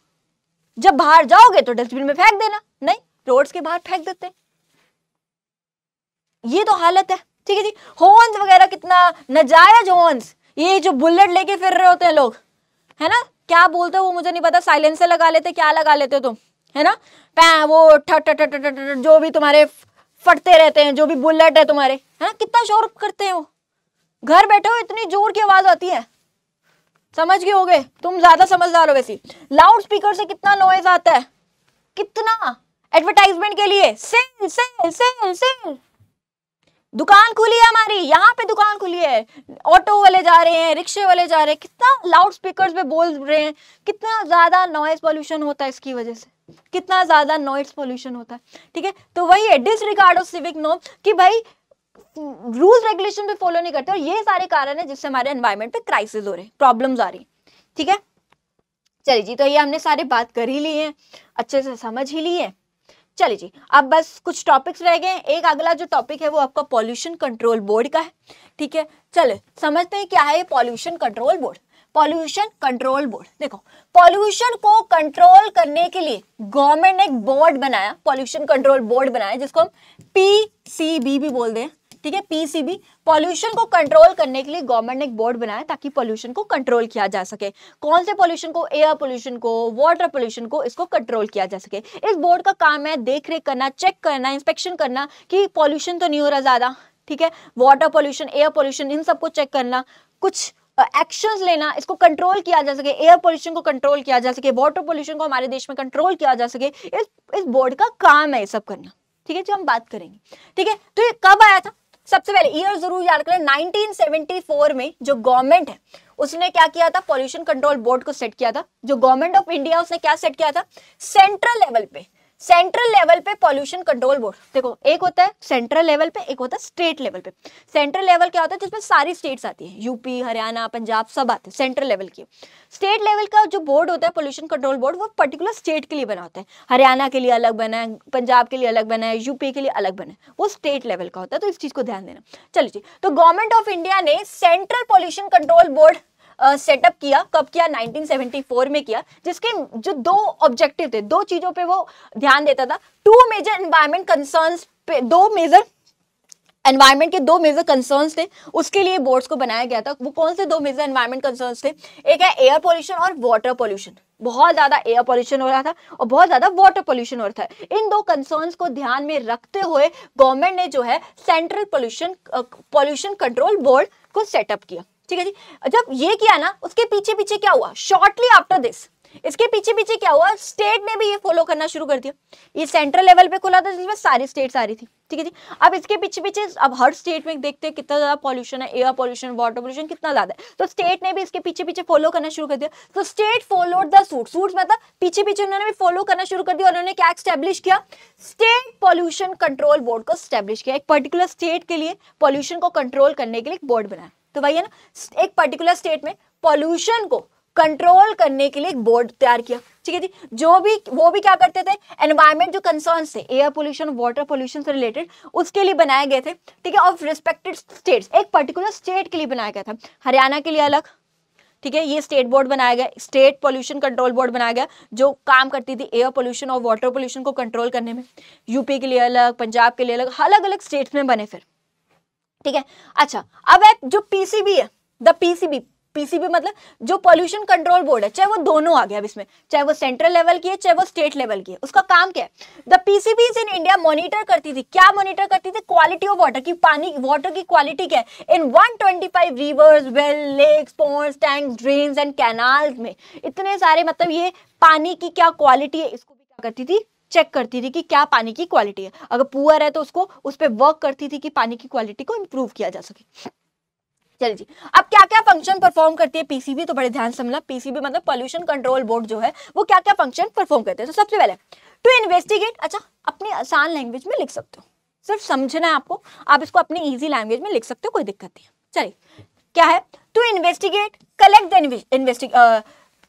जब बाहर जाओगे तो डस्टबिन में फेंक देना नहीं रोड्स के बाहर फेंक देते हैं ये तो हालत है ठीक है जी हॉर्न्स वगैरह कितना नजायज हॉर्न्स ये जो बुलेट लेके फिर रहे होते हैं लोग है ना क्या बोलते हो वो मुझे नहीं पता साइलेंसर लगा लेते क्या लगा लेते तुम है ना पै वो ठट ठट ठट जो भी तुम्हारे फटते रहते हैं जो भी बुलेट है तुम्हारे है ना कितना शोर करते हैं वो घर बैठे हो इतनी जोर की आवाज आती है समझ गए हो गए तुम ज्यादा समझदार हो वैसी लाउड स्पीकर से कितना नॉइज आता है कितना एडवर्टाइजमेंट के लिए सेल सेल सेल सेल दुकान खुली है हमारी यहाँ पे दुकान खुली है ऑटो वाले जा रहे हैं रिक्शे वाले जा रहे हैं कितना लाउड स्पीकर पे बोल रहे हैं कितना ज्यादा नॉइज पॉल्यूशन होता है इसकी वजह से कितना ज्यादा नॉइज पॉल्यूशन होता है ठीक है तो वही है डिस रिगार्ड ऑफ सिविक नॉम कि भाई रूल रेगुलेशन भी फॉलो नहीं करते और ये सारे कारण है जिससे हमारे एनवायरमेंट पे क्राइसिस हो रहे हैं प्रॉब्लम आ रही ठीक है चलिए जी तो ये हमने सारे बात कर ही ली है अच्छे से समझ ही ली है चलिए जी अब बस कुछ टॉपिक्स रह गए एक अगला जो टॉपिक है वो आपका पॉल्यूशन कंट्रोल बोर्ड का है ठीक है चले समझते हैं क्या है ये pollution control board pollution control board देखो पॉल्यूशन को कंट्रोल करने के लिए गवर्नमेंट ने एक बोर्ड बनाया पॉल्यूशन कंट्रोल बोर्ड बनाया जिसको हम पीसीबी भी बोल दें ठीक है पीसीबी पॉल्यूशन को कंट्रोल करने के लिए गवर्नमेंट ने एक बोर्ड बनाया ताकि पॉल्यूशन को कंट्रोल किया जा सके कौन से पॉल्यूशन को एयर पोल्यूशन को वाटर पॉल्यूशन को इसको कंट्रोल किया जा सके इस बोर्ड का काम है देख रेख करना चेक करना इंस्पेक्शन करना कि पॉल्यूशन तो नहीं हो रहा ज़्यादा ठीक है वाटर पॉल्यूशन एयर पॉल्यूशन इन सबको चेक करना कुछ एक्शंस uh, लेना इसको कंट्रोल किया जा सके एयर पोल्यूशन को कंट्रोल किया जा सके वाटर पोल्यूशन को हमारे देश में कंट्रोल किया जा सके इस इस बोर्ड का काम है सब करना ठीक है जो हम बात करेंगे ठीक है तो ये कब आया था सबसे पहले ईयर जरूर याद करें 1974 में जो गवर्नमेंट है उसने क्या किया था पॉल्यूशन कंट्रोल बोर्ड को सेट किया था जो गवर्नमेंट ऑफ इंडिया उसने क्या सेट किया था सेंट्रल लेवल पे सेंट्रल लेवल पे पॉल्यूशन कंट्रोल बोर्ड देखो एक होता है सेंट्रल लेवल पे एक होता है स्टेट लेवल पे सेंट्रल लेवल क्या होता है जिसमें सारी स्टेट्स आती है यूपी हरियाणा पंजाब सब आते हैं सेंट्रल लेवल की स्टेट लेवल का जो बोर्ड होता है पॉल्यूशन कंट्रोल बोर्ड वो पर्टिकुलर स्टेट के लिए बना होता है हरियाणा के लिए अलग बना है पंजाब के लिए अलग बना है यूपी के लिए अलग बना है वो स्टेट लेवल का होता है तो इस चीज़ को ध्यान देना चलिए तो गवर्नमेंट ऑफ इंडिया ने central pollution control board setup किया कब किया 1974 में किया जिसके जो दो ऑब्जेक्टिव थे दो चीज़ों पे वो ध्यान देता था टू मेजर एनवायरमेंट कंसर्न पे दो मेजर एनवायरमेंट के दो मेजर कंसर्न्स थे उसके लिए बोर्ड्स को बनाया गया था वो कौन से दो मेजर एनवायरमेंट कंसर्न्स थे एक है एयर पोल्यूशन और वाटर पोल्यूशन बहुत ज़्यादा एयर पोल्यूशन हो रहा था और बहुत ज़्यादा वाटर पोल्यूशन हो रहा था इन दो कंसर्न्स को ध्यान में रखते हुए गवर्नमेंट ने जो है central pollution pollution control board को सेटअप किया ठीक है जी जब ये किया ना उसके पीछे पीछे क्या हुआ शॉर्टली आफ्टर दिस इसके पीछे पीछे क्या हुआ स्टेट ने भी ये फॉलो करना शुरू कर दिया ये सेंट्रल लेवल पे खुला था जिसमें सारी स्टेट्स आ रही थी ठीक है जी अब इसके पीछे पीछे अब हर स्टेट में देखते हैं कितना ज़्यादा पॉल्यूशन है एयर पॉल्यूशन वाटर पॉल्यूशन कितना ज़्यादा है तो स्टेट ने भी इसके पीछे पीछे फॉलो करना शुरू कर दिया तो state followed the suit suit मतलब पीछे पीछे उन्होंने भी फॉलो करना शुरू कर दिया उन्होंने क्या स्टेब्लिश किया स्टेट पॉल्यूशन कंट्रोल बोर्ड को स्टेब्लिश किया एक पर्टिकुलर स्टेट के लिए पॉल्यूशन को कंट्रोल करने के लिए एक बोर्ड बनाया तो वही है ना एक पर्टिकुलर स्टेट में पॉल्यूशन को कंट्रोल करने के लिए एक बोर्ड तैयार किया ठीक है जी जो भी वो भी क्या करते थे एनवायरमेंट जो कंसर्न थे एयर पोल्यूशन वाटर पोल्यूशन से रिलेटेड उसके लिए बनाए गए थे ठीक है ऑफ रिस्पेक्टेड स्टेट्स एक पर्टिकुलर स्टेट के लिए बनाया गया था हरियाणा के लिए अलग ठीक है ये स्टेट बोर्ड बनाया गया स्टेट पोल्यूशन कंट्रोल बोर्ड बनाया गया जो काम करती थी एयर पोल्यूशन और वाटर पोल्यूशन को कंट्रोल करने में यूपी के लिए अलग पंजाब के लिए अलग अलग अलग स्टेट्स में बने फिर ठीक है अच्छा अब है जो पीसीबी है द पीसीबी पीसीबी मतलब जो पॉल्यूशन कंट्रोल बोर्ड है चाहे वो दोनों आ गया अब इसमें चाहे वो सेंट्रल लेवल की है चाहे वो स्टेट लेवल की है उसका काम क्या है the PCB in India monitor करती थी क्या मॉनिटर करती थी क्वालिटी ऑफ वाटर की पानी वाटर की क्वालिटी क्या है in 125 rivers well lakes ponds tank drain and canal में इतने सारे मतलब ये पानी की क्या क्वालिटी है इसको भी क्या करती थी चेक करती थी कि क्या पानी की क्वालिटी है अगर पुअर है तो उसको उस पर वर्क करती थी कि पानी की क्वालिटी को इम्प्रूव किया जा सके चलिए जी अब क्या क्या फंक्शन परफॉर्म करती है पीसीबी तो बड़े ध्यान समझना पीसीबी मतलब पॉल्यूशन कंट्रोल बोर्ड जो है वो क्या क्या फंक्शन परफॉर्म करते हैं तो सबसे पहले टू इन्वेस्टिगेट अच्छा अपनी आसान लैंग्वेज में लिख सकते हो सिर्फ समझना है आपको आप इसको अपनी ईजी लैंग्वेज में लिख सकते हो कोई दिक्कत नहीं चलिए क्या है to investigate collect the investig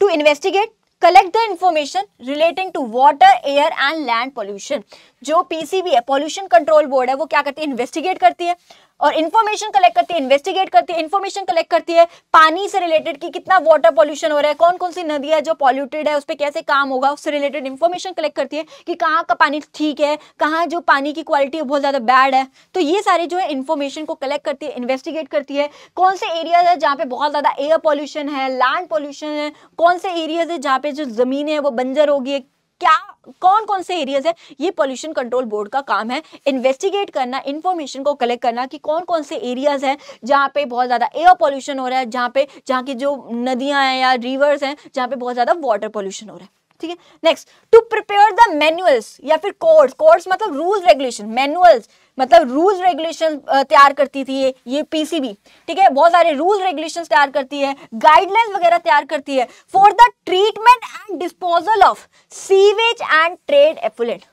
to investigate collect the information relating to water air and land pollution जो पीसीबी है पॉल्यूशन कंट्रोल बोर्ड है वो क्या करती है इन्वेस्टिगेट करती है और इन्फॉर्मेशन कलेक्ट करती है इन्वेस्टिगेट करती है इन्फॉर्मेशन कलेक्ट करती है पानी से रिलेटेड कि कितना वाटर पॉल्यूशन हो रहा है कौन कौन सी नदी है जो पॉल्यूटेड है उस पर कैसे काम होगा उससे रिलेटेड इन्फॉर्मेशन कलेक्ट करती है कि कहाँ का पानी ठीक है कहाँ जो पानी की क्वालिटी है बहुत ज़्यादा बैड है तो ये सारी जो है इन्फॉर्मेशन को कलेक्ट करती है इन्वेस्टिगेट करती है कौन से एरियाज है जहाँ पे बहुत ज़्यादा एयर पॉल्यूशन है लैंड पॉल्यूशन है कौन से एरियाज है जहाँ पे जो ज़मीन है वो बंजर होगी क्या कौन कौन से एरियाज है ये पॉल्यूशन कंट्रोल बोर्ड का काम है इन्वेस्टिगेट करना इन्फॉर्मेशन को कलेक्ट करना कि कौन कौन से एरियाज हैं जहाँ पे बहुत ज़्यादा एयर पॉल्यूशन हो रहा है जहाँ पे जहाँ की जो नदियाँ हैं या रिवर्स हैं जहाँ पे बहुत ज़्यादा वाटर पॉल्यूशन हो रहा है ठीक है next to prepare the manuals या फिर कोर्स कोर्स मतलब रूल रेगुलेशन मैनुअल्स मतलब रूल रेगुलेशन तैयार करती थी ये ये पीसीबी ठीक है बहुत सारे रूल रेगुलेशन तैयार करती है गाइडलाइंस वगैरह तैयार करती है for the treatment and disposal of sewage and trade effluent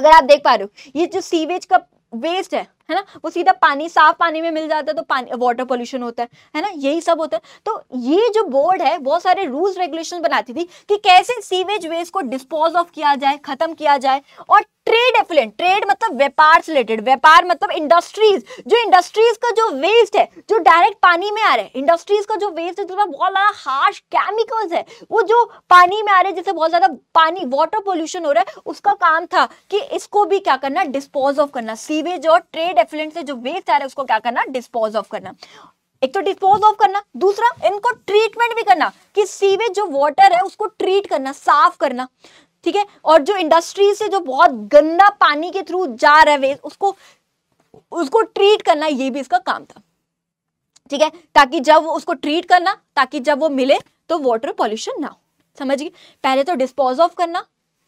अगर आप देख पा रहे हो ये जो सीवेज का वेस्ट है है ना वो सीधा पानी साफ पानी में मिल जाता है तो पानी वाटर पोल्यूशन होता है है ना यही सब होता है तो ये जो बोर्ड है बहुत सारे रूल्स रेगुलेशन बनाती थी कि कैसे सीवेज वेस्ट को डिस्पोज ऑफ किया जाए खत्म किया जाए और ट्रेड एफिलेंट ट्रेड मतलब व्यापार से रिलेटेड व्यापार मतलब इंडस्ट्रीज जो इंडस्ट्रीज का जो वेस्ट है जो डायरेक्ट पानी में आ रहा है इंडस्ट्रीज का जो वेस्ट है जिसमें बहुत ज़्यादा हार्श केमिकल्स है वो जो पानी में आ रहे हैं जिससे बहुत ज़्यादा पानी वाटर पोल्यूशन हो रहा है उसका काम था कि इसको भी क्या करना डिस्पोज ऑफ करना सीवेज और ट्रेड एफिलेंट से जो वेस्ट आ रहा है उसको क्या करना डिस्पोज ऑफ करना एक तो डिस्पोज ऑफ करना दूसरा इनको ट्रीटमेंट भी करना कि सीवेज जो वाटर है उसको ट्रीट करना साफ करना ठीक है और जो इंडस्ट्री से जो बहुत गंदा पानी के थ्रू जा रहा है वेस्ट उसको उसको ट्रीट करना ये भी इसका काम था ठीक है ताकि जब उसको ट्रीट करना ताकि जब वो मिले तो वाटर पॉल्यूशन ना हो समझिए पहले तो डिस्पोज ऑफ करना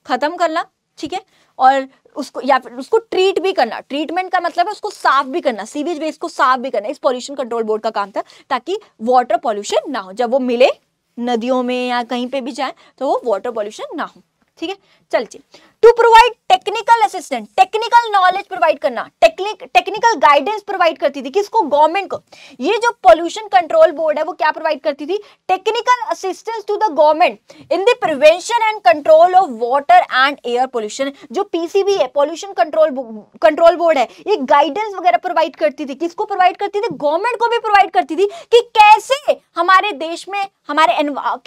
खत्म करना ठीक है और उसको या फिर उसको ट्रीट भी करना ट्रीटमेंट का मतलब है उसको साफ भी करना सीवेज वेस्ट को साफ भी करना इस पॉल्यूशन कंट्रोल बोर्ड का काम था ताकि वाटर पॉल्यूशन ना हो जब वो मिले नदियों में या कहीं पे भी जाए तो वो वाटर पॉल्यूशन ना हो ठीक है चल जी to provide technical assistant technical knowledge provide करना टेक्निकल गाइडेंस प्रोवाइड करती थी किसको गवर्नमेंट को ये जो पोल्यूशन कंट्रोल बोर्ड है वो क्या प्रोवाइड करती थी technical assistance to the government in the prevention and control of water and air pollution जो पीसीबी है पोल्यूशन कंट्रोल कंट्रोल बोर्ड है ये गाइडेंस वगैरह प्रोवाइड करती थी किसको प्रोवाइड करती थी गवर्नमेंट को भी प्रोवाइड करती थी कि कैसे हमारे देश में हमारे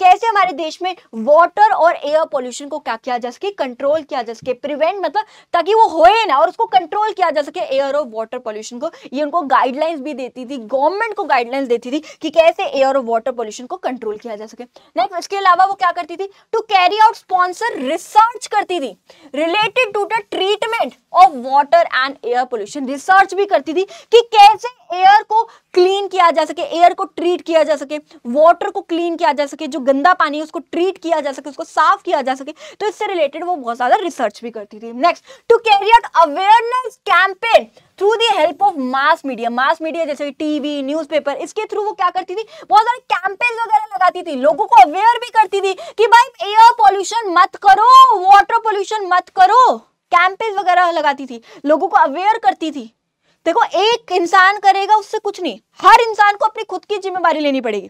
कैसे हमारे देश में वाटर और एयर पोल्यूशन को क्या किया जा सके कंट्रोल किया जा सके प्रिवेंट मतलब ताकि वो होए ना और उसको कंट्रोल किया जा सके एयर और वाटर पॉल्यूशन को ये उनको गाइडलाइंस भी देती थी गवर्नमेंट को गाइडलाइंस देती थी कि कैसे एयर और वाटर पॉल्यूशन को कंट्रोल किया जा सके नेक्स्ट इसके अलावा वो क्या करती थी to carry out sponsor research करती थी related to the treatment of water and air pollution research भी करती थी कि कैसे एयर को क्लीन किया जा सके एयर को ट्रीट किया जा सके वाटर को क्लीन किया जा सके जो गंदा पानी है उसको ट्रीट किया जा सके उसको साफ किया जा सके तो इससे रिलेटेड वो बहुत ज्यादा रिसर्च भी करती थी next to carry out awareness campaign through the help of mass media mass media जैसे टीवी न्यूज़पेपर इसके थ्रू वो क्या करती थी बहुत सारे कैंपेन वगैरह लगाती थी लोगों को अवेयर भी करती थी कि भाई एयर पॉल्यूशन मत करो वाटर पॉल्यूशन मत करो कैंपेन वगैरह लगाती थी लोगों को अवेयर करती थी देखो एक इंसान करेगा उससे कुछ नहीं हर इंसान को अपनी खुद की जिम्मेवारी लेनी पड़ेगी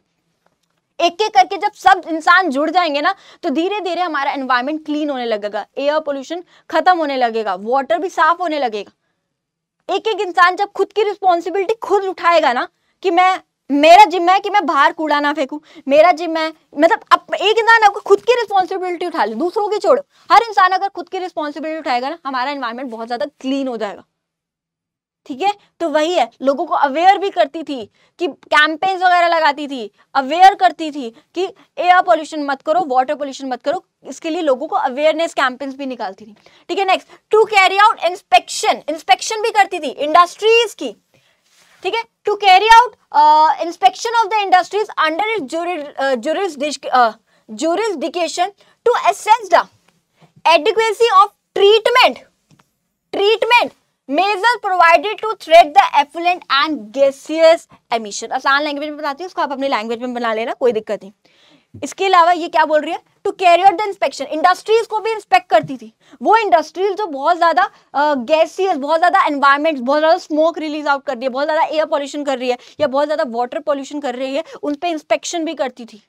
एक एक करके जब सब इंसान जुड़ जाएंगे ना तो धीरे धीरे हमारा एनवायरमेंट क्लीन होने लगेगा एयर पोल्यूशन खत्म होने लगेगा वाटर भी साफ होने लगेगा एक एक इंसान जब खुद की रिस्पॉन्सिबिलिटी खुद उठाएगा ना कि मैं मेरा जिम्मा है कि मैं बाहर कूड़ा ना फेंकू मेरा जिम्मा है मतलब अब एक इंसान आपको खुद की रिस्पॉन्सिबिलिटी उठा ले दूसरों की छोड़ो हर इंसान अगर खुद की रिस्पॉन्सिबिलिटी उठाएगा ना हमारा इन्वायरमेंट बहुत ज़्यादा क्लीन हो जाएगा ठीक है तो वही है लोगों को अवेयर भी करती थी कि कैंपेन्स वगैरह लगाती थी अवेयर करती थी कि एयर पोल्यूशन मत करो वाटर पोल्यूशन मत करो इसके लिए लोगों को अवेयरनेस कैंपेन्स भी निकालती थी ठीक है next to carry out inspection inspection भी करती थी इंडस्ट्रीज की ठीक है to carry out inspection of the industries under indication to assess the adequacy of treatment treatment measures provided to treat the effluent and gaseous emission आसान language में बताती हूँ उसको आप अपने लैंग्वेज में बना लेना कोई दिक्कत नहीं इसके अलावा ये क्या बोल रही है to carry out the inspection industries को भी इंस्पेक्ट करती थी वो इंडस्ट्रीज जो बहुत ज़्यादा गैसियस बहुत ज़्यादा एनवायरमेंट बहुत ज़्यादा स्मोक रिलीज आउट कर रही है बहुत ज़्यादा एयर पॉल्यूशन कर रही है या बहुत ज़्यादा वाटर पॉल्यूशन कर रही है उन पर इंस्पेक्शन भी करती थी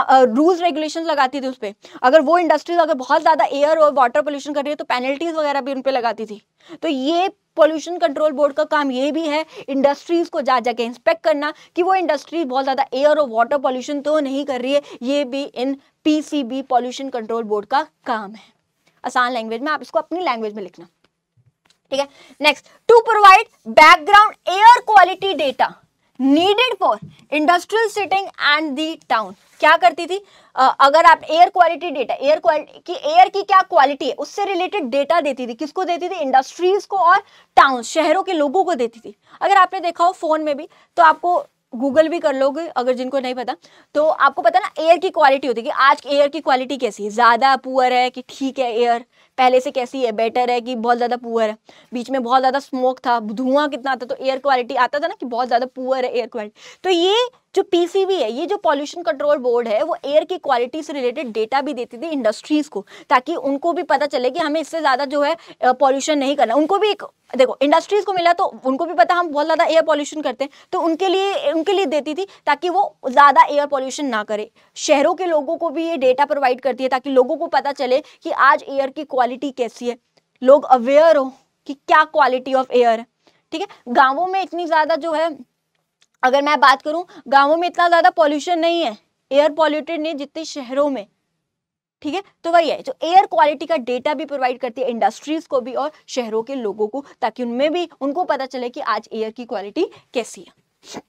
रूल्स रेगुलेशन लगाती थी उस पर अगर वो इंडस्ट्रीज अगर बहुत ज़्यादा एयर और वाटर पोल्यूशन कर रही है तो पेनल्टीज वगैरह भी उन पर लगाती थी तो ये पोल्यूशन कंट्रोल बोर्ड का काम ये भी है इंडस्ट्रीज़ को जा जाके इंस्पेक्ट करना कि वो इंडस्ट्री बहुत ज़्यादा एयर और वाटर पोल्यूशन तो नहीं कर रही है ये भी इन पीसीबी पोल्यूशन कंट्रोल बोर्ड का काम है आसान लैंग्वेज में आप इसको अपनी लैंग्वेज में लिखना ठीक है next to provide background air quality data needed for industrial siting and the town क्या करती थी uh, अगर आप air quality data air quality की एयर की क्या क्वालिटी है उससे रिलेटेड डेटा देती थी किसको देती थी इंडस्ट्रीज को और टाउन शहरों के लोगों को देती थी अगर आपने देखा हो फोन में भी तो आपको गूगल भी कर लोगे अगर जिनको नहीं पता तो आपको पता ना एयर की क्वालिटी होती है कि आज एयर की क्वालिटी कैसी है ज़्यादा पुअर है कि ठीक है एयर पहले से कैसी है बेटर है कि बहुत ज़्यादा पुअर है बीच में बहुत ज़्यादा स्मोक था धुआं कितना आता तो एयर क्वालिटी आता था ना कि बहुत ज़्यादा पुअर है एयर क्वालिटी तो ये जो पीसीबी है ये जो पॉल्यूशन कंट्रोल बोर्ड है वो एयर की क्वालिटी से रिलेटेड डेटा भी देती थी इंडस्ट्रीज़ को ताकि उनको भी पता चले कि हमें इससे ज़्यादा जो है पॉल्यूशन नहीं करना उनको भी एक देखो इंडस्ट्रीज़ को मिला तो उनको भी पता हम बहुत ज़्यादा एयर पॉल्यूशन करते हैं तो उनके लिए उनके लिए देती थी ताकि वो ज़्यादा एयर पॉल्यूशन ना करे शहरों के लोगों को भी ये डेटा प्रोवाइड करती है ताकि लोगों को पता चले कि आज एयर की क्वालिटी कैसी है लोग अवेयर हो कि क्या क्वालिटी ऑफ एयर है ठीक है गाँवों में इतनी ज़्यादा जो है अगर मैं बात करूँ गाँवों में इतना ज़्यादा पॉल्यूशन नहीं है एयर पॉल्यूटेड नहीं जितने शहरों में ठीक है तो वही है जो एयर क्वालिटी का डेटा भी प्रोवाइड करती है इंडस्ट्रीज को भी और शहरों के लोगों को ताकि उनमें भी उनको पता चले कि आज एयर की क्वालिटी कैसी है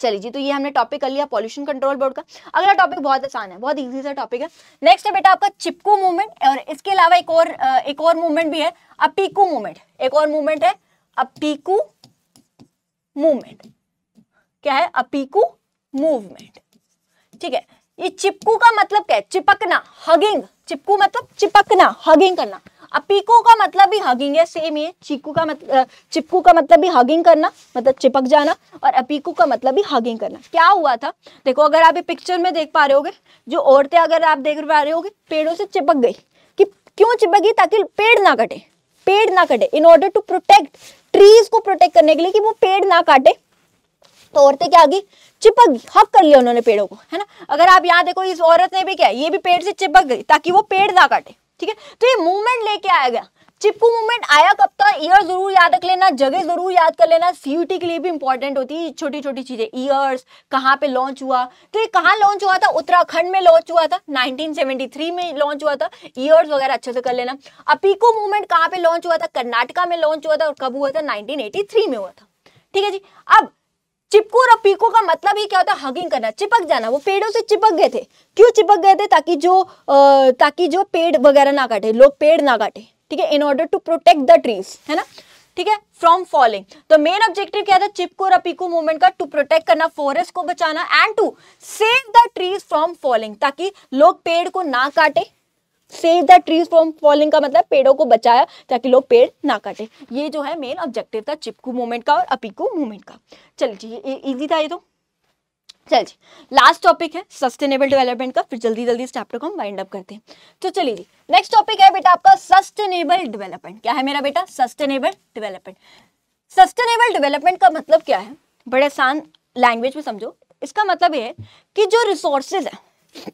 चलिए जी तो ये हमने टॉपिक कर लिया पॉल्यूशन कंट्रोल बोर्ड का अगला टॉपिक बहुत आसान है बहुत इजी सा टॉपिक है नेक्स्ट है बेटा आपका चिपकू मूवमेंट और इसके अलावा एक और एक और मूवमेंट भी है अपीकू मूवमेंट एक और मूवमेंट है अपीकू मूवमेंट क्या है अपीकू मूवमेंट ठीक है ये चिपकू का मतलब क्या है चिपकना हगिंग चिपकू मतलब चिपकना हगिंग करना अब पीकू का मतलब भी हगिंग है सेम ये है चीकू का मतलब चिपकू का मतलब भी हगिंग करना मतलब चिपक जाना और अपीकू का मतलब भी हगिंग करना क्या हुआ था देखो अगर आप ये पिक्चर में देख पा रहे होगे जो औरतें अगर आप देख पा रहे होगे पेड़ों से चिपक गई कि क्यों चिपकी ताकि पेड़ ना कटे पेड़ ना कटे in order to protect trees को प्रोटेक्ट करने के लिए कि वो पेड़ ना काटे तो औरतें क्या आगे चिपक गई हक कर लिया उन्होंने पेड़ों को है ना अगर आप यहाँ देखो इस औरत ने भी क्या ये भी पेड़ से चिपक गई ताकि वो पेड़ ना काटे ठीक है तो ये मूवमेंट लेके आया गया चिपकू मूवमेंट आया कब का ईयर जरूर याद रख लेना जगह जरूर याद कर लेना सीयूटी के लिए भी इंपॉर्टेंट होती है छोटी छोटी चीजें ईयर्स कहाँ पे लॉन्च हुआ तो ये कहाँ लॉन्च हुआ था उत्तराखंड में लॉन्च हुआ था 1973 में लॉन्च हुआ था ईयर्स वगैरह अच्छे से कर लेना अपीको मूवमेंट कहाँ पे लॉन्च हुआ था कर्नाटका में लॉन्च हुआ था और कब हुआ था नाइनटीन में हुआ था ठीक है जी अब चिपकू और पीकू का मतलब ही क्या होता है हगिंग करना चिपक जाना वो पेड़ों से चिपक गए थे क्यों चिपक गए थे ताकि जो आ, ताकि जो पेड़ वगैरह ना काटे लोग पेड़ ना काटे ठीक है in order to protect the trees है ना ठीक है फ्रॉम फॉलिंग तो मेन ऑब्जेक्टिव क्या था चिपको और अपीको मूवमेंट का टू प्रोटेक्ट करना फॉरेस्ट को बचाना and to save the trees from falling ताकि लोग पेड़ को ना काटे save the trees from falling का मतलब पेड़ों को बचाया ताकि लोग पेड़ ना काटे ये जो है मेन ऑब्जेक्टिव था चिपकू मूवमेंट का और अपीकू मूवमेंट का चलिए जी ये ईजी था ये तो चल जी लास्ट टॉपिक है सस्टेनेबल डेवलपमेंट का फिर जल्दी जल्दी इस चैप्टर को हम वाइंड अप करते हैं तो चलिए जी नेक्स्ट टॉपिक है बेटा आपका सस्टेनेबल डेवलपमेंट क्या है मेरा बेटा सस्टेनेबल डेवलपमेंट सस्टेनेबल डेवलपमेंट का मतलब क्या है बड़े आसान लैंग्वेज में समझो इसका मतलब ये है कि जो रिसोर्सेज है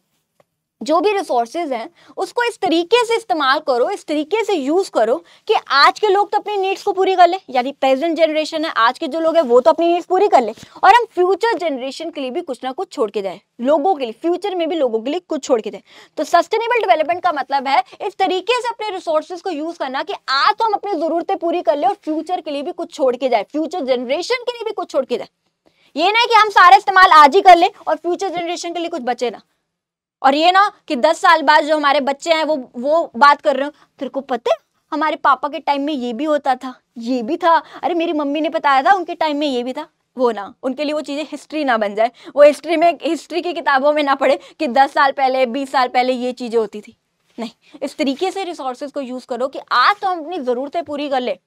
जो भी रिसोर्सेज हैं उसको इस तरीके से इस्तेमाल करो इस तरीके से यूज़ करो कि आज के लोग तो अपनी नीड्स को पूरी कर ले यानी प्रेजेंट जनरेशन है आज के जो लोग हैं वो तो अपनी नीड्स पूरी कर ले और हम फ्यूचर जनरेशन के लिए भी कुछ ना कुछ छोड़ के जाए लोगों के लिए फ्यूचर में भी लोगों के लिए कुछ छोड़ के जाए तो सस्टेनेबल डेवलपमेंट का मतलब है इस तरीके से अपने रिसोर्सेज को यूज़ करना कि आज तो हम अपनी ज़रूरतें पूरी कर ले और फ्यूचर के लिए भी कुछ छोड़ के जाए फ्यूचर जनरेशन के लिए भी कुछ छोड़ के जाए ये ना कि हम सारा इस्तेमाल आज ही कर ले और फ्यूचर जनरेशन के लिए कुछ बचे ना और ये ना कि दस साल बाद जो हमारे बच्चे हैं वो वो बात कर रहे हो तेरे को पता है हमारे पापा के टाइम में ये भी होता था ये भी था अरे मेरी मम्मी ने बताया था उनके टाइम में ये भी था वो ना उनके लिए वो चीज़ें हिस्ट्री ना बन जाए वो हिस्ट्री में हिस्ट्री की किताबों में ना पढ़े कि दस साल पहले बीस साल पहले ये चीज़ें होती थी नहीं इस तरीके से रिसोर्सेज को यूज़ करो कि आज तो हम अपनी ज़रूरतें पूरी कर ले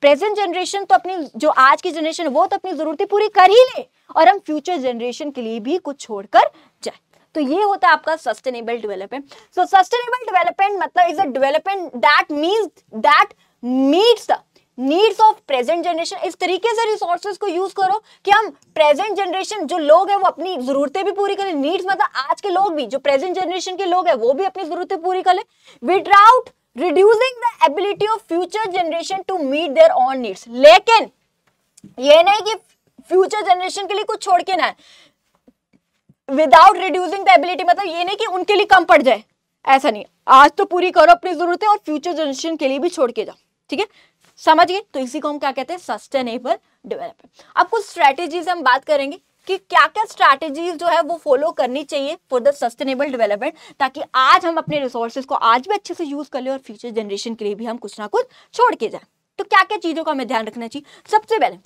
प्रेजेंट जनरेशन तो अपनी जो आज की जनरेशन वो तो अपनी ज़रूरतें पूरी कर ही ले और हम फ्यूचर जनरेशन के लिए भी कुछ छोड़ जाए तो ये होता है आपका sustainable development so sustainable development मतलब is a development that means that meets the needs of present generation इस तरीके से रिसोर्सेज को यूज करो कि हम प्रेजेंट जनरेशन जो लोग हैं वो अपनी जरूरतें भी पूरी करें नीड्स मतलब आज के लोग भी जो प्रेजेंट जनरेशन के लोग हैं वो भी अपनी जरूरतें पूरी करें without reducing the ability of future generation to meet their own needs लेकिन ये नहीं कि फ्यूचर जनरेशन के लिए कुछ छोड़ के ना विदाउट रिड्यूसिंग द एबिलिटी मतलब ये नहीं कि उनके लिए कम पड़ जाए ऐसा नहीं आज तो पूरी करो अपनी जरूरतें और फ्यूचर जनरेशन के लिए भी छोड़ के जाओ ठीक है समझ गए तो इसी को हम क्या कहते हैं सस्टेनेबल डेवलपमेंट अब कुछ स्ट्रैटेजीज हम बात करेंगे कि क्या क्या स्ट्रैटेजीज जो है वो फॉलो करनी चाहिए फॉर द सस्टेनेबल डेवलपमेंट ताकि आज हम अपने रिसोर्सेज को आज भी अच्छे से यूज कर लें और फ्यूचर जनरेशन के लिए भी हम कुछ ना कुछ छोड़ के जाए तो क्या क्या चीज़ों का हमें ध्यान रखना चाहिए सबसे पहले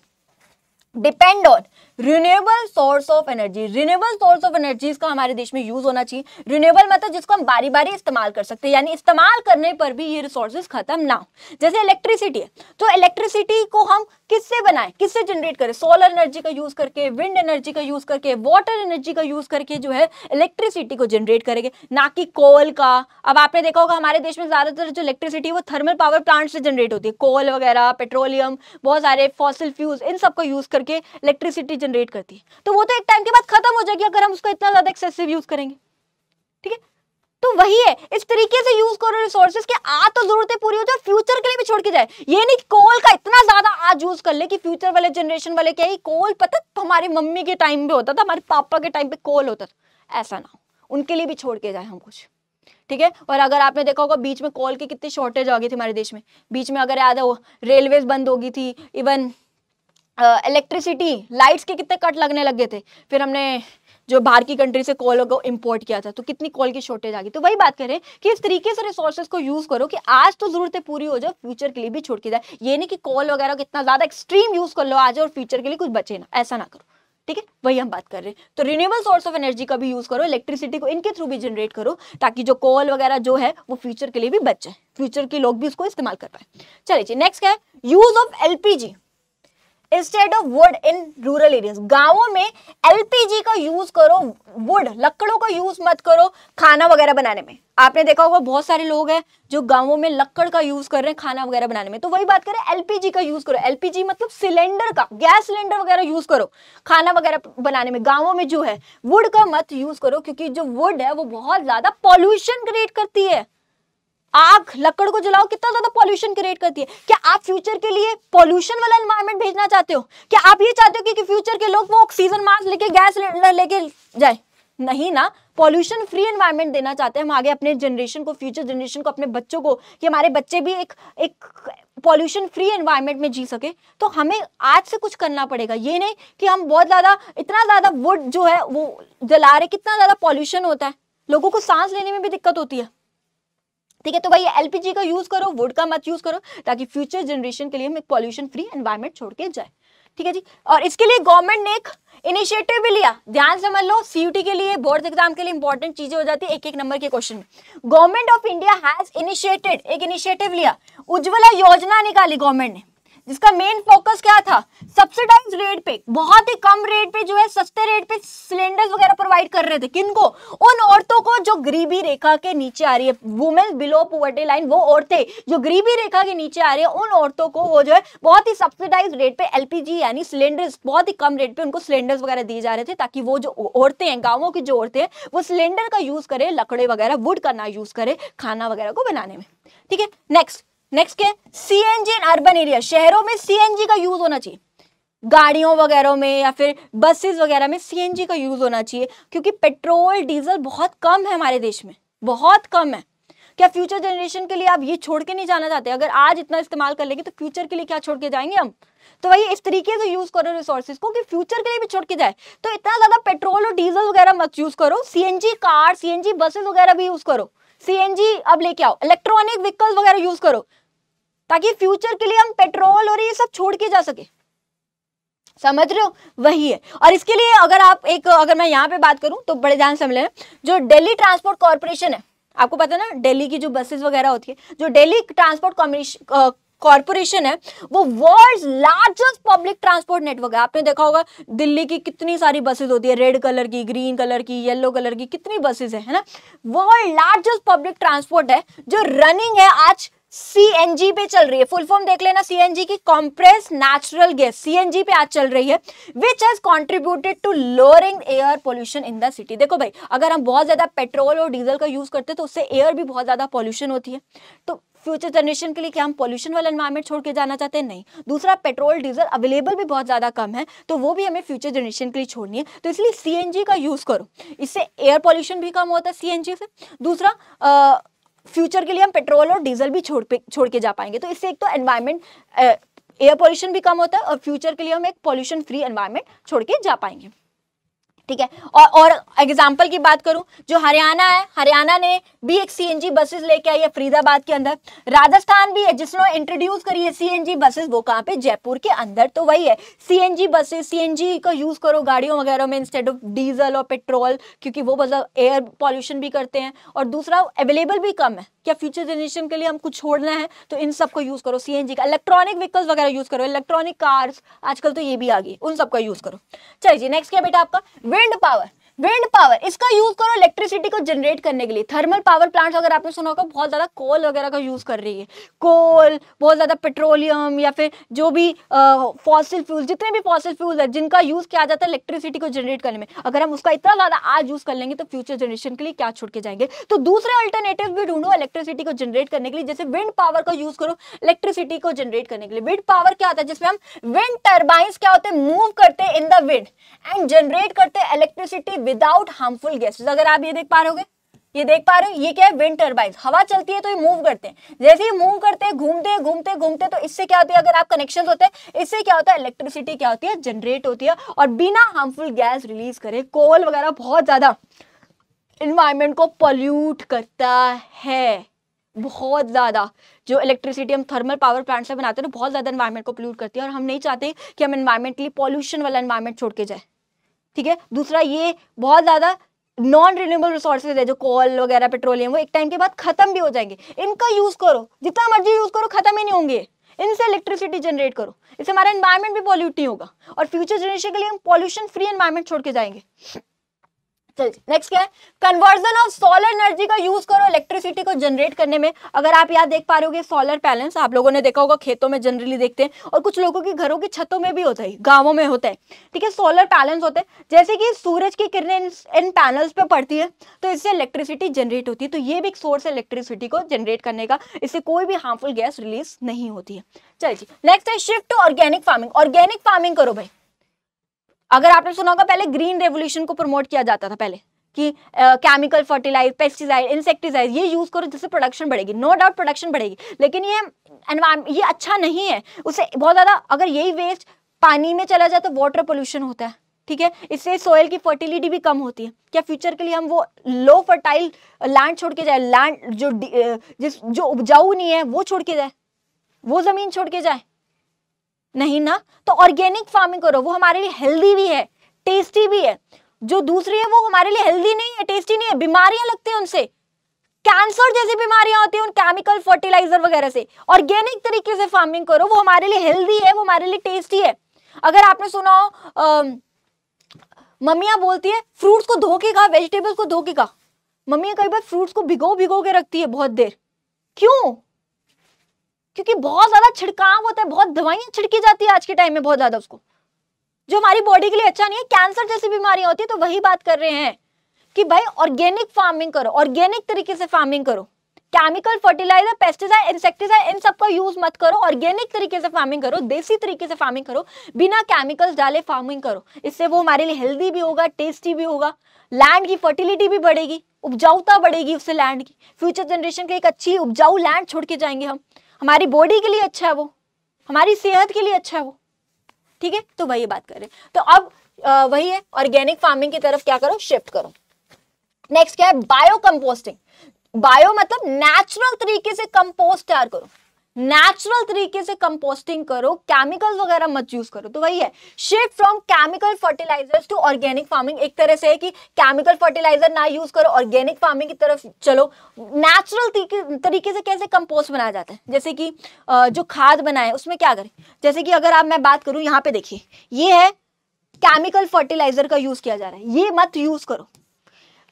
depend on renewable source of energy renewable source of energy का हमारे देश में यूज होना चाहिए रिन्यूएबल मतलब जिसको हम बारी बारी इस्तेमाल कर सकते हैं यानी इस्तेमाल करने पर भी ये रिसोर्सेज खत्म ना हो जैसे इलेक्ट्रिसिटी है तो इलेक्ट्रिसिटी को हम किससे बनाए किससे जनरेट करें सोलर एनर्जी का यूज करके विंड एनर्जी का यूज करके वाटर एनर्जी का यूज करके जो है इलेक्ट्रिसिटी को जनरेट करेंगे ना कि कोल का अब आपने देखा होगा हमारे देश में ज्यादातर जो इलेक्ट्रिसिटी वो थर्मल पावर प्लांट से जनरेट होती है कोल वगैरह पेट्रोलियम बहुत सारे फॉसिल फ्यूज इन सबको यूज करके इलेक्ट्रिसिटी जनरेट करती है तो वो तो एक टाइम के बाद खत्म हो जाएगी अगर हम उसको इतना ज़्यादा एक्सेसिव यूज़ करेंगे ठीक है तो वही है इस तरीके से यूज करो रिसोर्सेज के आज तो जरूरतें पूरी हो जाए फ्यूचर के लिए भी छोड़ के जाए ये नहीं कोल का इतना ज्यादा आज यूज कर ले कि फ्यूचर वाले जनरेशन वाले क्या कोल पता तो हमारे मम्मी के टाइम पे होता था हमारे पापा के टाइम पे कोल होता था ऐसा ना उनके लिए भी छोड़ के जाए हम कुछ ठीक है और अगर आपने देखा होगा बीच में कोल की कितनी शॉर्टेज आ गई थी हमारे देश में बीच में अगर याद हो रेलवेज बंद होगी थी इवन इलेक्ट्रिसिटी लाइट्स के कितने कट लगने लग गए थे फिर हमने जो बाहर की कंट्री से कॉलों को इम्पोर्ट किया था तो कितनी कॉल की शॉर्टेज आ गई तो वही बात करें कि इस तरीके से रिसोर्सेज को यूज़ करो कि आज तो ज़रूरतें पूरी हो जाए फ्यूचर के लिए भी छोड़ के जाए ये नहीं कि कॉल वगैरह को इतना ज़्यादा एक्सट्रीम यूज़ कर लो आज और फ्यूचर के लिए कुछ बचे ना ऐसा ना करो ठीक है वही हम बात कर रहे हैं तो रिन्यूएबल सोर्स ऑफ एनर्जी का भी यूज़ करो इलेक्ट्रिसिटी को इनके थ्रू भी जनरेट करो ताकि जो कॉल वगैरह जो है वो फ्यूचर के लिए भी बच जाए फ्यूचर के लोग भी उसको इस्तेमाल कर पाए चलिए नेक्स्ट क्या है use of LPG instead of wood in rural areas गांवों में एलपीजी का यूज करो वुड लकड़ों का यूज मत करो खाना वगैरह बनाने में आपने देखा होगा बहुत सारे लोग हैं जो गांवों में लकड़ का यूज कर रहे हैं खाना वगैरह बनाने में तो वही बात करें एलपीजी का यूज करो एलपीजी मतलब सिलेंडर का गैस सिलेंडर वगैरह यूज करो खाना वगैरह बनाने में गांवों में जो है वुड का मत यूज करो क्योंकि जो वुड है वो बहुत ज्यादा पॉल्यूशन क्रिएट करती है आग लकड़ को जलाओ कितना ज्यादा पॉल्यूशन क्रिएट करती है क्या आप फ्यूचर के लिए पॉल्यूशन वाला एनवायरमेंट भेजना चाहते हो क्या आप ये चाहते हो कि, कि फ्यूचर के लोग वो ऑक्सीजन मास्क लेके गैस सिलेंडर लेके जाए नहीं ना पॉल्यूशन फ्री एनवायरनमेंट देना चाहते हैं हम आगे अपने जनरेशन को फ्यूचर जनरेशन को अपने बच्चों को कि हमारे बच्चे भी एक एक पॉल्यूशन फ्री एनवायरनमेंट में जी सके तो हमें आज से कुछ करना पड़ेगा ये नहीं कि हम बहुत ज़्यादा इतना ज़्यादा वुड जो है वो जला रहे कितना ज़्यादा पॉल्यूशन होता है लोगों को सांस लेने में भी दिक्कत होती है ठीक है तो भाई एलपीजी का यूज करो वुड का मत यूज करो ताकि फ्यूचर जनरेशन के लिए हम एक पॉल्यूशन फ्री एनवायरमेंट छोड़ के जाए ठीक है जी और इसके लिए गवर्नमेंट ने एक इनिशिएटिव भी लिया ध्यान समझ लो सीयूटी के लिए बोर्ड एग्जाम के लिए इंपॉर्टेंट चीजें हो जाती है एक एक नंबर के क्वेश्चन में government of India has initiated एक इनिशिएटिव लिया उज्ज्वला योजना निकाली गवर्नमेंट ने जिसका मेन फोकस क्या था सब्सिडाइज रेट पे बहुत ही कम रेट पे जो है सस्ते रेट पे सिलेंडर्स वगैरह प्रोवाइड कर रहे थे किनको उन औरतों को जो गरीबी रेखा के नीचे आ रही है वुमेन बिलो पुअर्टी लाइन वो औरतें जो गरीबी रेखा के नीचे आ रही है उन औरतों को वो जो है बहुत ही सब्सिडाइज रेट पे एलपीजी यानी सिलेंडर्स बहुत ही कम रेट पे उनको सिलेंडर्स वगैरह दिए जा रहे थे ताकि वो जो औरतें हैं गाँवों की जो औरतें हैं वो सिलेंडर का यूज करें लकड़े वगैरह वुड का ना यूज करें खाना वगैरह को बनाने में ठीक है नेक्स्ट नेक्स्ट क्या C N G in urban area शहरों में सीएनजी का यूज होना चाहिए गाड़ियों वगैरह में या फिर बसेस वगैरह में सीएनजी का यूज होना चाहिए क्योंकि पेट्रोल डीजल बहुत कम है हमारे देश में बहुत कम है क्या फ्यूचर जनरेशन के लिए आप ये छोड़ के नहीं जाना चाहते अगर आज इतना इस्तेमाल कर लेंगे तो फ्यूचर के लिए क्या छोड़ के जाएंगे हम तो वही इस तरीके से यूज करो रिसोर्सेज को कि फ्यूचर के लिए भी छोड़ के जाए तो इतना ज्यादा पेट्रोल और डीजल वगैरह मत यूज करो सी कार जी बसेस वगैरह भी यूज करो सीएनजी अब लेके आओ इलेक्ट्रॉनिक व्हीकल वगैरह यूज करो ताकि फ्यूचर के लिए हम पेट्रोल और ये सब छोड़ के जा सके समझ रहे हो वही है और इसके लिए अगर आप एक अगर मैं यहाँ पे बात करूं तो बड़े ध्यान समझ समझ जो दिल्ली ट्रांसपोर्ट कॉरपोरेशन है आपको पता ना दिल्ली की जो बसेस वगैरह होती है जो दिल्ली ट्रांसपोर्ट कॉरपोरेशन है वो world largest public transport network है आपने देखा होगा दिल्ली की कितनी सारी बसेज होती है रेड कलर की ग्रीन कलर की येलो कलर की कितनी बसेज है ना वर्ल्ड लार्जेस्ट पब्लिक ट्रांसपोर्ट है जो रनिंग है आज CNG पे चल रही है फुल फॉर्म देख लेना CNG की कॉम्प्रेस नेचुरल गैस CNG पे आज चल रही है which has contributed to lowering air pollution in the city देखो भाई अगर हम बहुत ज्यादा पेट्रोल और डीजल का यूज करते हैं तो उससे एयर भी बहुत ज्यादा पोल्यूशन होती है तो फ्यूचर जनरेशन के लिए क्या हम पॉल्यूशन वाला इन्वायरमेंट छोड़ के जाना चाहते हैं नहीं दूसरा पेट्रोल डीजल अवेलेबल भी बहुत ज़्यादा कम है तो वो भी हमें फ्यूचर जनरेशन के लिए छोड़नी है तो इसलिए सी का यूज़ करो इससे एयर पॉल्यूशन भी कम होता है सी से दूसरा फ्यूचर के लिए हम पेट्रोल और डीजल भी छोड़ पे छोड़ के जा पाएंगे तो इससे एक तो एनवायरमेंट एयर पॉल्यूशन भी कम होता है और फ्यूचर के लिए हम एक पॉल्यूशन फ्री एनवायरमेंट छोड़ के जा पाएंगे ठीक है और और एग्जाम्पल की बात करूं जो हरियाणा है हरियाणा ने भी एक सीएनजी बसेस लेके आई है फरीदाबाद के अंदर राजस्थान भी है जिसने इंट्रोड्यूस करी है सीएनजी बसेस वो कहाँ पे जयपुर के अंदर तो वही है सीएनजी बसेस सीएनजी का यूज करो गाड़ियों वगैरह में इंस्टेड ऑफ डीजल और पेट्रोल क्योंकि वो मतलब एयर पॉल्यूशन भी करते हैं और दूसरा अवेलेबल भी कम है क्या फ्यूचर जनरेशन के लिए हम कुछ छोड़ना है तो इन सबको यूज़ करो सी का इलेक्ट्रॉनिक व्हीकल्स वगैरह यूज़ करो इलेक्ट्रॉनिक कार्स आजकल तो ये भी आ गई उन सबका यूज़ करो चलिए नेक्स्ट क्या बेटा आपका विंड पावर विंड पावर इसका यूज करो इलेक्ट्रिसिटी को जनरेट करने के लिए थर्मल पावर प्लांट्स अगर आपने सुना होगा बहुत ज्यादा कोल वगैरह का यूज कर रही है कोल बहुत ज्यादा पेट्रोलियम या फिर जो भी फॉसिल फ्यूल जितने भी फॉसिल फ्यूल है जिनका यूज किया जाता है इलेक्ट्रिसिटी को जनरेट करने में अगर हम उसका इतना ज्यादा आज यूज कर लेंगे तो फ्यूचर जनरेशन के लिए क्या छोड़ के जाएंगे तो दूसरे अल्टरनेटिव भी ढूंढो इलेक्ट्रिसिटी को जनरेट करने के लिए जैसे विंड पावर का यूज करो इलेक्ट्रिसिटी को जनरेट करने के लिए विंड पावर क्या होता है जिसमें हम विंड टर्बाइन क्या होते हैं मूव करते in the wind and generate करते इलेक्ट्रिसिटी विदाउट हार्मफुल गैसेज अगर आप ये देख पा रहे हो ये देख पा रहे हो ये क्या है विंड टर्बाइन हवा चलती है तो ये मूव करते हैं जैसे ही मूव करते हैं घूमते घूमते घूमते तो इससे क्या होती है अगर आप कनेक्शन होते हैं इससे क्या होता है इलेक्ट्रिसिटी क्या होती है जनरेट होती है और बिना हार्मफुल गैस रिलीज करे कोल वगैरह बहुत ज्यादा इन्वायरमेंट को पॉल्यूट करता है बहुत ज़्यादा जो इलेक्ट्रिसिटी हम थर्मल पावर प्लांट से बनाते हैं तो बहुत ज़्यादा इन्वायरमेंट को पोल्यूट करती है और हम नहीं चाहते कि हम इन्वायरमेंट के लिए पॉल्यूशन वाला इन्वायरमेंट छोड़ के जाए ठीक है दूसरा ये बहुत ज़्यादा नॉन रिन्यूएबल रिसोर्सेज है जो कोल वगैरह पेट्रोलियम वो एक टाइम के बाद खत्म भी हो जाएंगे इनका यूज़ करो जितना मर्जी यूज़ करो खत्म ही नहीं होंगे इनसे इलेक्ट्रिसिटी जनरेट करो इससे हमारा इन्वायरमेंट भी पॉल्यूट नहीं होगा और फ्यूचर जनरेशन के लिए हम पॉल्यूशन फ्री इन्वायरमेंट छोड़ के जाएंगे नेक्स्ट क्या है कन्वर्जन ऑफ सोलर एनर्जी का यूज करो इलेक्ट्रिसिटी को जनरेट करने में अगर आप यहाँ देख पा रहे हो सोलर पैनल्स आप लोगों ने देखा होगा खेतों में जनरली देखते हैं और कुछ लोगों के घरों की छतों में भी होता है गाँवों में होता है ठीक है सोलर पैनल्स होते हैं जैसे कि सूरज की किरणें इन पैनल्स पे पड़ती है तो इससे इलेक्ट्रिसिटी जनरेट होती है तो ये भी एक सोर्स है इलेक्ट्रिसिटी को जनरेट करने का इससे कोई भी हार्मफुल गैस रिलीज नहीं होती है चलिए नेक्स्ट है shift to organic farming organic farming करो भाई अगर आपने सुना होगा पहले ग्रीन रेवोल्यूशन को प्रमोट किया जाता था पहले कि केमिकल फर्टिलाइज पेस्टिसाइड इंसेक्टिसाइड ये यूज़ करो जिससे प्रोडक्शन बढ़ेगी नो डाउट प्रोडक्शन बढ़ेगी लेकिन ये ये अच्छा नहीं है उससे बहुत ज़्यादा अगर यही वेस्ट पानी में चला जाए तो वाटर पोल्यूशन होता है ठीक है इससे सॉयल की फर्टिलिटी भी कम होती है क्या फ्यूचर के लिए हम वो लो फर्टाइल लैंड छोड़ के जाए लैंड जो जिस जो उपजाऊ नहीं है वो छोड़ के जाए वो ज़मीन छोड़ के जाए नहीं ना तो ऑर्गेनिक फार्मिंग करो वो हमारे लिए हेल्दी भी है टेस्टी भी है जो दूसरी है वो हमारे लिए हेल्दी नहीं है टेस्टी नहीं है बीमारियां लगती है उनसे कैंसर जैसी बीमारियां होती है उन केमिकल फर्टिलाइजर वगैरह से ऑर्गेनिक तरीके से फार्मिंग करो वो हमारे लिए हेल्दी है वो हमारे लिए टेस्टी है अगर आपने सुना हो मम्मिया बोलती है फ्रूट्स को धोके के खा वेजिटेबल्स को धोके के खा मम्मियाँ कई बार फ्रूट्स को भिगो भिगो के रखती है बहुत देर क्यों क्योंकि बहुत ज्यादा छिड़काव होता है बहुत दवाइयां छिड़की जाती है आज के टाइम में बहुत ज्यादा उसको जो हमारी बॉडी के लिए अच्छा नहीं है कैंसर जैसी बीमारियां होती है तो वही बात कर रहे हैं कि भाई ऑर्गेनिक फार्मिंग करो ऑर्गेनिक तरीके से फार्मिंग करो केमिकल फर्टिलाइजर पेस्टिसाइड इंसेक्टिसाइड इन सबका यूज मत करो ऑर्गेनिक तरीके से फार्मिंग करो देसी तरीके से फार्मिंग करो बिना केमिकल्स डाले फार्मिंग करो इससे वो हमारे लिए हेल्दी भी होगा टेस्टी भी होगा लैंड की फर्टिलिटी भी बढ़ेगी उपजाऊता बढ़ेगी उससे लैंड की फ्यूचर जनरेशन के एक अच्छी उपजाऊ लैंड छोड़ के जाएंगे हम हमारी बॉडी के लिए अच्छा है वो हमारी सेहत के लिए अच्छा है वो ठीक है तो वही बात कर रहे हैं तो अब आ, वही है ऑर्गेनिक फार्मिंग की तरफ क्या करो शिफ्ट करो नेक्स्ट क्या है बायो कंपोस्टिंग बायो मतलब नेचुरल तरीके से कंपोस्ट तैयार करो नेचुरल तरीके से कंपोस्टिंग करो केमिकल वगैरह मत यूज करो तो वही है shift from chemical fertilisers to organic farming एक तरह से है कि केमिकल फर्टिलाइजर ना यूज करो ऑर्गेनिक फार्मिंग की तरफ चलो नेचुरल तरीके से कैसे कंपोस्ट बनाया जाता है जैसे कि जो खाद बनाए उसमें क्या करें जैसे कि अगर आप मैं बात करूं यहाँ पे देखिए ये है केमिकल फर्टिलाइजर का यूज किया जा रहा है ये मत यूज करो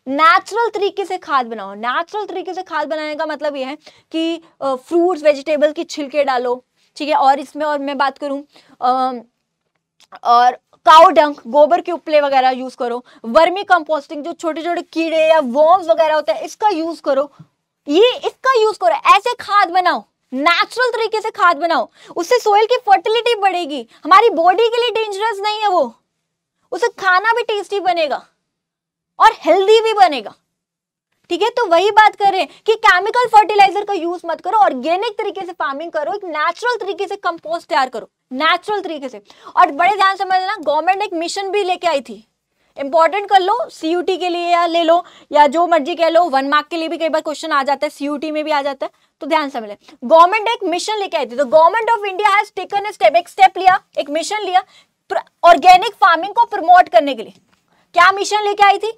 नेचुरल तरीके से खाद बनाओ नेचुरल तरीके से खाद बनाने का मतलब ये है कि फ्रूट्स वेजिटेबल की छिलके डालो ठीक है और इसमें और मैं बात करूँ और काउ डंक गोबर के उपले वगैरह यूज़ करो वर्मी कंपोस्टिंग जो छोटे छोटे कीड़े या वॉर्म्स वगैरह होते हैं इसका यूज़ करो ये इसका यूज़ करो ऐसे खाद बनाओ नेचुरल तरीके से खाद बनाओ उससे सोयल की फर्टिलिटी बढ़ेगी हमारी बॉडी के लिए डेंजरस नहीं है वो उसे खाना भी टेस्टी बनेगा और हेल्दी भी बनेगा ठीक है तो वही बात कर रहे हैं कि केमिकल फर्टिलाइजर का यूज मत करो ऑर्गेनिक तरीके से फार्मिंग करो एक नेचुरल तरीके से कंपोस्ट तैयार करो नेचुरल तरीके से और बड़े ध्यान से समझना गवर्नमेंट एक मिशन भी लेके आई थी इंपॉर्टेंट कर लो सीयूटी के लिए या ले लो या जो मर्जी कह लो वन मार्क के लिए भी कई बार क्वेश्चन आ जाता है सीयूटी में भी आ जाता है तो ध्यान समझ ले गवर्नमेंट एक मिशन लेके आई थी तो government of India has taken step एक स्टेप लिया एक मिशन लिया ऑर्गेनिक फार्मिंग को प्रमोट करने के लिए क्या मिशन लेके आई थी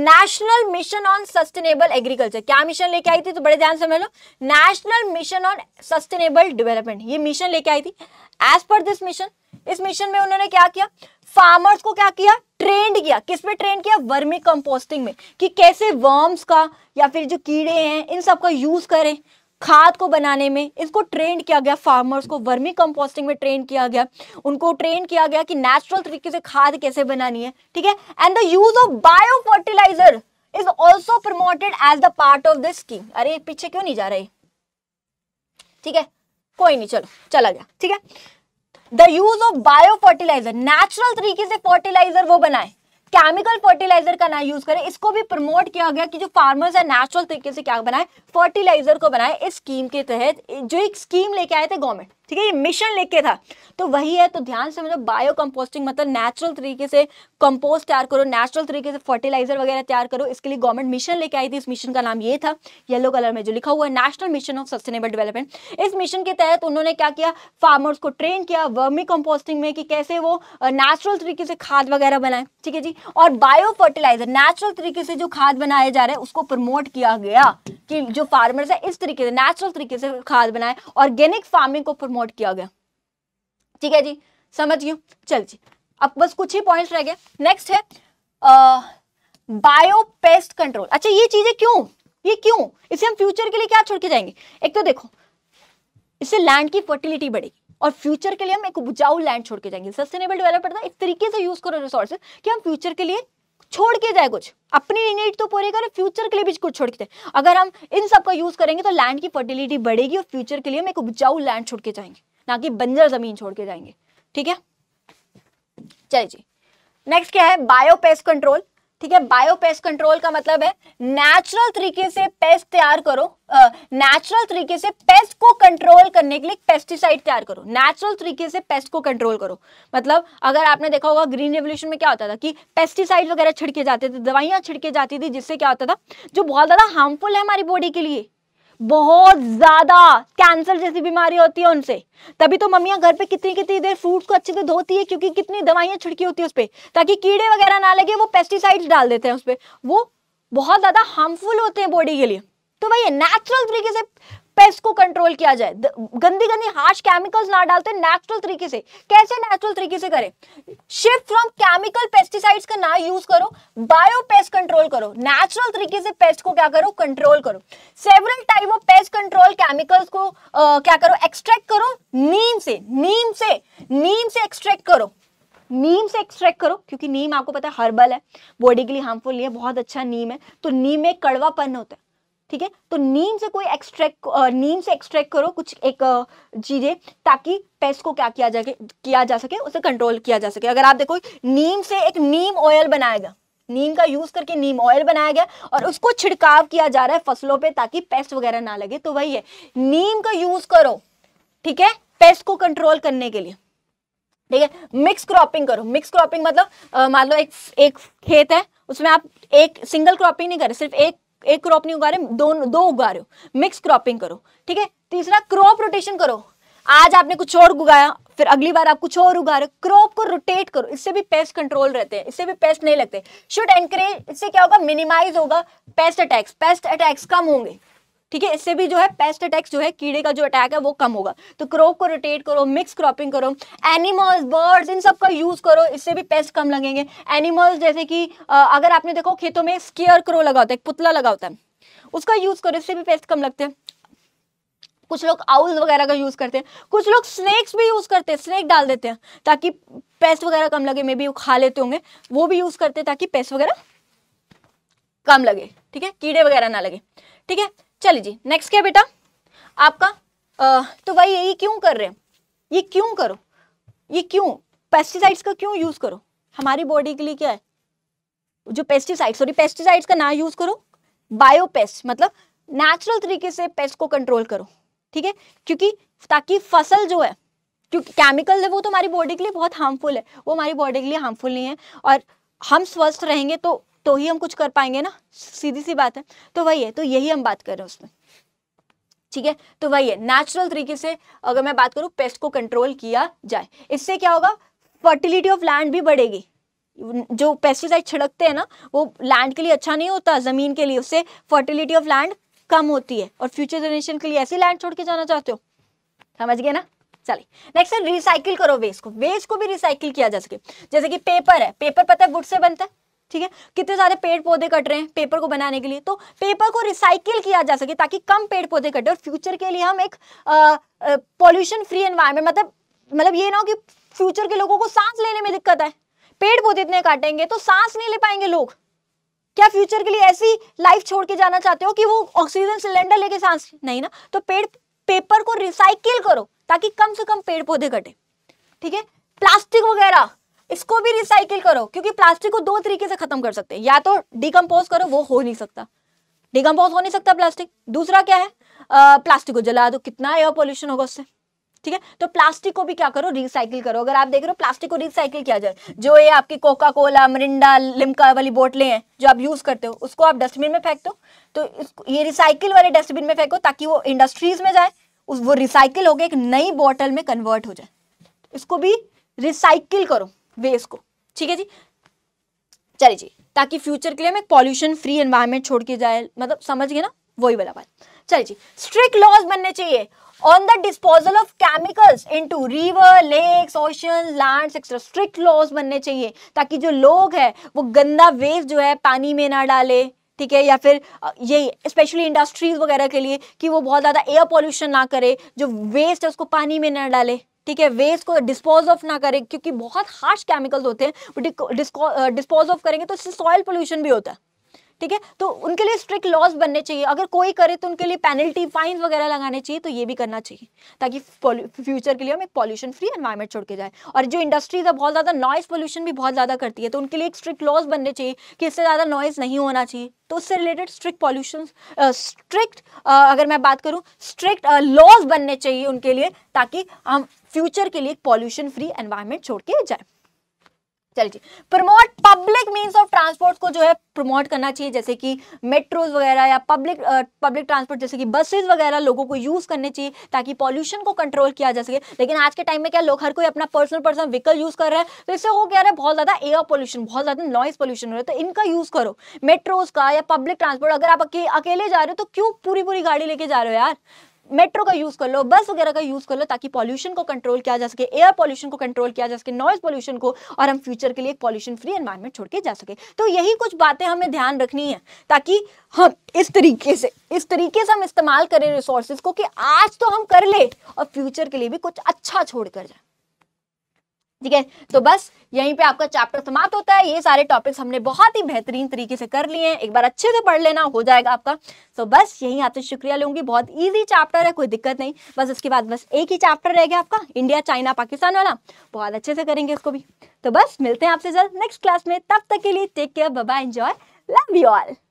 national mission on sustainable agriculture क्या मिशन लेके आई थी तो बड़े ध्यान समझ लो national mission on sustainable development ये मिशन लेके आई थी एज पर दिस मिशन इस मिशन में उन्होंने क्या किया फार्मर्स को क्या किया ट्रेंड किया किस में ट्रेंड किया वर्मी कंपोस्टिंग में कि कैसे वर्म्स का या फिर जो कीड़े हैं इन सब का यूज करें खाद को बनाने में इसको ट्रेंड किया गया फार्मर्स को वर्मी कंपोस्टिंग में ट्रेन किया गया उनको ट्रेन किया गया कि नेचुरल तरीके से खाद कैसे बनानी है ठीक है and the use of bio fertiliser is also promoted as the part of this scheme अरे पीछे क्यों नहीं जा रहे ठीक है कोई नहीं चलो चला गया ठीक है the use of bio fertiliser natural तरीके से फर्टिलाइजर वो बनाए केमिकल फर्टिलाइजर का ना यूज करें इसको भी प्रमोट किया गया कि जो फार्मर्स है नेचुरल तरीके से क्या बनाए फर्टिलाइजर को बनाए इस स्कीम के तहत जो एक स्कीम लेके आए थे गवर्नमेंट ठीक है ये मिशन लेके था तो वही है तो ध्यान से मतलब बायो कंपोस्टिंग मतलब नेचुरल तरीके से कंपोस्ट तैयार करो नेचुरल तरीके से फर्टिलाइजर वगैरह तैयार करो इसके लिए गवर्नमेंट मिशन लेके आई थी इस मिशन का नाम ये था येलो कलर में जो लिखा हुआ है national mission of sustainable development इस मिशन के तहत उन्होंने क्या किया फार्मर्स को ट्रेन किया वर्मी कंपोस्टिंग में कि कैसे वो नेचुरल तरीके से खाद वगैरह बनाए ठीक है जी और बायो फर्टिलाइजर नेचुरल तरीके से जो खाद बनाया जा रहा है उसको प्रमोट किया गया कि जो फार्मर्स है इस तरीके से नेचुरल तरीके से खाद बनाए ऑर्गेनिक फार्मिंग को प्रमोट प्रमोट किया गया ठीक है जी समझ गयो चल जी अब बस कुछ ही पॉइंट रह गए नेक्स्ट है बायो पेस्ट कंट्रोल अच्छा ये चीजें क्यों ये क्यों इसे हम फ्यूचर के लिए क्या छोड़ के जाएंगे एक तो देखो इससे लैंड की फर्टिलिटी बढ़ेगी और फ्यूचर के लिए हम एक उपजाऊ लैंड छोड़ के जाएंगे सस्टेनेबल डेवलपमेंट एक तरीके से यूज करो रिसोर्सेज कि हम फ्यूचर के लिए छोड़ के जाए कुछ अपनी नीड तो पूरी करें फ्यूचर के लिए भी कुछ छोड़ के अगर हम इन सब का यूज़ करेंगे तो लैंड की फर्टिलिटी बढ़ेगी और फ्यूचर के लिए हम एक उपजाऊ लैंड छोड़ के जाएंगे ना कि बंजर ज़मीन छोड़ के जाएंगे ठीक है चलिए जी नेक्स्ट क्या है बायोपेस्ट कंट्रोल ठीक है बायो पेस्ट कंट्रोल का मतलब है नेचुरल तरीके से पेस्ट तैयार करो नेचुरल तरीके से पेस्ट को कंट्रोल करने के लिए पेस्टिसाइड तैयार करो नेचुरल तरीके से पेस्ट को कंट्रोल करो मतलब अगर आपने देखा होगा ग्रीन रेवोल्यूशन में क्या होता था कि पेस्टिसाइड वगैरह छिड़के जाते थे दवाइयां छिड़के जाती थी जिससे क्या होता था जो बहुत ज़्यादा हार्मफुल है हमारी बॉडी के लिए बहुत ज्यादा कैंसर जैसी बीमारी होती है उनसे तभी तो मम्मियां घर पे कितनी कितनी देर फ्रूट्स को अच्छे से धोती है क्योंकि कितनी दवाइयां छिड़की होती है उस पर ताकि कीड़े वगैरह ना लगे वो पेस्टिसाइड्स डाल देते हैं उस पर वो बहुत ज़्यादा हार्मफुल होते हैं बॉडी के लिए तो भाई नेचुरल तरीके से पेस्ट को कंट्रोल किया जाए गंदी गंदी हार्श केमिकल्स ना डालते नेचुरल तरीके से कैसे नेचुरल तरीके से करें शिफ्ट फ्रॉम केमिकल पेस्टिसाइड्स का ना यूज करो बायो पेस्ट कंट्रोल करो नेचुरल तरीके से पेस्ट को क्या करो कंट्रोल करो several type of pest control chemicals को आ, क्या करो एक्सट्रैक्ट करो नीम से नीम से नीम से एक्सट्रैक्ट करो नीम से एक्सट्रैक्ट करो क्योंकि नीम आपको पता है हर्बल है बॉडी के लिए हार्मफुल नहीं है बहुत अच्छा नीम है तो नीम में कड़वापन होता है ठीक है तो नीम से कोई एक्सट्रैक्ट नीम से एक्सट्रैक्ट करो कुछ एक चीज़ें ताकि पेस्ट को क्या किया जाके किया जा सके उसे कंट्रोल किया जा सके अगर आप देखो नीम से एक नीम ऑयल बनाया गया नीम का यूज करके नीम ऑयल बनाया गया और उसको छिड़काव किया जा रहा है फसलों पे ताकि पेस्ट वगैरह ना लगे तो वही है नीम का यूज करो ठीक है पेस्ट को कंट्रोल करने के लिए ठीक है मिक्स क्रॉपिंग करो मिक्स क्रॉपिंग मतलब मान लो एक एक खेत है उसमें आप एक सिंगल क्रॉपिंग नहीं कर सिर्फ एक एक क्रॉप नहीं उगा रहे दो दो उगा रहे हो मिक्स क्रॉपिंग करो ठीक है तीसरा क्रॉप रोटेशन करो आज आपने कुछ और उगाया फिर अगली बार आप कुछ और उगा रहे क्रॉप को रोटेट करो इससे भी पेस्ट कंट्रोल रहते हैं इससे भी पेस्ट नहीं लगते शुड एनकरेज इससे क्या होगा मिनिमाइज होगा पेस्ट अटैक्स पेस्ट अटैक्स कम होंगे ठीक है इससे भी जो है पेस्ट अटैक्स जो है कीड़े का जो अटैक है वो कम होगा तो क्रॉप को रोटेट करो मिक्स क्रॉपिंग करो एनिमल्स बर्ड्स इन सब का यूज़ करो इससे भी पेस्ट कम लगेंगे एनिमल्स जैसे कि अगर आपने देखो खेतों में स्केयर क्रो लगा होता है पुतला लगा होता है उसका यूज़ करो इससे भी पेस्ट कम लगते हैं कुछ लोग आउल वगैरह का यूज़ करते हैं कुछ लोग स्नेक्स भी यूज़ करते हैं स्नेक डाल देते हैं ताकि पेस्ट वगैरह कम लगे मे बी वो खा लेते होंगे वो भी यूज़ करते हैं ताकि पेस्ट वगैरह कम लगे ठीक है कीड़े वगैरह ना लगे ठीक है चलिए जी नेक्स्ट क्या बेटा आपका आ, तो भाई ये क्यों कर रहे हैं ये क्यों करो ये क्यों पेस्टिसाइड्स का क्यों यूज़ करो हमारी बॉडी के लिए क्या है जो पेस्टिसाइड सॉरी पेस्टिसाइड्स का ना यूज़ करो बायोपेस्ट मतलब नेचुरल तरीके से पेस्ट को कंट्रोल करो ठीक है क्योंकि ताकि फसल जो है क्योंकि केमिकल है वो तो हमारी बॉडी के लिए बहुत हार्मफुल है वो हमारी बॉडी के लिए हार्मफुल नहीं है और हम स्वस्थ रहेंगे तो तो ही हम कुछ कर पाएंगे ना सीधी सी बात है तो वही है तो यही हम बात कर रहे हैं उसमें ठीक है तो वही है नेचुरल तरीके से अगर मैं बात करूं पेस्ट को कंट्रोल किया जाए इससे क्या होगा फर्टिलिटी ऑफ लैंड भी बढ़ेगी जो पेस्टिसाइड छिड़कते हैं ना वो लैंड के लिए अच्छा नहीं होता ज़मीन के लिए उससे फर्टिलिटी ऑफ लैंड कम होती है और फ्यूचर जनरेशन के लिए ऐसी लैंड छोड़ के जाना चाहते हो समझ गए ना चलिए नेक्स्ट रिसाइकिल करो वेस्ट को वेस्ट को भी रिसाइकिल किया जा सके जैसे कि पेपर है पेपर पता है वुड से बनता है ठीक है कितने सारे पेड़ पौधे कट रहे हैं पेपर को बनाने के लिए तो पेपर को रिसाइकिल किया जा सके ताकि कम पेड़ पौधे कटे और फ्यूचर के लिए हम एक पॉल्यूशन फ्री एनवायरमेंट मतलब मतलब ये ना हो कि फ्यूचर के लोगों को सांस लेने में दिक्कत है पेड़ पौधे इतने काटेंगे तो सांस नहीं ले पाएंगे लोग क्या फ्यूचर के लिए ऐसी लाइफ छोड़ के जाना चाहते हो कि वो ऑक्सीजन सिलेंडर लेके सांस नहीं ना तो पेड़ पेपर को रिसाइकिल करो ताकि कम से कम पेड़ पौधे कटे ठीक है प्लास्टिक वगैरह इसको भी रिसाइकिल करो क्योंकि प्लास्टिक को दो तरीके से खत्म कर सकते हैं या तो डिकम्पोज करो वो हो नहीं सकता डिकम्पोज हो नहीं सकता प्लास्टिक दूसरा क्या है आ, प्लास्टिक को जला दो कितना एयर पोल्यूशन होगा उससे ठीक है तो प्लास्टिक को भी क्या करो रिसाइकिल करो अगर आप देख रहे हो प्लास्टिक को रिसाइकिल किया जाए जो ये आपकी कोका कोला मरिंडा लिमका वाली बोटलें हैं जो आप यूज करते हो उसको आप डस्टबिन में फेंक दो तो ये रिसाइकिल वाले डस्टबिन में फेंको ताकि वो इंडस्ट्रीज में जाए वो रिसाइकिल होकर एक नई बॉटल में कन्वर्ट हो जाए इसको भी रिसाइकिल करो वेस्ट को ठीक है जी चलिए जी ताकि फ्यूचर के लिए हम एक पॉल्यूशन फ्री एनवायरमेंट छोड़ के जाए मतलब समझ गए ना वही वाला बात चलिए जी स्ट्रिक्ट लॉज बनने चाहिए on the disposal of chemicals into river lakes ocean land etcetera strict laws बनने चाहिए ताकि जो लोग हैं वो गंदा वेस्ट जो है पानी में ना डाले ठीक है या फिर यही स्पेशली इंडस्ट्रीज वगैरह के लिए कि वो बहुत ज़्यादा एयर पॉल्यूशन ना करे जो वेस्ट है उसको पानी में ना डाले ठीक है वेस्ट को डिस्पोज ऑफ ना करें क्योंकि बहुत हार्श केमिकल्स होते हैं डिस्पोज ऑफ करेंगे तो इससे सॉयल पोल्यूशन भी होता है ठीक है तो उनके लिए स्ट्रिक्ट लॉज बनने चाहिए अगर कोई करे तो उनके लिए पेनल्टी फाइन वगैरह लगाने चाहिए तो ये भी करना चाहिए ताकि फ्यूचर के लिए हम एक पॉल्यूशन फ्री एनवायरमेंट छोड़ के जाए और जो इंडस्ट्रीज है बहुत ज़्यादा नॉइज़ पोल्यूशन भी बहुत ज़्यादा करती है तो उनके लिए एक स्ट्रिक्ट लॉज बनने चाहिए कि इससे ज़्यादा नॉइज़ नहीं होना चाहिए तो उससे रिलेटेड स्ट्रिक्ट पॉल्यूशन स्ट्रिक्ट अगर मैं बात करूँ स्ट्रिक्ट लॉज बनने चाहिए उनके लिए ताकि हम फ्यूचर के लिए एक पॉल्यूशन फ्री एनवायरमेंट छोड़ के जाए चलिए promote public means of transport को जो है प्रमोट करना चाहिए जैसे कि मेट्रोज वगैरह या पब्लिक पब्लिक ट्रांसपोर्ट जैसे कि बसेज वगैरह लोगों को यूज़ करने चाहिए ताकि पॉल्यूशन को कंट्रोल किया जा सके लेकिन आज के टाइम में क्या लोग हर कोई अपना पर्सनल पर्सनल व्हीकल यूज़ कर रहा है तो इससे हो क्या रहा है बहुत ज़्यादा एयर पॉल्यूशन बहुत ज़्यादा नॉइज पॉल्यूशन हो रहा है तो इनका यूज़ करो मेट्रोज का या पब्लिक ट्रांसपोर्ट अगर आप अकेले जा रहे हो तो क्यों पूरी पूरी गाड़ी लेके जा रहे हो यार मेट्रो का यूज़ कर लो बस वगैरह का यूज़ कर लो ताकि पॉल्यूशन को कंट्रोल किया जा सके एयर पॉल्यूशन को कंट्रोल किया जा सके नॉइज पॉल्यूशन को और हम फ्यूचर के लिए एक पॉल्यूशन फ्री एनवायरमेंट छोड़ के जा सके तो यही कुछ बातें हमें ध्यान रखनी है ताकि हम इस तरीके से इस तरीके से हम इस्तेमाल करें रिसोर्सेज को कि आज तो हम कर ले और फ्यूचर के लिए भी कुछ अच्छा छोड़ कर जाए ठीक है तो बस यहीं पे आपका चैप्टर समाप्त होता है ये सारे टॉपिक्स हमने बहुत ही बेहतरीन तरीके से कर लिए हैं एक बार अच्छे से पढ़ लेना हो जाएगा आपका तो बस यहीं आपसे शुक्रिया लूंगी बहुत इजी चैप्टर है कोई दिक्कत नहीं बस उसके बाद बस एक ही चैप्टर रह गया आपका इंडिया चाइना पाकिस्तान वाला बहुत अच्छे से करेंगे उसको भी तो बस मिलते हैं आपसे जल्द नेक्स्ट क्लास में तब तक के लिए take care bye enjoy love you all